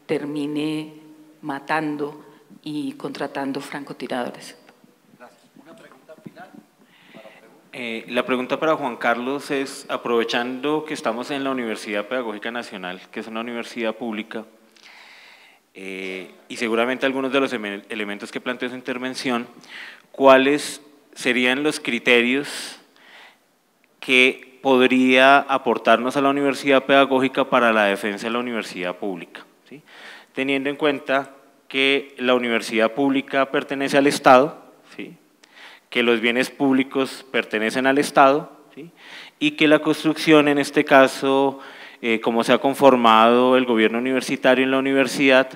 termine matando y contratando francotiradores. Una pregunta final. Eh, la pregunta para Juan Carlos es, aprovechando que estamos en la Universidad Pedagógica Nacional, que es una universidad pública, eh, y seguramente algunos de los elementos que planteó su intervención, ¿cuáles serían los criterios que podría aportarnos a la universidad pedagógica para la defensa de la universidad pública? ¿sí? teniendo en cuenta que la universidad pública pertenece al Estado, que los bienes públicos pertenecen al Estado y que la construcción, en este caso, eh, como se ha conformado el gobierno universitario en la universidad,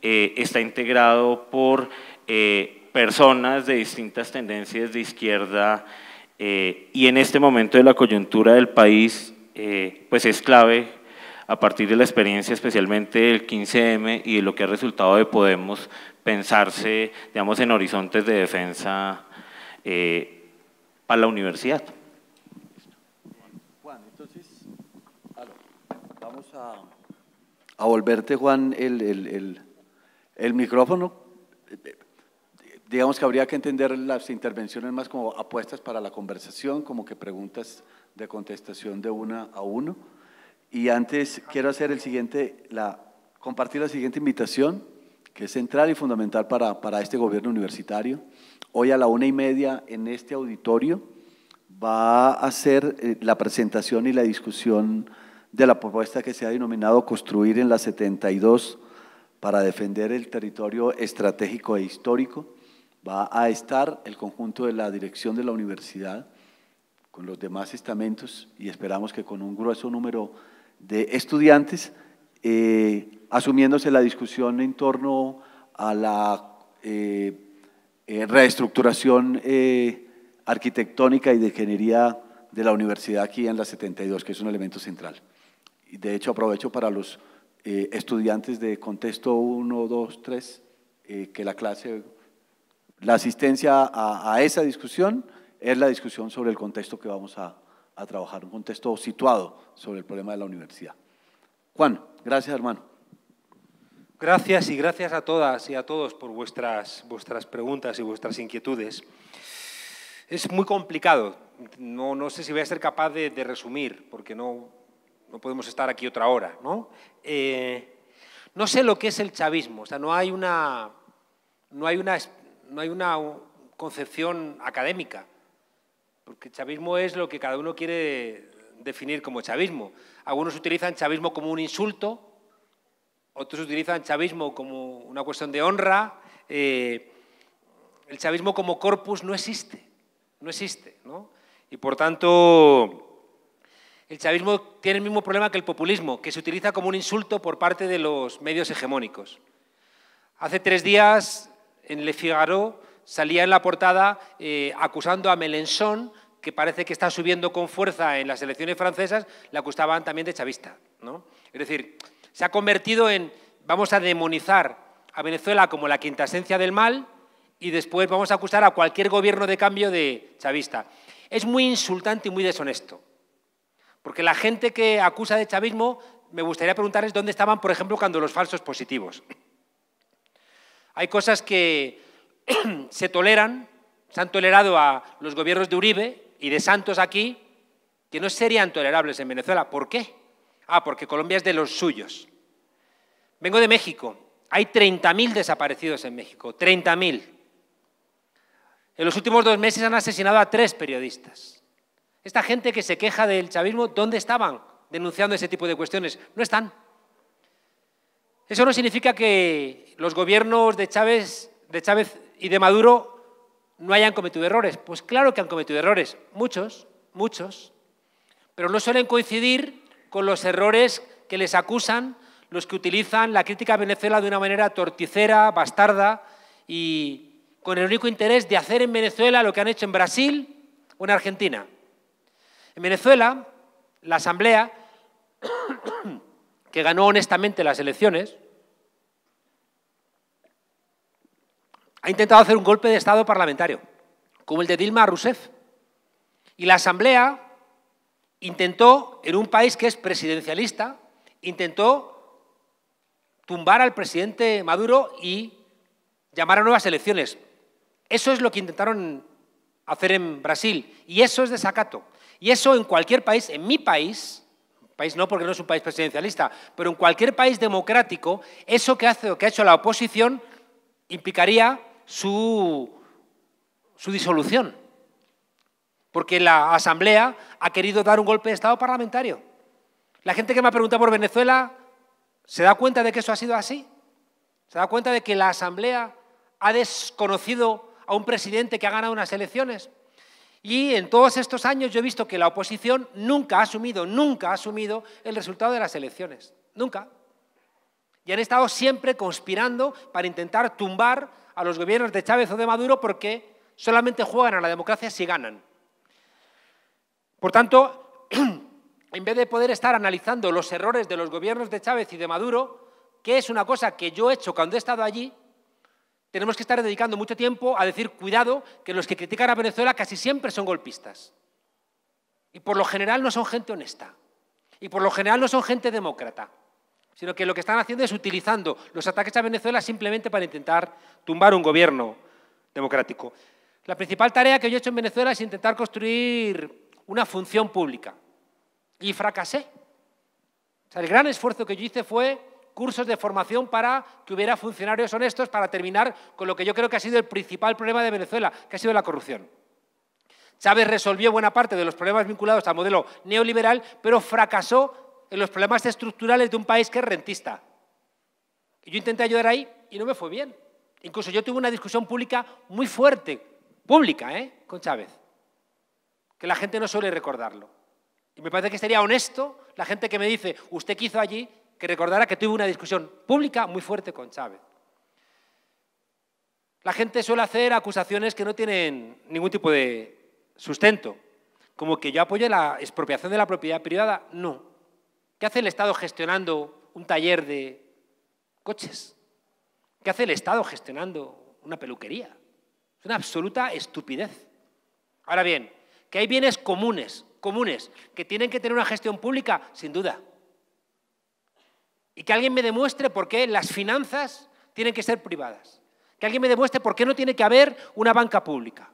eh, está integrado por eh, personas de distintas tendencias de izquierda y en este momento de la coyuntura del país, pues es clave a partir de la experiencia especialmente del 15M y lo que ha resultado de Podemos pensarse, digamos, en horizontes de defensa eh, para la universidad. Juan, entonces, vamos a, volverte, Juan, el micrófono digamos que habría que entender las intervenciones más como apuestas para la conversación, como que preguntas de contestación de una a uno. Y antes quiero hacer el siguiente, compartir la siguiente invitación, que es central y fundamental para, para este gobierno universitario. Hoy a la una y media en este auditorio va a ser eh, la presentación y la discusión de la propuesta que se ha denominado Construir en la 72 para defender el territorio estratégico e histórico. Va a estar el conjunto de la dirección de la universidad con los demás estamentos y esperamos que con un grueso número de estudiantes, eh, asumiéndose la discusión en torno a la eh, eh, reestructuración arquitectónica y de ingeniería de la universidad aquí en la 72, que es un elemento central. Y de hecho, aprovecho para los estudiantes de contexto 1, 2, 3, que la clase, la asistencia a, esa discusión es la discusión sobre el contexto que vamos a, a trabajar un contexto situado sobre el problema de la universidad. Juan, gracias hermano. Gracias y gracias a todas y a todos por vuestras, vuestras preguntas y vuestras inquietudes. Es muy complicado. No, sé si voy a ser capaz de, resumir, porque no, no podemos estar aquí otra hora. ¿no? Eh, no sé lo que es el chavismo. O sea, no hay una, no hay una, no hay una concepción académica porque chavismo es lo que cada uno quiere definir como chavismo. Algunos utilizan chavismo como un insulto, otros utilizan chavismo como una cuestión de honra. Eh, el chavismo como corpus no existe, no existe. Y por tanto, el chavismo tiene el mismo problema que el populismo, que se utiliza como un insulto por parte de los medios hegemónicos. Hace tres días, en Le Figaro, salía en la portada eh, acusando a Melenchon, que parece que está subiendo con fuerza en las elecciones francesas, la acusaban también de chavista. Es decir, se ha convertido en, vamos a demonizar a Venezuela como la quintasencia del mal y después vamos a acusar a cualquier gobierno de cambio de chavista. Es muy insultante y muy deshonesto, porque la gente que acusa de chavismo, me gustaría preguntarles dónde estaban, por ejemplo, cuando los falsos positivos. Hay cosas que se toleran, se han tolerado a los gobiernos de Uribe y de Santos aquí, que no serían tolerables en Venezuela. ¿Por qué? Ah, porque Colombia es de los suyos. Vengo de México. Hay 30.000 desaparecidos en México. 30.000. En los últimos dos meses han asesinado a tres periodistas. Esta gente que se queja del chavismo, ¿dónde estaban denunciando ese tipo de cuestiones? No están. Eso no significa que los gobiernos de Chávez, de Chávez y de Maduro no hayan cometido errores. Pues claro que han cometido errores, muchos, muchos, pero no suelen coincidir con los errores que les acusan los que utilizan la crítica a Venezuela de una manera torticera, bastarda y con el único interés de hacer en Venezuela lo que han hecho en Brasil o en Argentina. En Venezuela, la Asamblea, que ganó honestamente las elecciones, ha intentado hacer un golpe de Estado parlamentario, como el de Dilma Rousseff. Y la Asamblea intentó, en un país que es presidencialista, intentó tumbar al presidente Maduro y llamar a nuevas elecciones. Eso es lo que intentaron hacer en Brasil y eso es desacato. Y eso en cualquier país, en mi país, país no porque no es un país presidencialista, pero en cualquier país democrático, eso que, hace, que ha hecho la oposición implicaría su, disolución, porque la Asamblea ha querido dar un golpe de Estado parlamentario. La gente que me ha preguntado por Venezuela se da cuenta de que eso ha sido así. Se da cuenta de que la Asamblea ha desconocido a un presidente que ha ganado unas elecciones. Y en todos estos años yo he visto que la oposición nunca ha asumido, nunca ha asumido el resultado de las elecciones. Nunca. Y han estado siempre conspirando para intentar tumbar a los gobiernos de Chávez o de Maduro porque solamente juegan a la democracia si ganan. Por tanto, en vez de poder estar analizando los errores de los gobiernos de Chávez y de Maduro, que es una cosa que yo he hecho cuando he estado allí, tenemos que estar dedicando mucho tiempo a decir, cuidado, que los que critican a Venezuela casi siempre son golpistas. Y por lo general no son gente honesta. Y por lo general no son gente demócrata sino que lo que están haciendo es utilizando los ataques a Venezuela simplemente para intentar tumbar un gobierno democrático. La principal tarea que yo he hecho en Venezuela es intentar construir una función pública. Y fracasé. O sea, el gran esfuerzo que yo hice fue cursos de formación para que hubiera funcionarios honestos para terminar con lo que yo creo que ha sido el principal problema de Venezuela, que ha sido la corrupción. Chávez resolvió buena parte de los problemas vinculados al modelo neoliberal, pero fracasó en los problemas estructurales de un país que es rentista. Yo intenté ayudar ahí y no me fue bien. Incluso yo tuve una discusión pública muy fuerte, pública, ¿eh? con Chávez, que la gente no suele recordarlo. Y me parece que sería honesto la gente que me dice, usted quiso allí, que recordara que tuve una discusión pública muy fuerte con Chávez. La gente suele hacer acusaciones que no tienen ningún tipo de sustento, como que yo apoyo la expropiación de la propiedad privada. No, ¿Qué hace el Estado gestionando un taller de coches? ¿Qué hace el Estado gestionando una peluquería? Es una absoluta estupidez. Ahora bien, que hay bienes comunes, comunes, que tienen que tener una gestión pública, sin duda. Y que alguien me demuestre por qué las finanzas tienen que ser privadas. Que alguien me demuestre por qué no tiene que haber una banca pública.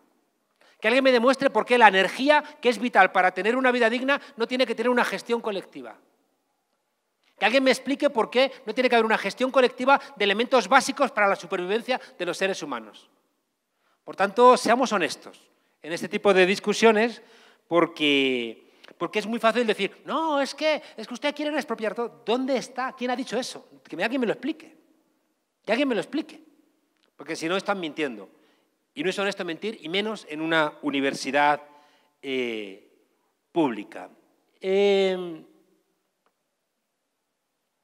Que alguien me demuestre por qué la energía, que es vital para tener una vida digna, no tiene que tener una gestión colectiva. Que alguien me explique por qué no tiene que haber una gestión colectiva de elementos básicos para la supervivencia de los seres humanos. Por tanto, seamos honestos en este tipo de discusiones porque, es muy fácil decir, no, es que, es que usted quiere expropiar todo. ¿Dónde está? ¿Quién ha dicho eso? Que alguien me lo explique. Que alguien me lo explique. Porque si no, están mintiendo. Y no es honesto mentir, y menos en una universidad eh, pública. Eh,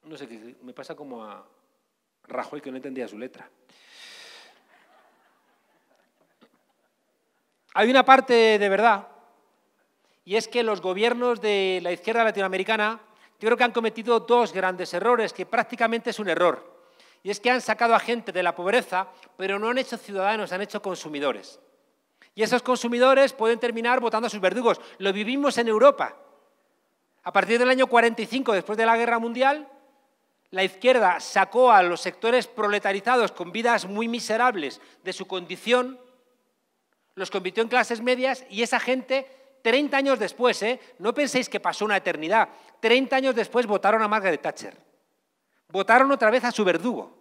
no sé, qué me pasa como a Rajoy que no entendía su letra. Hay una parte de verdad, y es que los gobiernos de la izquierda latinoamericana, yo creo que han cometido dos grandes errores, que prácticamente es un error, y es que han sacado a gente de la pobreza, pero no han hecho ciudadanos, han hecho consumidores. Y esos consumidores pueden terminar votando a sus verdugos. Lo vivimos en Europa. A partir del año 45, después de la Guerra Mundial, la izquierda sacó a los sectores proletarizados con vidas muy miserables de su condición, los convirtió en clases medias y esa gente, 30 años después, ¿eh? no penséis que pasó una eternidad, 30 años después votaron a Margaret Thatcher, votaron otra vez a su verdugo.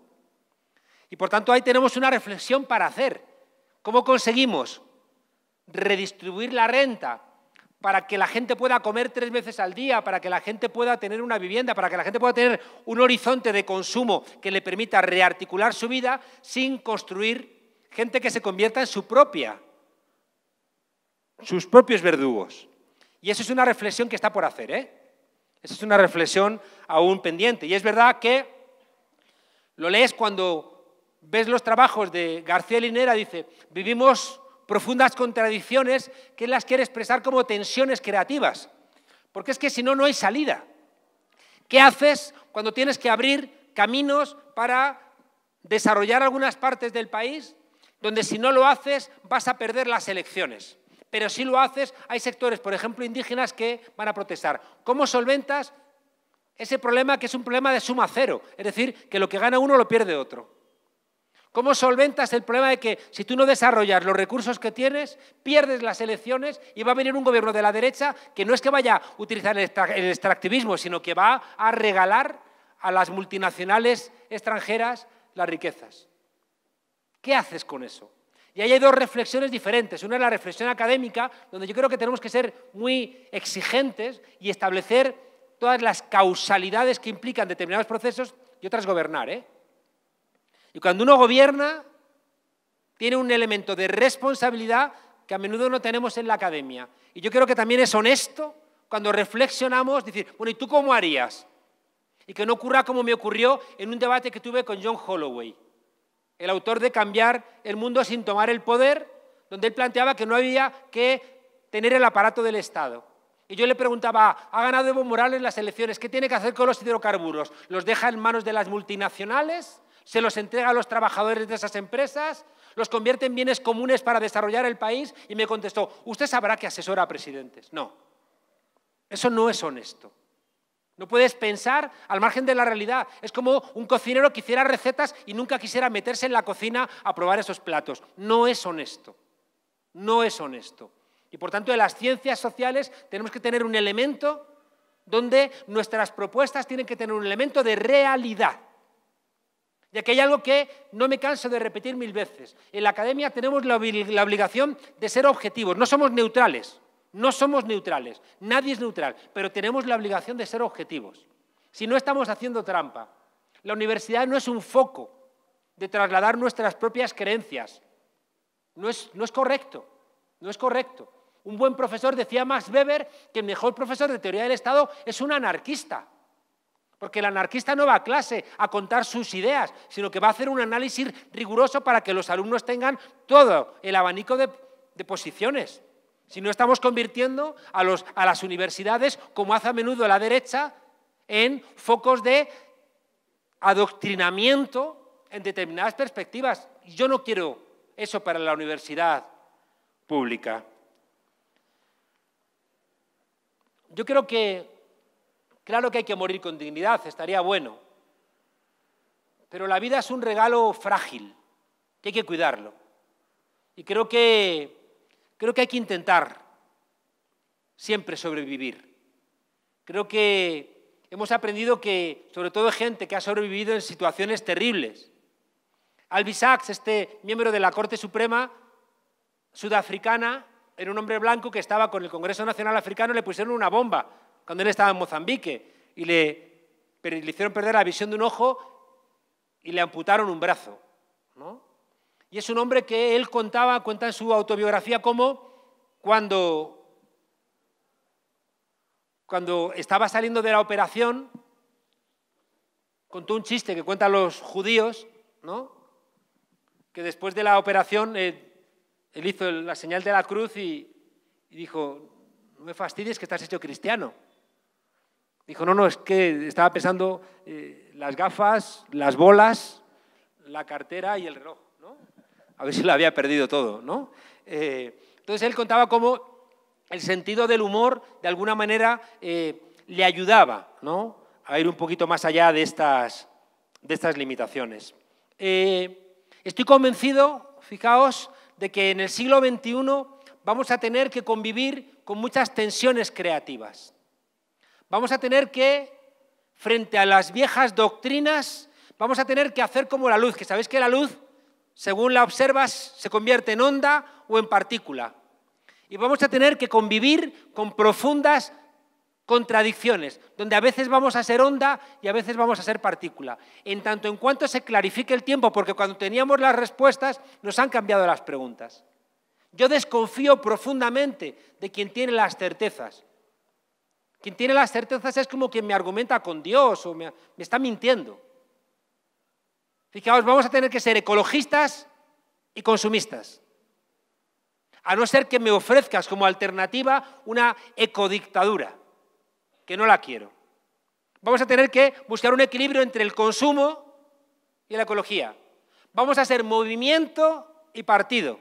Y por tanto ahí tenemos una reflexión para hacer. ¿Cómo conseguimos redistribuir la renta para que la gente pueda comer tres veces al día, para que la gente pueda tener una vivienda, para que la gente pueda tener un horizonte de consumo que le permita rearticular su vida sin construir gente que se convierta en su propia, sus propios verdugos. Y eso es una reflexión que está por hacer, ¿eh? Esa es una reflexión aún pendiente. Y es verdad que lo lees cuando ves los trabajos de García Linera, dice, vivimos profundas contradicciones que las quiere expresar como tensiones creativas. Porque es que si no, no hay salida. ¿Qué haces cuando tienes que abrir caminos para desarrollar algunas partes del país donde si no lo haces vas a perder las elecciones? Pero si lo haces, hay sectores, por ejemplo, indígenas que van a protestar. ¿Cómo solventas ese problema que es un problema de suma cero? Es decir, que lo que gana uno lo pierde otro. ¿Cómo solventas el problema de que si tú no desarrollas los recursos que tienes, pierdes las elecciones y va a venir un gobierno de la derecha que no es que vaya a utilizar el extractivismo, sino que va a regalar a las multinacionales extranjeras las riquezas? ¿Qué haces con eso? Y ahí hay dos reflexiones diferentes. Una es la reflexión académica, donde yo creo que tenemos que ser muy exigentes y establecer todas las causalidades que implican determinados procesos y otras gobernar. ¿eh? Y cuando uno gobierna, tiene un elemento de responsabilidad que a menudo no tenemos en la academia. Y yo creo que también es honesto cuando reflexionamos, decir, bueno, ¿y tú cómo harías? Y que no ocurra como me ocurrió en un debate que tuve con John Holloway, el autor de Cambiar el Mundo sin tomar el poder, donde él planteaba que no había que tener el aparato del Estado. Y yo le preguntaba, ¿ha ganado Evo Morales las elecciones? ¿Qué tiene que hacer con los hidrocarburos? ¿Los deja en manos de las multinacionales? se los entrega a los trabajadores de esas empresas, los convierte en bienes comunes para desarrollar el país y me contestó, usted sabrá que asesora a presidentes. No, eso no es honesto. No puedes pensar al margen de la realidad. Es como un cocinero que hiciera recetas y nunca quisiera meterse en la cocina a probar esos platos. No es honesto. No es honesto. Y por tanto, en las ciencias sociales tenemos que tener un elemento donde nuestras propuestas tienen que tener un elemento de realidad. Y aquí hay algo que no me canso de repetir mil veces. En la academia tenemos la, obligación de ser objetivos, no somos neutrales, no somos neutrales, nadie es neutral, pero tenemos la obligación de ser objetivos. Si no estamos haciendo trampa, la universidad no es un foco de trasladar nuestras propias creencias. No es, no es correcto, no es correcto. Un buen profesor, decía Max Weber, que el mejor profesor de teoría del Estado es un anarquista. Porque el anarquista no va a clase a contar sus ideas, sino que va a hacer un análisis riguroso para que los alumnos tengan todo el abanico de, posiciones. Si no estamos convirtiendo a, a las universidades, como hace a menudo la derecha, en focos de adoctrinamiento en determinadas perspectivas. Yo no quiero eso para la universidad pública. Yo creo que Claro que hay que morir con dignidad, estaría bueno. Pero la vida es un regalo frágil, que hay que cuidarlo. Y creo que, hay que intentar siempre sobrevivir. Creo que hemos aprendido que, sobre todo gente que ha sobrevivido en situaciones terribles. Albi Sachs, este miembro de la Corte Suprema sudafricana, era un hombre blanco que estaba con el Congreso Nacional Africano, le pusieron una bomba cuando él estaba en Mozambique y le, hicieron perder la visión de un ojo y le amputaron un brazo. ¿no? Y es un hombre que él contaba, cuenta en su autobiografía, como cuando, cuando estaba saliendo de la operación, contó un chiste que cuentan los judíos, ¿no? que después de la operación eh, él hizo la señal de la cruz y, y dijo, no me fastidies que estás hecho cristiano. Dijo, no, no, es que estaba pensando eh, las gafas, las bolas, la cartera y el reloj, ¿no? A ver si lo había perdido todo, ¿no? Eh, entonces él contaba cómo el sentido del humor, de alguna manera, eh, le ayudaba, A ir un poquito más allá de estas limitaciones. estoy convencido, fijaos, de que en el siglo XXI vamos a tener que convivir con muchas tensiones creativas. Vamos a tener que, frente a las viejas doctrinas, vamos a tener que hacer como la luz, que sabéis que la luz, según la observas, se convierte en onda o en partícula. Y vamos a tener que convivir con profundas contradicciones, donde a veces vamos a ser onda y a veces vamos a ser partícula. En tanto en cuanto se clarifique el tiempo, porque cuando teníamos las respuestas nos han cambiado las preguntas. Yo desconfío profundamente de quien tiene las certezas. Quien tiene las certezas es como quien me argumenta con Dios o me, está mintiendo. Fijaos, vamos a tener que ser ecologistas y consumistas. A no ser que me ofrezcas como alternativa una ecodictadura, que no la quiero. Vamos a tener que buscar un equilibrio entre el consumo y la ecología. Vamos a ser movimiento y partido.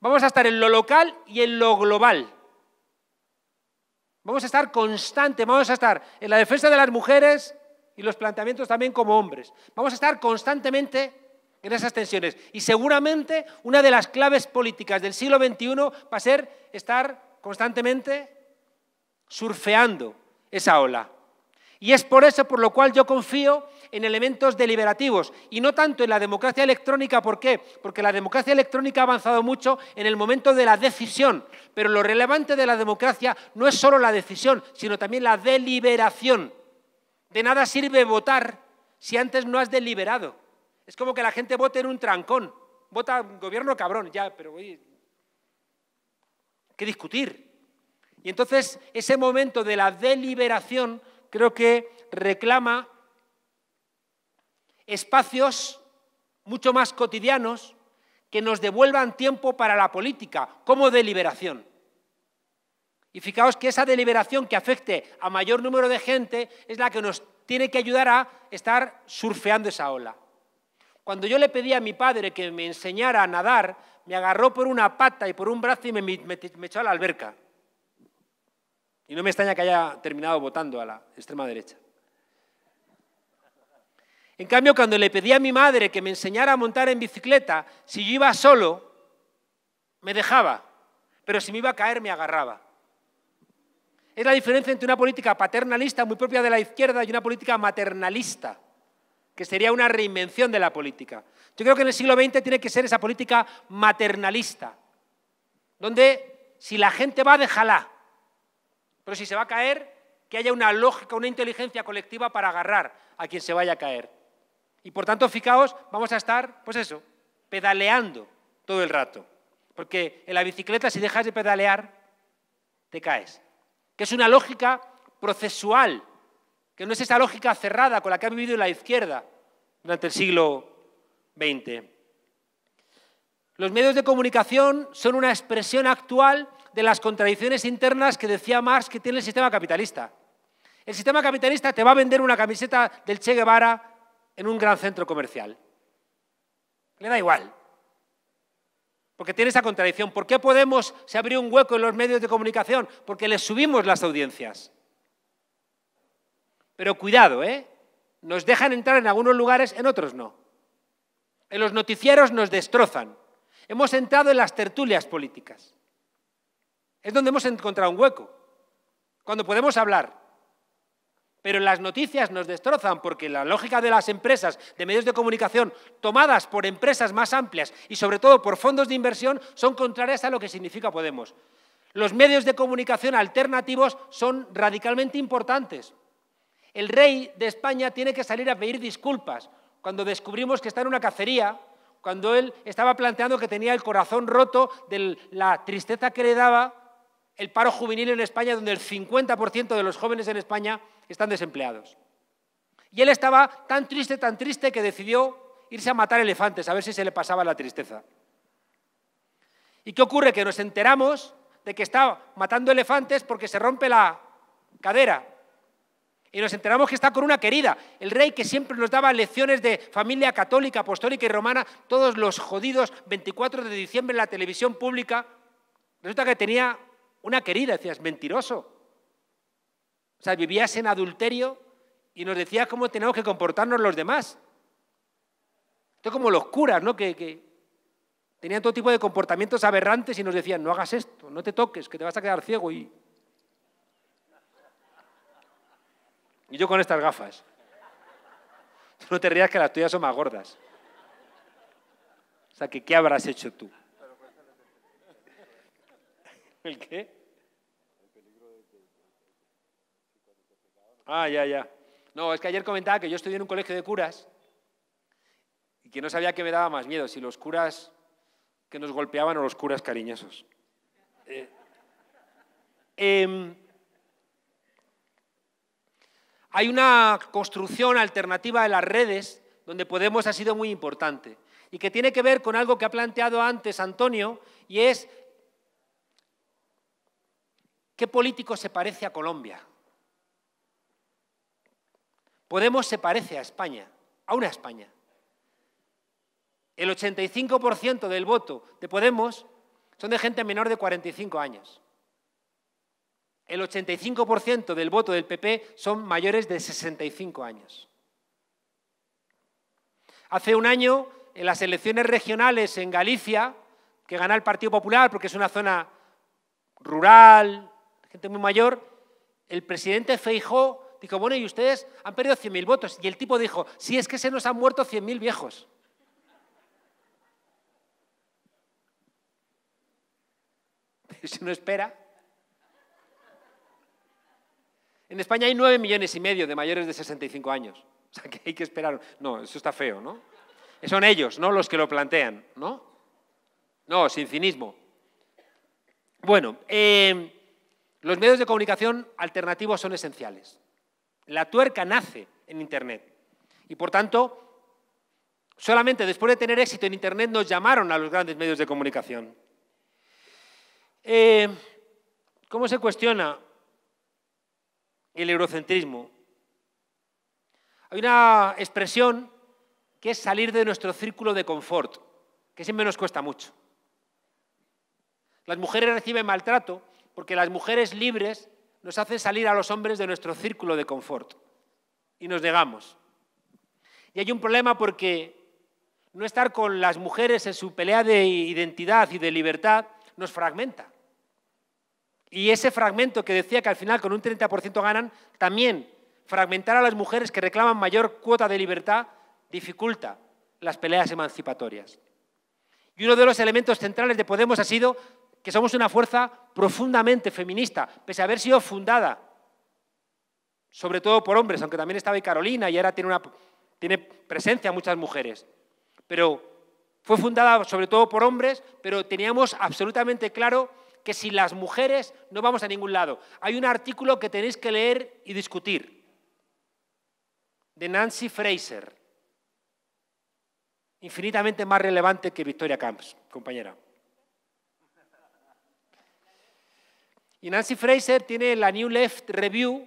Vamos a estar en lo local y en lo global. Vamos a estar constante, vamos a estar en la defensa de las mujeres y los planteamientos también como hombres. Vamos a estar constantemente en esas tensiones. Y seguramente una de las claves políticas del siglo XXI va a ser estar constantemente surfeando esa ola. Y es por eso por lo cual yo confío en elementos deliberativos y no tanto en la democracia electrónica. ¿Por qué? Porque la democracia electrónica ha avanzado mucho en el momento de la decisión, pero lo relevante de la democracia no es solo la decisión, sino también la deliberación. De nada sirve votar si antes no has deliberado. Es como que la gente vote en un trancón. Vota gobierno cabrón, ya, pero oye, que discutir. Y entonces ese momento de la deliberación creo que reclama espacios mucho más cotidianos que nos devuelvan tiempo para la política, como deliberación. Y fijaos que esa deliberación que afecte a mayor número de gente es la que nos tiene que ayudar a estar surfeando esa ola. Cuando yo le pedí a mi padre que me enseñara a nadar, me agarró por una pata y por un brazo y me, echó a la alberca. Y no me extraña que haya terminado votando a la extrema derecha. En cambio, cuando le pedí a mi madre que me enseñara a montar en bicicleta, si yo iba solo, me dejaba, pero si me iba a caer, me agarraba. Es la diferencia entre una política paternalista muy propia de la izquierda y una política maternalista, que sería una reinvención de la política. Yo creo que en el siglo XX tiene que ser esa política maternalista, donde si la gente va, déjala, pero si se va a caer, que haya una lógica, una inteligencia colectiva para agarrar a quien se vaya a caer. Y por tanto, fijaos, vamos a estar, pues eso, pedaleando todo el rato. Porque en la bicicleta, si dejas de pedalear, te caes. Que es una lógica procesual, que no es esa lógica cerrada con la que ha vivido la izquierda durante el siglo XX. Los medios de comunicación son una expresión actual de las contradicciones internas que decía Marx que tiene el sistema capitalista. El sistema capitalista te va a vender una camiseta del Che Guevara en un gran centro comercial. Le da igual. Porque tiene esa contradicción. ¿Por qué Podemos se un hueco en los medios de comunicación? Porque les subimos las audiencias. Pero cuidado, ¿eh? Nos dejan entrar en algunos lugares, en otros no. En los noticieros nos destrozan. Hemos entrado en las tertulias políticas. Es donde hemos encontrado un hueco. Cuando podemos hablar pero las noticias nos destrozan porque la lógica de las empresas, de medios de comunicación, tomadas por empresas más amplias y sobre todo por fondos de inversión, son contrarias a lo que significa Podemos. Los medios de comunicación alternativos son radicalmente importantes. El rey de España tiene que salir a pedir disculpas cuando descubrimos que está en una cacería, cuando él estaba planteando que tenía el corazón roto de la tristeza que le daba el paro juvenil en España, donde el 50% de los jóvenes en España están desempleados. Y él estaba tan triste, tan triste, que decidió irse a matar elefantes, a ver si se le pasaba la tristeza. ¿Y qué ocurre? Que nos enteramos de que está matando elefantes porque se rompe la cadera. Y nos enteramos que está con una querida, el rey que siempre nos daba lecciones de familia católica, apostólica y romana, todos los jodidos 24 de diciembre en la televisión pública. Resulta que tenía una querida, decías, mentiroso. O sea, vivías en adulterio y nos decías cómo tenemos que comportarnos los demás. Esto como los curas, ¿no? Que, que tenían todo tipo de comportamientos aberrantes y nos decían, no hagas esto, no te toques, que te vas a quedar ciego. Y, y yo con estas gafas. No te rías que las tuyas son más gordas. O sea, que ¿qué habrás hecho tú? ¿El qué? Ah, ya, ya. No, es que ayer comentaba que yo estudié en un colegio de curas y que no sabía qué me daba más miedo, si los curas que nos golpeaban o los curas cariñosos. Eh, em, hay una construcción alternativa de las redes donde Podemos ha sido muy importante y que tiene que ver con algo que ha planteado antes Antonio y es ¿Qué político se parece a Colombia? Podemos se parece a España, a una España. El 85% del voto de Podemos son de gente menor de 45 años. El 85% del voto del PP son mayores de 65 años. Hace un año, en las elecciones regionales en Galicia, que gana el Partido Popular porque es una zona rural, gente muy mayor, el presidente Feijó dijo, bueno, y ustedes han perdido 100.000 votos. Y el tipo dijo, si es que se nos han muerto 100.000 viejos. Pero no espera. En España hay 9 millones y medio de mayores de 65 años. O sea, que hay que esperar. No, eso está feo, ¿no? Son ellos, ¿no? Los que lo plantean, ¿no? No, sin cinismo. Bueno, eh, los medios de comunicación alternativos son esenciales. La tuerca nace en Internet y, por tanto, solamente después de tener éxito en Internet nos llamaron a los grandes medios de comunicación. Eh, ¿Cómo se cuestiona el eurocentrismo? Hay una expresión que es salir de nuestro círculo de confort, que siempre nos cuesta mucho. Las mujeres reciben maltrato porque las mujeres libres nos hacen salir a los hombres de nuestro círculo de confort y nos negamos. Y hay un problema porque no estar con las mujeres en su pelea de identidad y de libertad nos fragmenta. Y ese fragmento que decía que al final con un 30% ganan, también fragmentar a las mujeres que reclaman mayor cuota de libertad dificulta las peleas emancipatorias. Y uno de los elementos centrales de Podemos ha sido que somos una fuerza profundamente feminista, pese a haber sido fundada, sobre todo por hombres, aunque también estaba ahí Carolina y ahora tiene, una, tiene presencia muchas mujeres. Pero fue fundada sobre todo por hombres, pero teníamos absolutamente claro que sin las mujeres no vamos a ningún lado. Hay un artículo que tenéis que leer y discutir, de Nancy Fraser, infinitamente más relevante que Victoria Camps, compañera. Y Nancy Fraser tiene la New Left Review,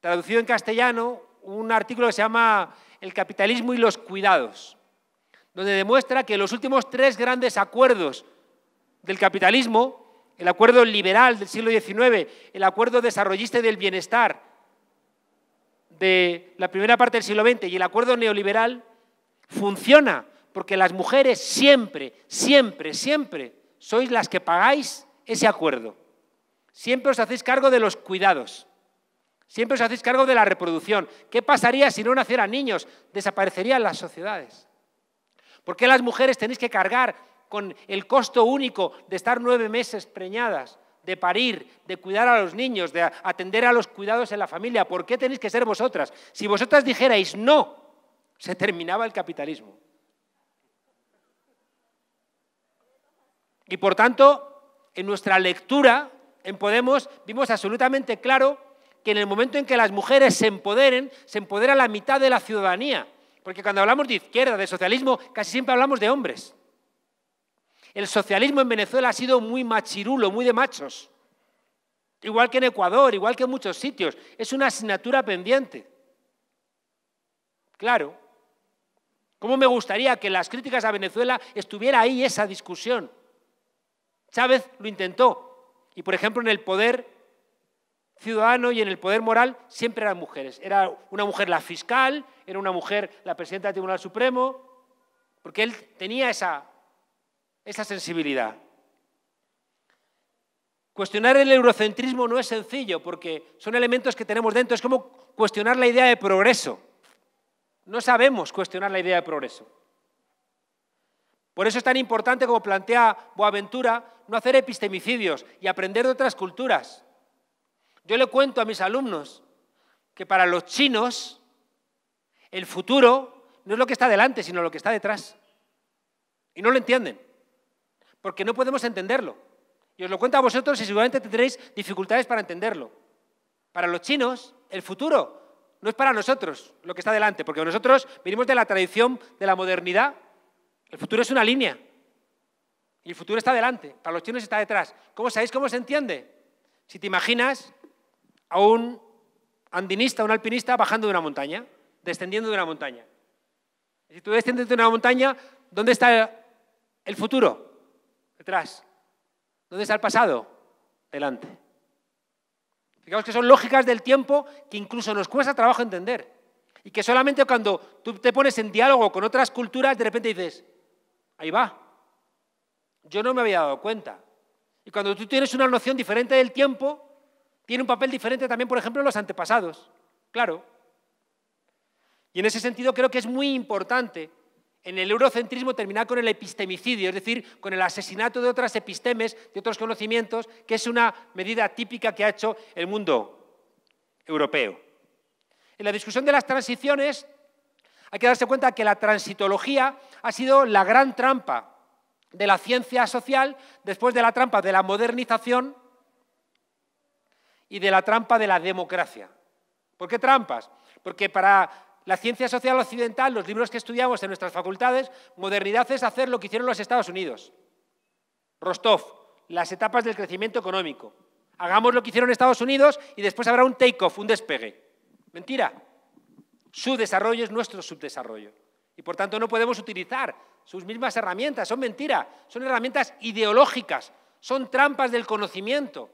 traducido en castellano, un artículo que se llama El capitalismo y los cuidados, donde demuestra que los últimos tres grandes acuerdos del capitalismo, el acuerdo liberal del siglo XIX, el acuerdo desarrollista del bienestar de la primera parte del siglo XX y el acuerdo neoliberal, funciona porque las mujeres siempre, siempre, siempre sois las que pagáis ese acuerdo. Siempre os hacéis cargo de los cuidados. Siempre os hacéis cargo de la reproducción. ¿Qué pasaría si no nacieran niños? Desaparecerían las sociedades. ¿Por qué las mujeres tenéis que cargar con el costo único de estar nueve meses preñadas, de parir, de cuidar a los niños, de atender a los cuidados en la familia? ¿Por qué tenéis que ser vosotras? Si vosotras dijerais no, se terminaba el capitalismo. Y por tanto, en nuestra lectura en Podemos vimos absolutamente claro que en el momento en que las mujeres se empoderen, se empodera la mitad de la ciudadanía. Porque cuando hablamos de izquierda, de socialismo, casi siempre hablamos de hombres. El socialismo en Venezuela ha sido muy machirulo, muy de machos. Igual que en Ecuador, igual que en muchos sitios. Es una asignatura pendiente. Claro. ¿Cómo me gustaría que en las críticas a Venezuela estuviera ahí esa discusión? Chávez lo intentó, y por ejemplo, en el poder ciudadano y en el poder moral siempre eran mujeres. Era una mujer la fiscal, era una mujer la presidenta del Tribunal Supremo, porque él tenía esa, esa sensibilidad. Cuestionar el eurocentrismo no es sencillo, porque son elementos que tenemos dentro. Es como cuestionar la idea de progreso. No sabemos cuestionar la idea de progreso. Por eso es tan importante, como plantea Boaventura, no hacer epistemicidios y aprender de otras culturas. Yo le cuento a mis alumnos que para los chinos el futuro no es lo que está delante, sino lo que está detrás. Y no lo entienden, porque no podemos entenderlo. Y os lo cuento a vosotros y seguramente tendréis dificultades para entenderlo. Para los chinos, el futuro no es para nosotros lo que está delante, porque nosotros venimos de la tradición de la modernidad el futuro es una línea. Y el futuro está delante, para los chinos está detrás. ¿Cómo sabéis cómo se entiende? Si te imaginas a un andinista, un alpinista bajando de una montaña, descendiendo de una montaña. Si tú descendes de una montaña, ¿dónde está el futuro? Detrás. ¿Dónde está el pasado? Delante. Fijaos que son lógicas del tiempo que incluso nos cuesta trabajo entender. Y que solamente cuando tú te pones en diálogo con otras culturas, de repente dices, ahí va. Yo no me había dado cuenta. Y cuando tú tienes una noción diferente del tiempo, tiene un papel diferente también, por ejemplo, en los antepasados. Claro. Y en ese sentido creo que es muy importante en el eurocentrismo terminar con el epistemicidio, es decir, con el asesinato de otras epistemes, de otros conocimientos, que es una medida típica que ha hecho el mundo europeo. En la discusión de las transiciones hay que darse cuenta que la transitología ha sido la gran trampa de la ciencia social después de la trampa de la modernización y de la trampa de la democracia. ¿Por qué trampas? Porque para la ciencia social occidental, los libros que estudiamos en nuestras facultades, modernidad es hacer lo que hicieron los Estados Unidos. Rostov, las etapas del crecimiento económico. Hagamos lo que hicieron Estados Unidos y después habrá un take-off, un despegue. Mentira. Su desarrollo es nuestro subdesarrollo. Y por tanto no podemos utilizar sus mismas herramientas. Son mentiras, son herramientas ideológicas, son trampas del conocimiento.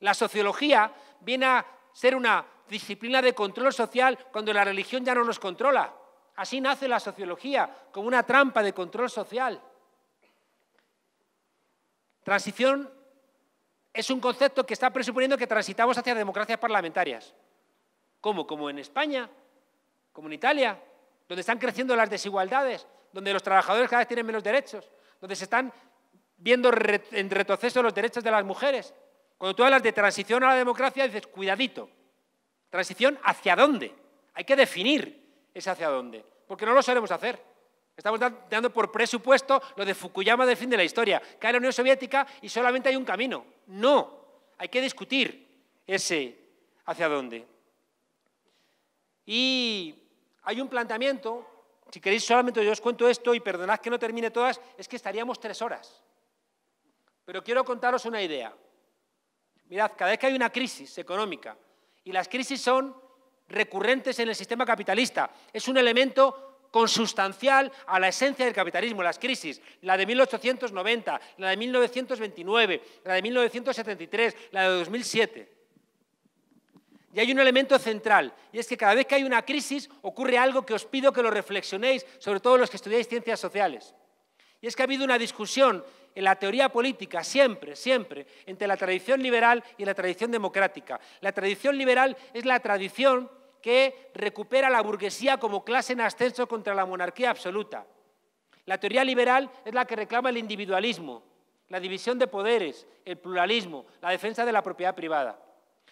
La sociología viene a ser una disciplina de control social cuando la religión ya no nos controla. Así nace la sociología, como una trampa de control social. Transición es un concepto que está presuponiendo que transitamos hacia democracias parlamentarias. ¿Cómo? Como en España, como en Italia, donde están creciendo las desigualdades, donde los trabajadores cada vez tienen menos derechos, donde se están viendo en retroceso los derechos de las mujeres. Cuando tú hablas de transición a la democracia, dices, cuidadito, transición hacia dónde. Hay que definir ese hacia dónde, porque no lo sabemos hacer. Estamos dando por presupuesto lo de Fukuyama del fin de la historia. Cae la Unión Soviética y solamente hay un camino. No, hay que discutir ese hacia dónde. Y hay un planteamiento, si queréis solamente yo os cuento esto y perdonad que no termine todas, es que estaríamos tres horas. Pero quiero contaros una idea. Mirad, cada vez que hay una crisis económica, y las crisis son recurrentes en el sistema capitalista, es un elemento consustancial a la esencia del capitalismo, las crisis, la de 1890, la de 1929, la de 1973, la de 2007. Y hay un elemento central, y es que cada vez que hay una crisis ocurre algo que os pido que lo reflexionéis, sobre todo los que estudiáis ciencias sociales. Y es que ha habido una discusión en la teoría política, siempre, siempre, entre la tradición liberal y la tradición democrática. La tradición liberal es la tradición que recupera la burguesía como clase en ascenso contra la monarquía absoluta. La teoría liberal es la que reclama el individualismo, la división de poderes, el pluralismo, la defensa de la propiedad privada.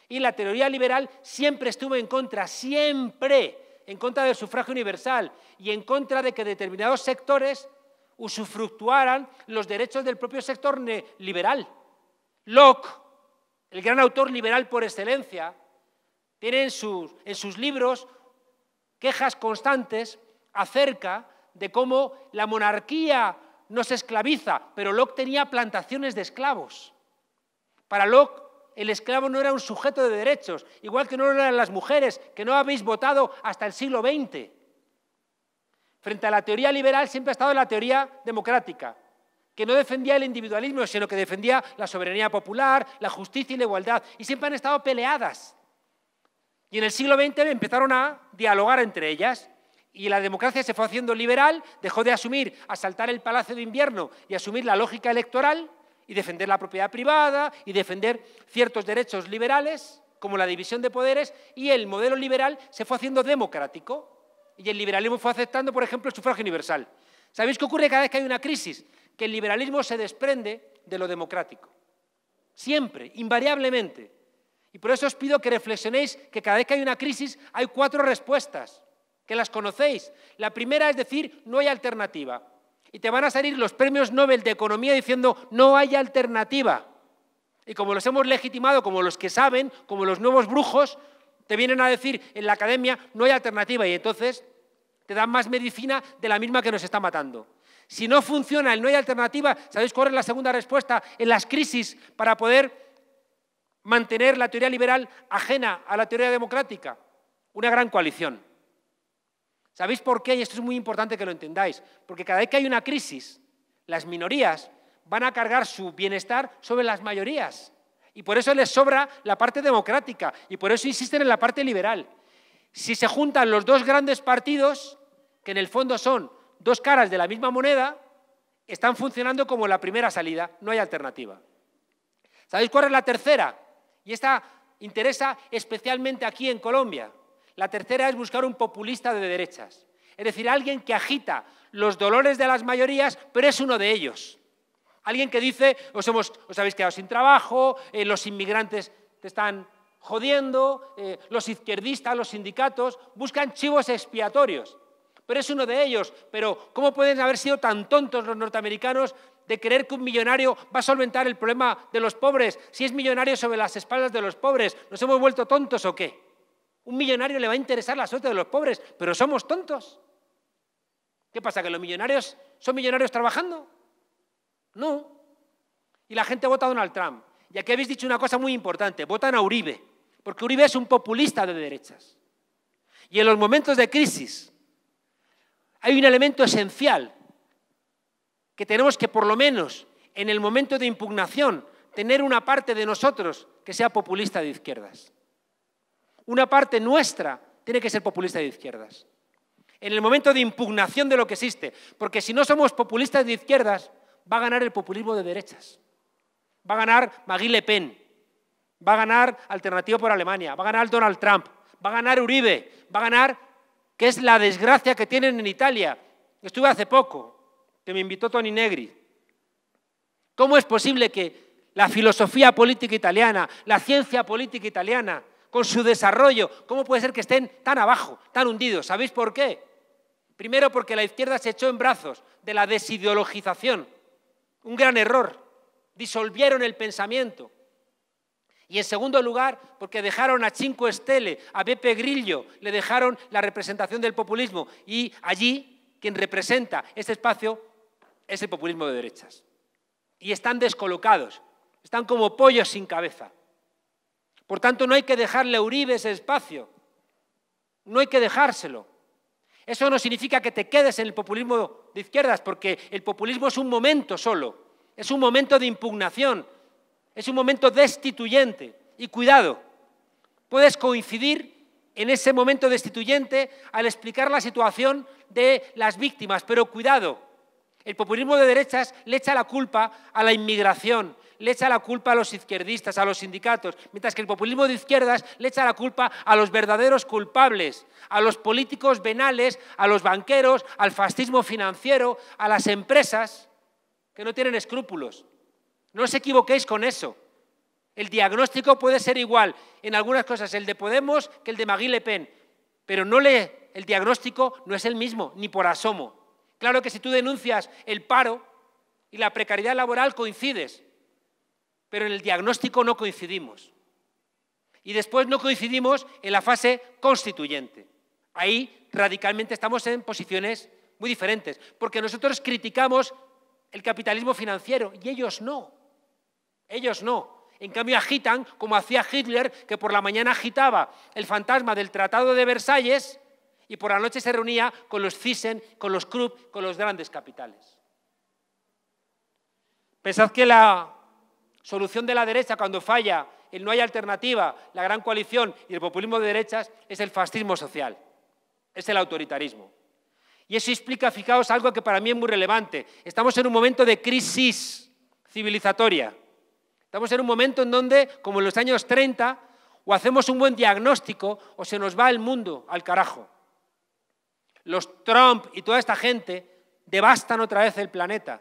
Y la teoría liberal siempre estuvo en contra, siempre en contra del sufragio universal y en contra de que determinados sectores usufructuaran los derechos del propio sector liberal. Locke, el gran autor liberal por excelencia, tiene en sus, en sus libros quejas constantes acerca de cómo la monarquía nos esclaviza, pero Locke tenía plantaciones de esclavos. Para Locke el esclavo no era un sujeto de derechos, igual que no lo eran las mujeres, que no habéis votado hasta el siglo XX. Frente a la teoría liberal siempre ha estado la teoría democrática, que no defendía el individualismo, sino que defendía la soberanía popular, la justicia y la igualdad, y siempre han estado peleadas. Y en el siglo XX empezaron a dialogar entre ellas y la democracia se fue haciendo liberal, dejó de asumir asaltar el Palacio de Invierno y asumir la lógica electoral y defender la propiedad privada y defender ciertos derechos liberales, como la división de poderes, y el modelo liberal se fue haciendo democrático. Y el liberalismo fue aceptando, por ejemplo, el sufragio universal. ¿Sabéis qué ocurre cada vez que hay una crisis? Que el liberalismo se desprende de lo democrático. Siempre, invariablemente. Y por eso os pido que reflexionéis que cada vez que hay una crisis hay cuatro respuestas, que las conocéis. La primera es decir, no hay alternativa y te van a salir los premios Nobel de Economía diciendo no hay alternativa. Y como los hemos legitimado, como los que saben, como los nuevos brujos, te vienen a decir en la academia no hay alternativa y entonces te dan más medicina de la misma que nos está matando. Si no funciona el no hay alternativa, ¿sabéis cuál es la segunda respuesta en las crisis para poder mantener la teoría liberal ajena a la teoría democrática? Una gran coalición. ¿Sabéis por qué? Y esto es muy importante que lo entendáis. Porque cada vez que hay una crisis, las minorías van a cargar su bienestar sobre las mayorías. Y por eso les sobra la parte democrática. Y por eso insisten en la parte liberal. Si se juntan los dos grandes partidos, que en el fondo son dos caras de la misma moneda, están funcionando como la primera salida. No hay alternativa. ¿Sabéis cuál es la tercera? Y esta interesa especialmente aquí en Colombia. La tercera es buscar un populista de derechas, es decir, alguien que agita los dolores de las mayorías, pero es uno de ellos. Alguien que dice, os, hemos, habéis quedado sin trabajo, eh, los inmigrantes te están jodiendo, eh, los izquierdistas, los sindicatos, buscan chivos expiatorios. Pero es uno de ellos. Pero ¿cómo pueden haber sido tan tontos los norteamericanos de creer que un millonario va a solventar el problema de los pobres? Si es millonario sobre las espaldas de los pobres, ¿nos hemos vuelto tontos o qué? Un millonario le va a interesar la suerte de los pobres, pero somos tontos. ¿Qué pasa? ¿Que los millonarios son millonarios trabajando? No. Y la gente vota a Donald Trump. Y aquí habéis dicho una cosa muy importante, votan a Uribe, porque Uribe es un populista de derechas. Y en los momentos de crisis hay un elemento esencial que tenemos que por lo menos en el momento de impugnación tener una parte de nosotros que sea populista de izquierdas una parte nuestra tiene que ser populista de izquierdas. En el momento de impugnación de lo que existe, porque si no somos populistas de izquierdas, va a ganar el populismo de derechas. Va a ganar Magui Le Pen, va a ganar Alternativa por Alemania, va a ganar Donald Trump, va a ganar Uribe, va a ganar, que es la desgracia que tienen en Italia. Estuve hace poco, que me invitó Tony Negri. ¿Cómo es posible que la filosofía política italiana, la ciencia política italiana, con su desarrollo. ¿Cómo puede ser que estén tan abajo, tan hundidos? ¿Sabéis por qué? Primero porque la izquierda se echó en brazos de la desideologización, un gran error. Disolvieron el pensamiento. Y en segundo lugar, porque dejaron a Cinco Estele, a Pepe Grillo, le dejaron la representación del populismo. Y allí, quien representa este espacio es el populismo de derechas. Y están descolocados, están como pollos sin cabeza. Por tanto, no hay que dejarle a Uribe ese espacio. No hay que dejárselo. Eso no significa que te quedes en el populismo de izquierdas, porque el populismo es un momento solo. Es un momento de impugnación. Es un momento destituyente. Y cuidado, puedes coincidir en ese momento destituyente al explicar la situación de las víctimas. Pero cuidado, el populismo de derechas le echa la culpa a la inmigración, le echa la culpa a los izquierdistas, a los sindicatos, mientras que el populismo de izquierdas le echa la culpa a los verdaderos culpables, a los políticos venales, a los banqueros, al fascismo financiero, a las empresas que no tienen escrúpulos. No os equivoquéis con eso. El diagnóstico puede ser igual en algunas cosas el de Podemos que el de Magui Le Pen, pero no el diagnóstico no es el mismo, ni por asomo. Claro que si tú denuncias el paro y la precariedad laboral coincides, pero en el diagnóstico no coincidimos. Y después no coincidimos en la fase constituyente. Ahí radicalmente estamos en posiciones muy diferentes, porque nosotros criticamos el capitalismo financiero y ellos no. Ellos no. En cambio, agitan, como hacía Hitler, que por la mañana agitaba el fantasma del Tratado de Versalles y por la noche se reunía con los Cisen, con los Krupp, con los grandes capitales. Pensad que la Solución de la derecha cuando falla el no hay alternativa, la gran coalición y el populismo de derechas es el fascismo social, es el autoritarismo. Y eso explica, fijaos, algo que para mí es muy relevante. Estamos en un momento de crisis civilizatoria. Estamos en un momento en donde, como en los años 30, o hacemos un buen diagnóstico o se nos va el mundo al carajo. Los Trump y toda esta gente devastan otra vez el planeta.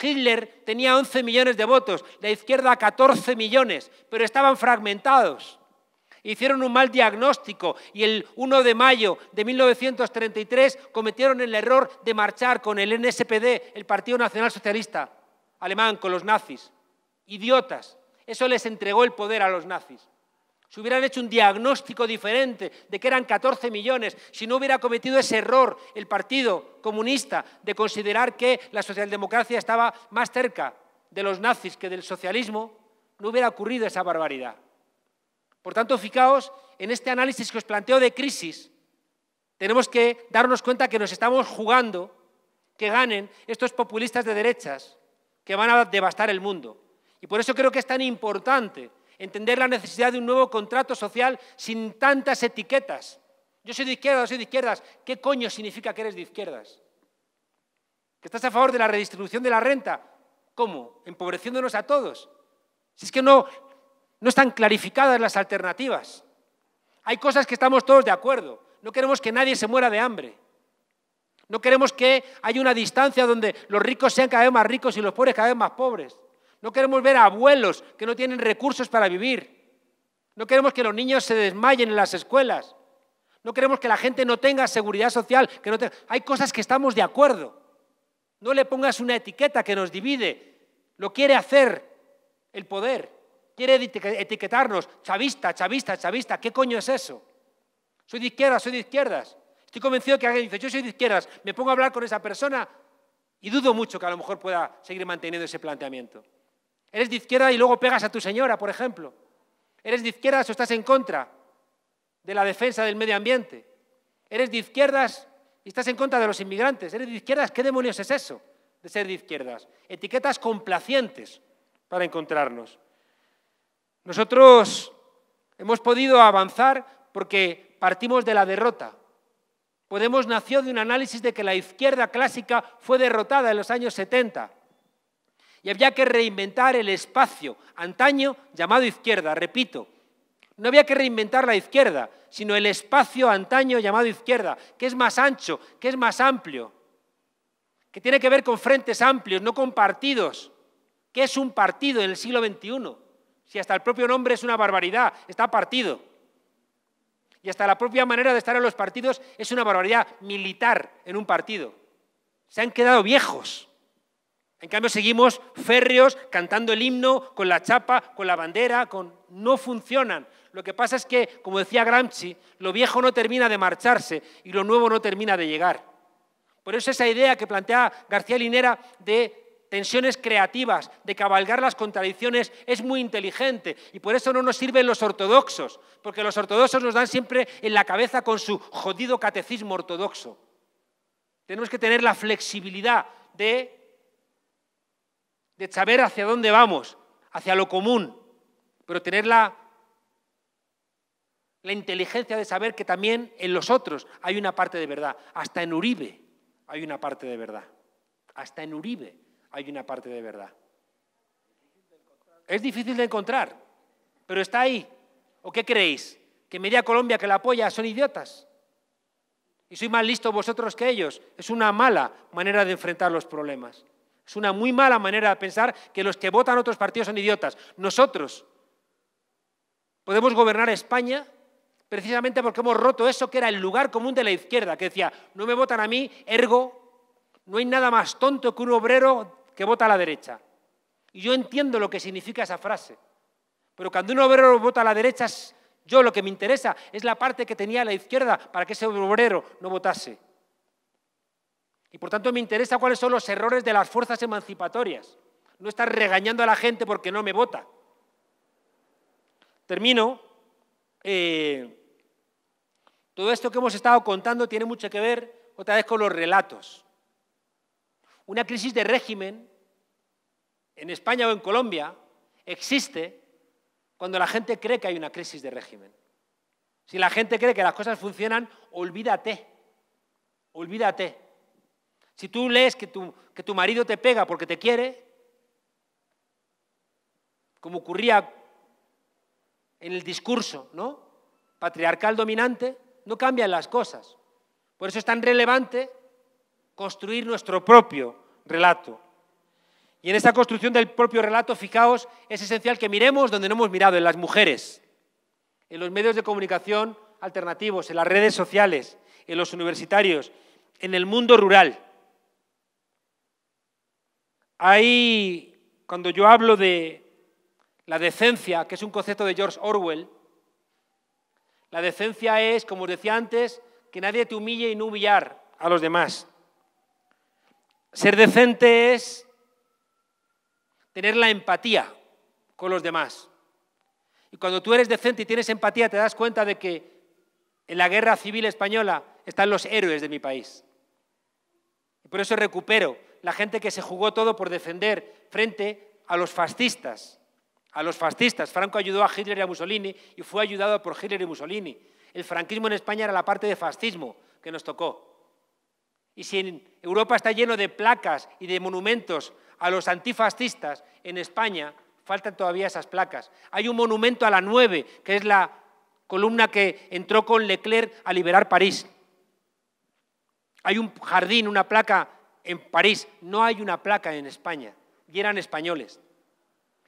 Hitler tenía 11 millones de votos, la izquierda 14 millones, pero estaban fragmentados. Hicieron un mal diagnóstico y el 1 de mayo de 1933 cometieron el error de marchar con el NSPD, el Partido Nacional Socialista alemán, con los nazis. Idiotas. Eso les entregó el poder a los nazis. Si hubieran hecho un diagnóstico diferente de que eran 14 millones, si no hubiera cometido ese error el Partido Comunista de considerar que la socialdemocracia estaba más cerca de los nazis que del socialismo, no hubiera ocurrido esa barbaridad. Por tanto, fijaos en este análisis que os planteo de crisis. Tenemos que darnos cuenta que nos estamos jugando que ganen estos populistas de derechas que van a devastar el mundo. Y por eso creo que es tan importante entender la necesidad de un nuevo contrato social sin tantas etiquetas. Yo soy de izquierdas, soy de izquierdas. ¿Qué coño significa que eres de izquierdas? ¿Que estás a favor de la redistribución de la renta? ¿Cómo? Empobreciéndonos a todos. Si es que no, no están clarificadas las alternativas. Hay cosas que estamos todos de acuerdo. No queremos que nadie se muera de hambre. No queremos que haya una distancia donde los ricos sean cada vez más ricos y los pobres cada vez más pobres. No queremos ver a abuelos que no tienen recursos para vivir. No queremos que los niños se desmayen en las escuelas. No queremos que la gente no tenga seguridad social. Que Hay cosas que estamos de acuerdo. No le pongas una etiqueta que nos divide. Lo quiere hacer el poder. Quiere etiquetarnos. Chavista, chavista, chavista. ¿Qué coño es eso? Soy de izquierdas, soy de izquierdas. Estoy convencido que alguien dice, yo soy de izquierdas, me pongo a hablar con esa persona y dudo mucho que a lo mejor pueda seguir manteniendo ese planteamiento. Eres de izquierda y luego pegas a tu señora, por ejemplo. Eres de izquierdas o estás en contra de la defensa del medio ambiente. Eres de izquierdas y estás en contra de los inmigrantes. Eres de izquierdas, ¿qué demonios es eso de ser de izquierdas? Etiquetas complacientes para encontrarnos. Nosotros hemos podido avanzar porque partimos de la derrota. Podemos nació de un análisis de que la izquierda clásica fue derrotada en los años 70 y había que reinventar el espacio, antaño llamado izquierda, repito. No había que reinventar la izquierda, sino el espacio antaño llamado izquierda, que es más ancho, que es más amplio, que tiene que ver con frentes amplios, no con partidos. ¿Qué es un partido en el siglo XXI? Si hasta el propio nombre es una barbaridad, está partido. Y hasta la propia manera de estar en los partidos es una barbaridad militar en un partido. Se han quedado viejos. En cambio, seguimos férreos, cantando el himno, con la chapa, con la bandera, con... no funcionan. Lo que pasa es que, como decía Gramsci, lo viejo no termina de marcharse y lo nuevo no termina de llegar. Por eso esa idea que plantea García Linera de tensiones creativas, de cabalgar las contradicciones, es muy inteligente. Y por eso no nos sirven los ortodoxos, porque los ortodoxos nos dan siempre en la cabeza con su jodido catecismo ortodoxo. Tenemos que tener la flexibilidad de de saber hacia dónde vamos, hacia lo común, pero tener la, inteligencia de saber que también en los otros hay una parte de verdad. Hasta en Uribe hay una parte de verdad. Hasta en Uribe hay una parte de verdad. Es difícil de encontrar, pero está ahí. ¿O qué creéis? ¿Que Media Colombia que la apoya son idiotas? ¿Y sois más listos vosotros que ellos? Es una mala manera de enfrentar los problemas. Es una muy mala manera de pensar que los que votan otros partidos son idiotas. Nosotros podemos gobernar España precisamente porque hemos roto eso que era el lugar común de la izquierda, que decía, no me votan a mí, ergo, no hay nada más tonto que un obrero que vota a la derecha. Y yo entiendo lo que significa esa frase. Pero cuando un obrero vota a la derecha, yo lo que me interesa es la parte que tenía la izquierda para que ese obrero no votase. Y por tanto me interesa cuáles son los errores de las fuerzas emancipatorias. No estar regañando a la gente porque no me vota. Termino. Eh, todo esto que hemos estado contando tiene mucho que ver otra vez con los relatos. Una crisis de régimen en España o en Colombia existe cuando la gente cree que hay una crisis de régimen. Si la gente cree que las cosas funcionan, olvídate, olvídate. Si tú lees que tu, marido te pega porque te quiere, como ocurría en el discurso ¿no? patriarcal dominante, no cambian las cosas. Por eso es tan relevante construir nuestro propio relato. Y en esa construcción del propio relato, fijaos, es esencial que miremos donde no hemos mirado, en las mujeres, en los medios de comunicación alternativos, en las redes sociales, en los universitarios, en el mundo rural. Ahí, cuando yo hablo de la decencia, que es un concepto de George Orwell, la decencia es, como os decía antes, que nadie te humille y no humillar a los demás. Ser decente es tener la empatía con los demás. Y cuando tú eres decente y tienes empatía, te das cuenta de que en la guerra civil española están los héroes de mi país. Y por eso recupero la gente que se jugó todo por defender frente a los fascistas. A los fascistas. Franco ayudó a Hitler y a Mussolini y fue ayudado por Hitler y Mussolini. El franquismo en España era la parte de fascismo que nos tocó. Y si en Europa está lleno de placas y de monumentos a los antifascistas, en España faltan todavía esas placas. Hay un monumento a la 9, que es la columna que entró con Leclerc a liberar París. Hay un jardín, una placa en París, no hay una placa en España, y eran españoles.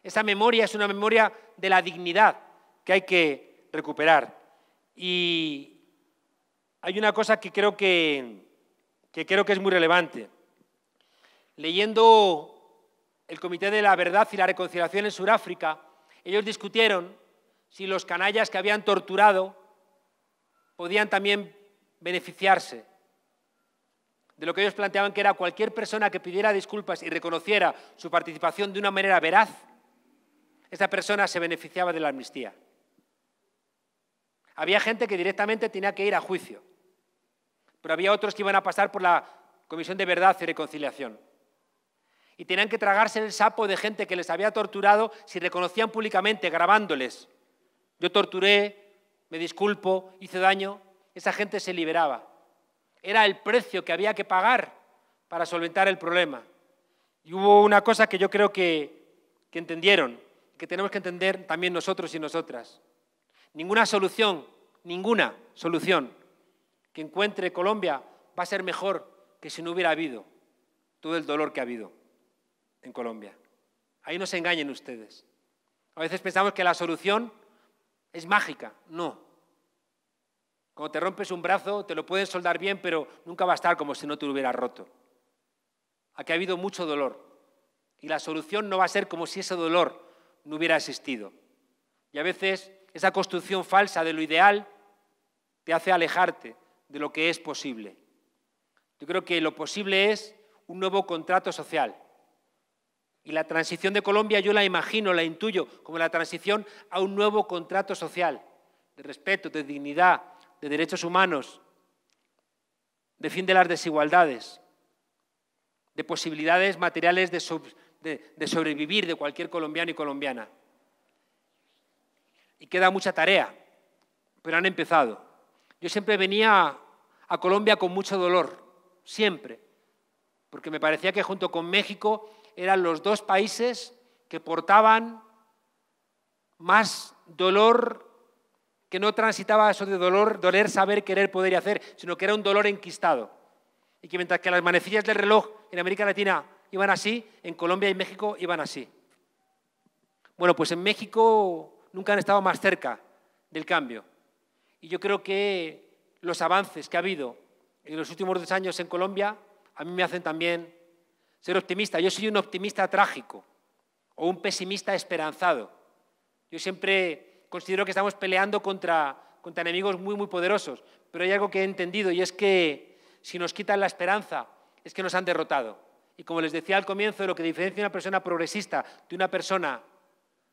Esa memoria es una memoria de la dignidad que hay que recuperar. Y hay una cosa que creo que, que creo que es muy relevante. Leyendo el Comité de la Verdad y la Reconciliación en Sudáfrica, ellos discutieron si los canallas que habían torturado podían también beneficiarse de lo que ellos planteaban que era cualquier persona que pidiera disculpas y reconociera su participación de una manera veraz, esa persona se beneficiaba de la amnistía. Había gente que directamente tenía que ir a juicio, pero había otros que iban a pasar por la Comisión de Verdad y Reconciliación. Y tenían que tragarse el sapo de gente que les había torturado si reconocían públicamente, grabándoles. Yo torturé, me disculpo, hice daño. Esa gente se liberaba era el precio que había que pagar para solventar el problema. Y hubo una cosa que yo creo que, que entendieron, que tenemos que entender también nosotros y nosotras. Ninguna solución, ninguna solución que encuentre Colombia va a ser mejor que si no hubiera habido todo el dolor que ha habido en Colombia. Ahí no se engañen ustedes. A veces pensamos que la solución es mágica. No, cuando te rompes un brazo, te lo puedes soldar bien, pero nunca va a estar como si no te lo hubieras roto. Aquí ha habido mucho dolor. Y la solución no va a ser como si ese dolor no hubiera existido. Y a veces esa construcción falsa de lo ideal te hace alejarte de lo que es posible. Yo creo que lo posible es un nuevo contrato social. Y la transición de Colombia yo la imagino, la intuyo, como la transición a un nuevo contrato social de respeto, de dignidad, de derechos humanos, de fin de las desigualdades, de posibilidades materiales de, sobrevivir de cualquier colombiano y colombiana. Y queda mucha tarea, pero han empezado. Yo siempre venía a Colombia con mucho dolor, siempre, porque me parecía que junto con México eran los dos países que portaban más dolor que no transitaba eso de dolor, doler, saber, querer, poder y hacer, sino que era un dolor enquistado. Y que mientras que las manecillas del reloj en América Latina iban así, en Colombia y México iban así. Bueno, pues en México nunca han estado más cerca del cambio. Y yo creo que los avances que ha habido en los últimos dos años en Colombia a mí me hacen también ser optimista. Yo soy un optimista trágico o un pesimista esperanzado. Yo siempre considero que estamos peleando contra, enemigos muy, muy poderosos, pero hay algo que he entendido y es que si nos quitan la esperanza, es que nos han derrotado. Y como les decía al comienzo, lo que diferencia a una persona progresista de una persona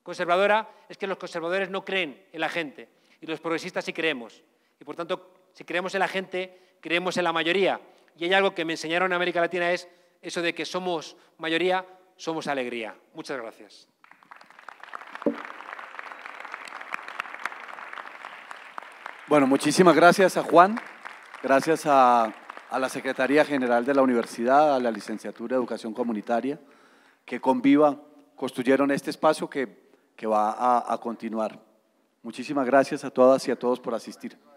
conservadora es que los conservadores no creen en la gente y los progresistas sí creemos. Y por tanto, si creemos en la gente, creemos en la mayoría. Y hay algo que me enseñaron en América Latina es eso de que somos mayoría, somos alegría. Muchas gracias. Bueno, muchísimas gracias a Juan, gracias a, la Secretaría General de la Universidad, a la Licenciatura de Educación Comunitaria, que Viva construyeron este espacio que, va a continuar. Muchísimas gracias a todas y a todos por asistir.